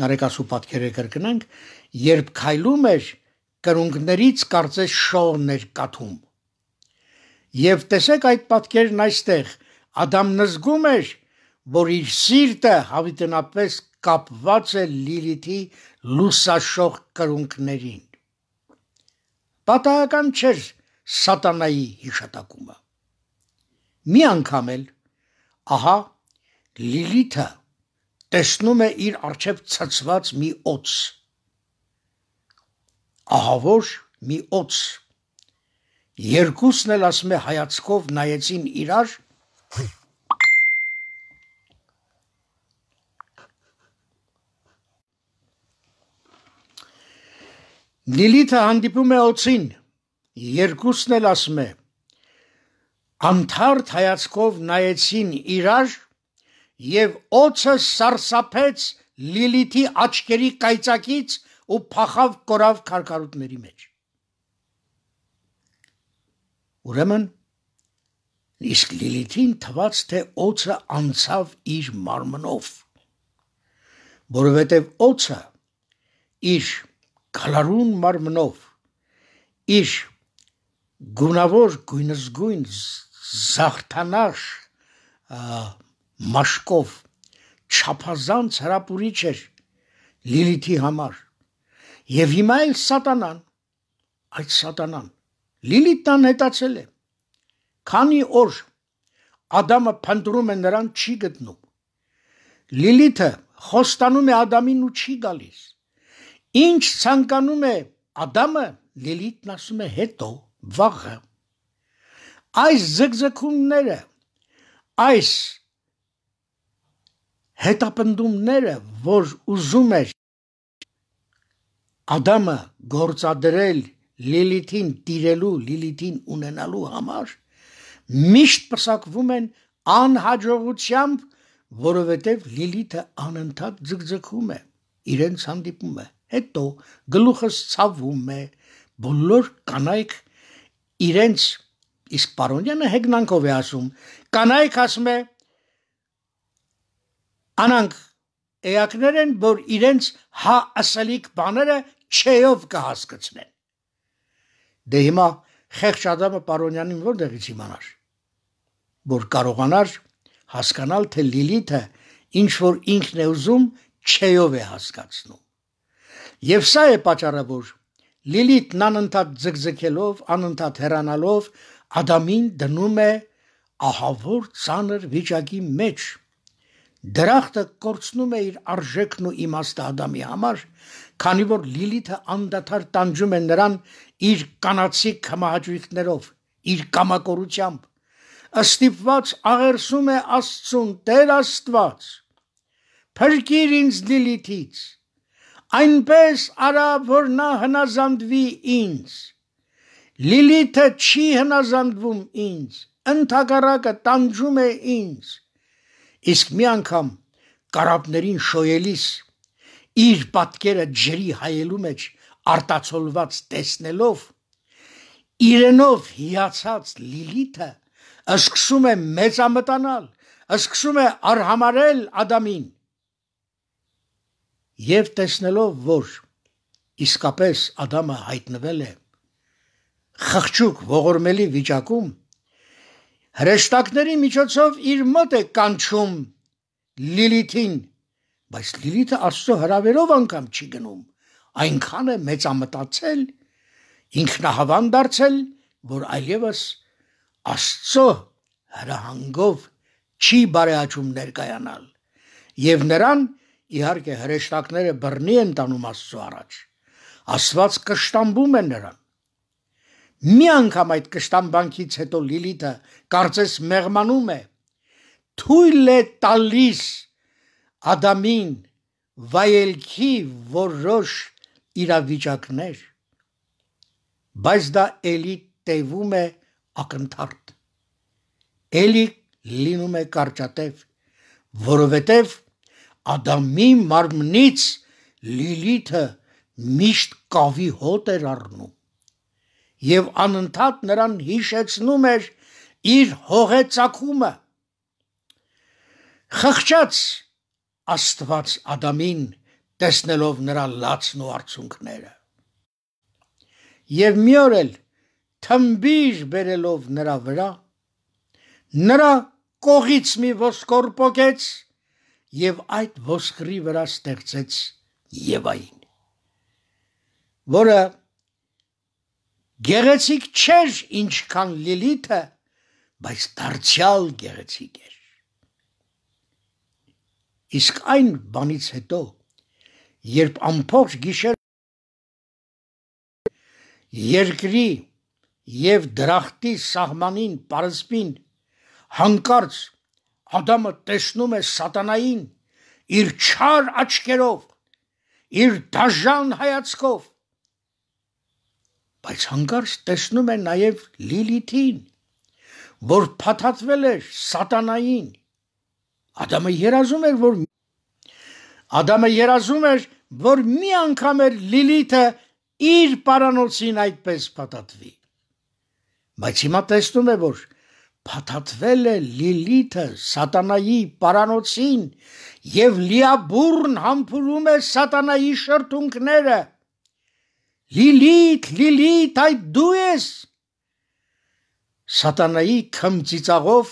S1: նարեկասու պատկերը կրկնանք, երբ քայլում էր կրունգներից կարծես շողներ կաթում։ Եվ տեսեք այդ պատկերն այստեղ, Ադամն զգում էր, որ իր սիրտը հավիտենապես կապված է Լիլիթի լուսաշող կրունկներին։ Պատահական չէր սատանայի հիշատակումը։ Մի անգամ էլ, ահա, Լիլիթը տեսնում է իր արջև ցցված մի օծ։ Ահավոր մի օծ։ Երկուսն էլ ասում է հայացքով նայեցին իրար։ Լիլիթը հանդիպում է օծին։ Երկուսն էլ ասում է. Անթարթ հայացքով նայեցին իրար եւ օծը սարսափեց Լիլիթի աչքերի կայծակից ու փախավ կորավ քարքարուտների մեջ։ Ուրեմն իսկ Լիլիթին թվաց թե օծը անցավ իր մարմնով, որովհետև օծը իր գալարուն մարմնով իր գունավոր գույնզգույն զախտանաշ մաշկով չափազանց հրապուրիչ էր Լիլիթի համար։ Եվ հիմա էլ սատանան, այդ սատանան Լիլիթան հետացել է։ Քանի օր Ադամը փնտրում է նրան չի գտնում։ Լիլիթը խոստանում է Ադամին ու չի գալիս։ Ինչ ցանկանում է Ադամը, Լիլիթն ասում է հետո, վաղը։ Այս զգզգումները, այս հետապնդումները, որ ուզում էր Ադամը գործադրել Լիլիթին տիրելու, Լիլիթին ունենալու համար, միշտ պսակվում են անհաջողությամբ, որովհետև Լիլիթը անընդհատ ձգձգում է, իրենց հանդիպում է։ Հետո գլուխս ցավում է, բոլոր կանայք իրենց իսկ Պարոնյանը հեգնանքով է ասում, կանայք ասում է Անանք էակներ են, որ իրենց հա ասելիք բաները չեյով կհասկացնեն։ Դե հիմա խեղճ Ադամը Պարոնյանին որտեղից իմանար, որ կարողանար հասկանալ, թե Լիլիթը ինչ որ ինքն է ուզում, չեյով է հասկացնում։ Եվ սա է պատճառը, որ Լիլիթն անընդհատ ձգձգելով, անընդհատ հեռանալով Ադամին դնում է ահավոր ցաներ վիճակի մեջ Դրախտը կորցնում է իր արժեքն ու իմաստը Ադամի համար, քանի որ Լիլիթը անդադար տանջում է նրան իր կանացի կմահաճույքներով, իր կամակորությամբ։ Աստիպված աղերսում է Աստծուն, Տեր Աստված։ Փրկիր ինձ Լիլիթից։ Այնպես արա, որ նա հնազանդվի ինձ։ Լիլիթը չի հնազանդվում ինձ, ընդհակառակը տանջում է ինձ Իսկ մի անգամ կարապներին շոյելիս իր պատկերը ջրի հայելու մեջ արտացոլված տեսնելով իրենով հիացած Լիլիթը սկսում է մեծամտանալ, սկսում է արհամարել Ադամին։ Եվ տեսնելով, որ իսկապես Ադամը հայտնվել է խղճուկ ողորմելի վիճակում, հրեշտակների միջոցով իր մոտ է կանչում Լիլիթին, բայց Լիլիթը Աստծո հրավերով անգամ չի գնում։ Այնքան է մեծամտացել, ինքնահավան դարձել, որ այլևս Աստծո հրահանգով չի բարեաճում ներկայանալ։ Եվ նրան իհարկե հրեշտակները բռնի են տանում Աստծո առաջ։ Աստված կշտամբում է նրան։ Մի անգամ այդ կշտան բանկից հետո Լիլիթը կարծես մեղմանում է։ Թույլ է տալիս Ադամին վայելքի որոշ իրավիճակներ, բայց դա ելի տևում է ակնթարթ։ Ելի լինում է կարճատև, որովհետև Ադամի մարմնից Լիլիթը միշտ կավի հոտ էր առնում եւ անընդհատ նրան հիշեցնում էր իր հողեցակումը։ Խղճած Աստված Ադամին տեսնելով նրա լացն ու արցունքները։ Եվ մի օր էլ թմբիժ բերելով նրա վրա նրա կողից մի ոսկոր փոկեց եւ այդ ոսկրի վրա ստեղծեց Եվային, որը Գեղեցիկ չէր ինչքան Լիլիթը, բայց դարձյալ գեղեցիկ էր։ Իսկ այն բանից հետո, երբ ամբողջ գիշեր երկրի եւ դրախտի սահմանին պարզպին հանկարծ Ադամը տեսնում է սատանային իր չար աչքերով իր դաժան հայացքով Բայց հանկարծ տեսնում է նաև Լիլիթին, որ փաթաթվել էր սատանային։ Ադամը երազում էր, որ Ադամը երազում էր, որ մի անգամ էր Լիլիթը իր պարանոցին այդպես փաթաթվի։ Բայց հիմա տեսնում է, որ փաթաթվել է Լիլիթը սատանայի պարանոցին եւ լիաբուրն համբուրում է սատանայի շրթունքները։ Լիլիթ, Լիլիթ, այդ դու ես։ Սատանայի քմծիծաղով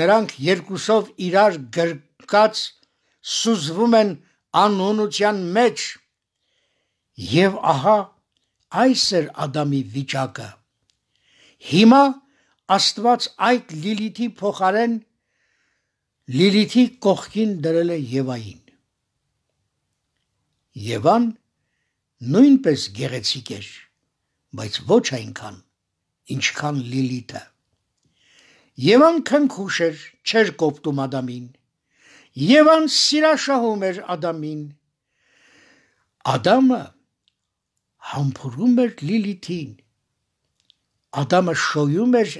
S1: նրանք երկուսով իրար գրկած սուզվում են անոնության մեջ։ Եվ ահա այս էր Ադամի վիճակը։ Հիմա Աստված այդ Լիլիթի փոխարեն Լիլիթի կողքին դրել է Եվային։ Եվան նույնպես գեղեցիկ էր, բայց ոչ այնքան, ինչքան Լիլիթը։ Եվան քնքուշ էր, չեր կոպտում Ադամին։ Եվան սիրաշահում էր Ադամին։ Ադամը համբուրում էր Լիլիթին։ Ադամը շոյում էր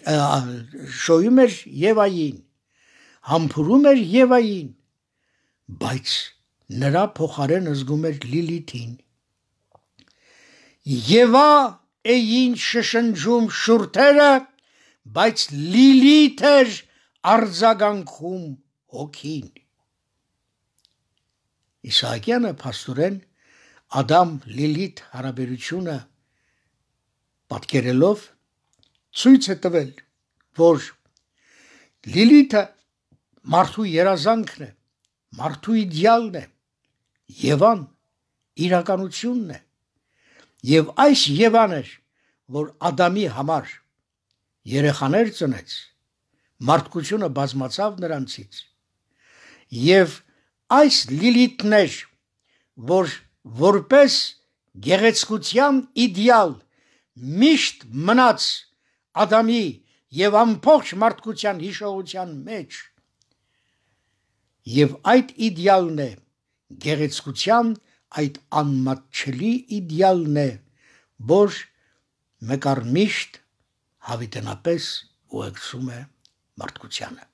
S1: շոյում էր Եվային։ Համբուրում էր Եվային, բայց նրա փոխարեն զգում էր Լիլիթին։ Եվա էին շշնջում շուրթերը, բայց լիլիթ էր արձագանքում հոգին։ Իսահակյանը փաստորեն Ադամ Լիլիթ հարաբերությունը պատկերելով ցույց է տվել, որ Լիլիթը մարդու երազանքն է, մարդու իդեալն է, Եվան իրականությունն է եւ այս Եվան էր, որ Ադամի համար երեխաներ ծնեց։ Մարդկությունը բազմացավ նրանցից։ Եվ այս Լիլիթն էր, որ որպես գեղեցկության իդեալ միշտ մնաց Ադամի եւ ամբողջ մարդկության հիշողության մեջ։ Եվ այդ իդեալն է գեղեցկության այդ անմատչելի իդեալն է, որ մեկարմիշտ հավիտենապես ուղեկցում է մարդկությանը։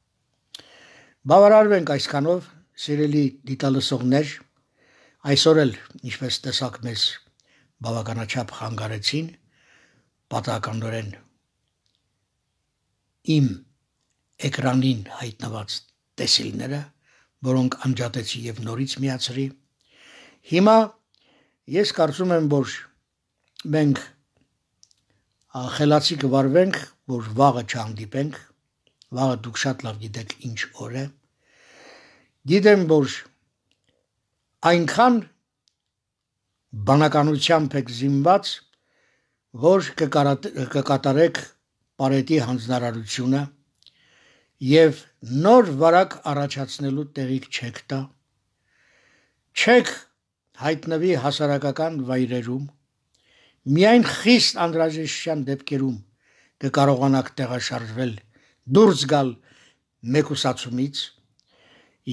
S1: Բավարարվենք այսքանով, սիրելի դիտալսողներ, այսօր էլ ինչպես տեսակ մեզ բավականաչափ հանգարեցին պատահականորեն իմ էկրանին հայտնված տեսիլները, որոնք անջատեցի եւ նորից միացրի Հիմա ես կարծում եմ, որ մենք խելացի կվարվենք, որ վաղը չհանդիպենք, վաղը դուք շատ լավ գիտեք ինչ օր է։ Գիտեմ, որ այնքան բանականությամբ եք զինված, որ կկատարեք պարետի հանձնարարությունը եւ նոր վարակ առաջացնելու տեղիք չեք տա։ Չեք հայտնվի հասարակական վայրերում, միայն խիստ անդրաժեշտության դեպքերում կկարողանաք տեղաշարժվել դուրս գալ մեկուսացումից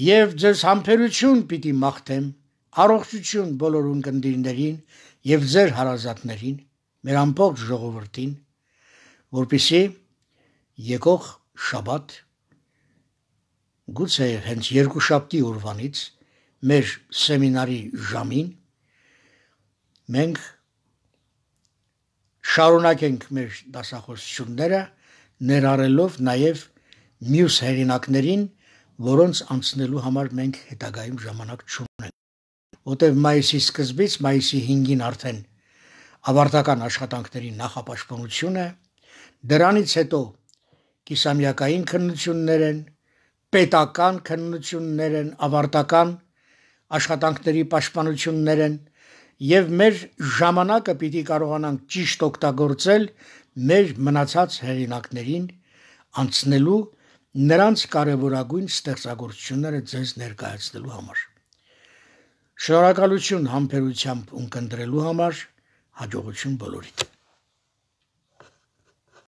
S1: եւ ձեզ համբերություն պիտի մաղթեմ առողջություն բոլոր ունկնդիրներին եւ ձեր հարազատներին մեր ամբողջ ժողովրդին որպիսի եկող շաբաթ գուցե հենց երկու շաբթի օրվանից մեր սեմինարի ժամին մենք շարունակենք մեր դասախոսությունները ներառելով նաև մյուս հերինակներին, որոնց անցնելու համար մենք հետագայում ժամանակ չունենք։ Որտեւ մայիսի սկզբից մայիսի 5-ին արդեն ավարտական աշխատանքների նախապաշտպանությունը, դրանից հետո կիսամյակային քննություններ են, պետական քննություններ են, ավարտական աշխատանքների պաշտպանություններ են եւ մեր ժամանակը պիտի կարողանանք ճիշտ օգտագործել մեր մնացած հերինակներին անցնելու նրանց կարևորագույն ստեղծագործությունները ձեզ ներկայացնելու համար։ Շնորհակալություն համբերությամբ ունկնդրելու համար հաջողություն բոլորիդ։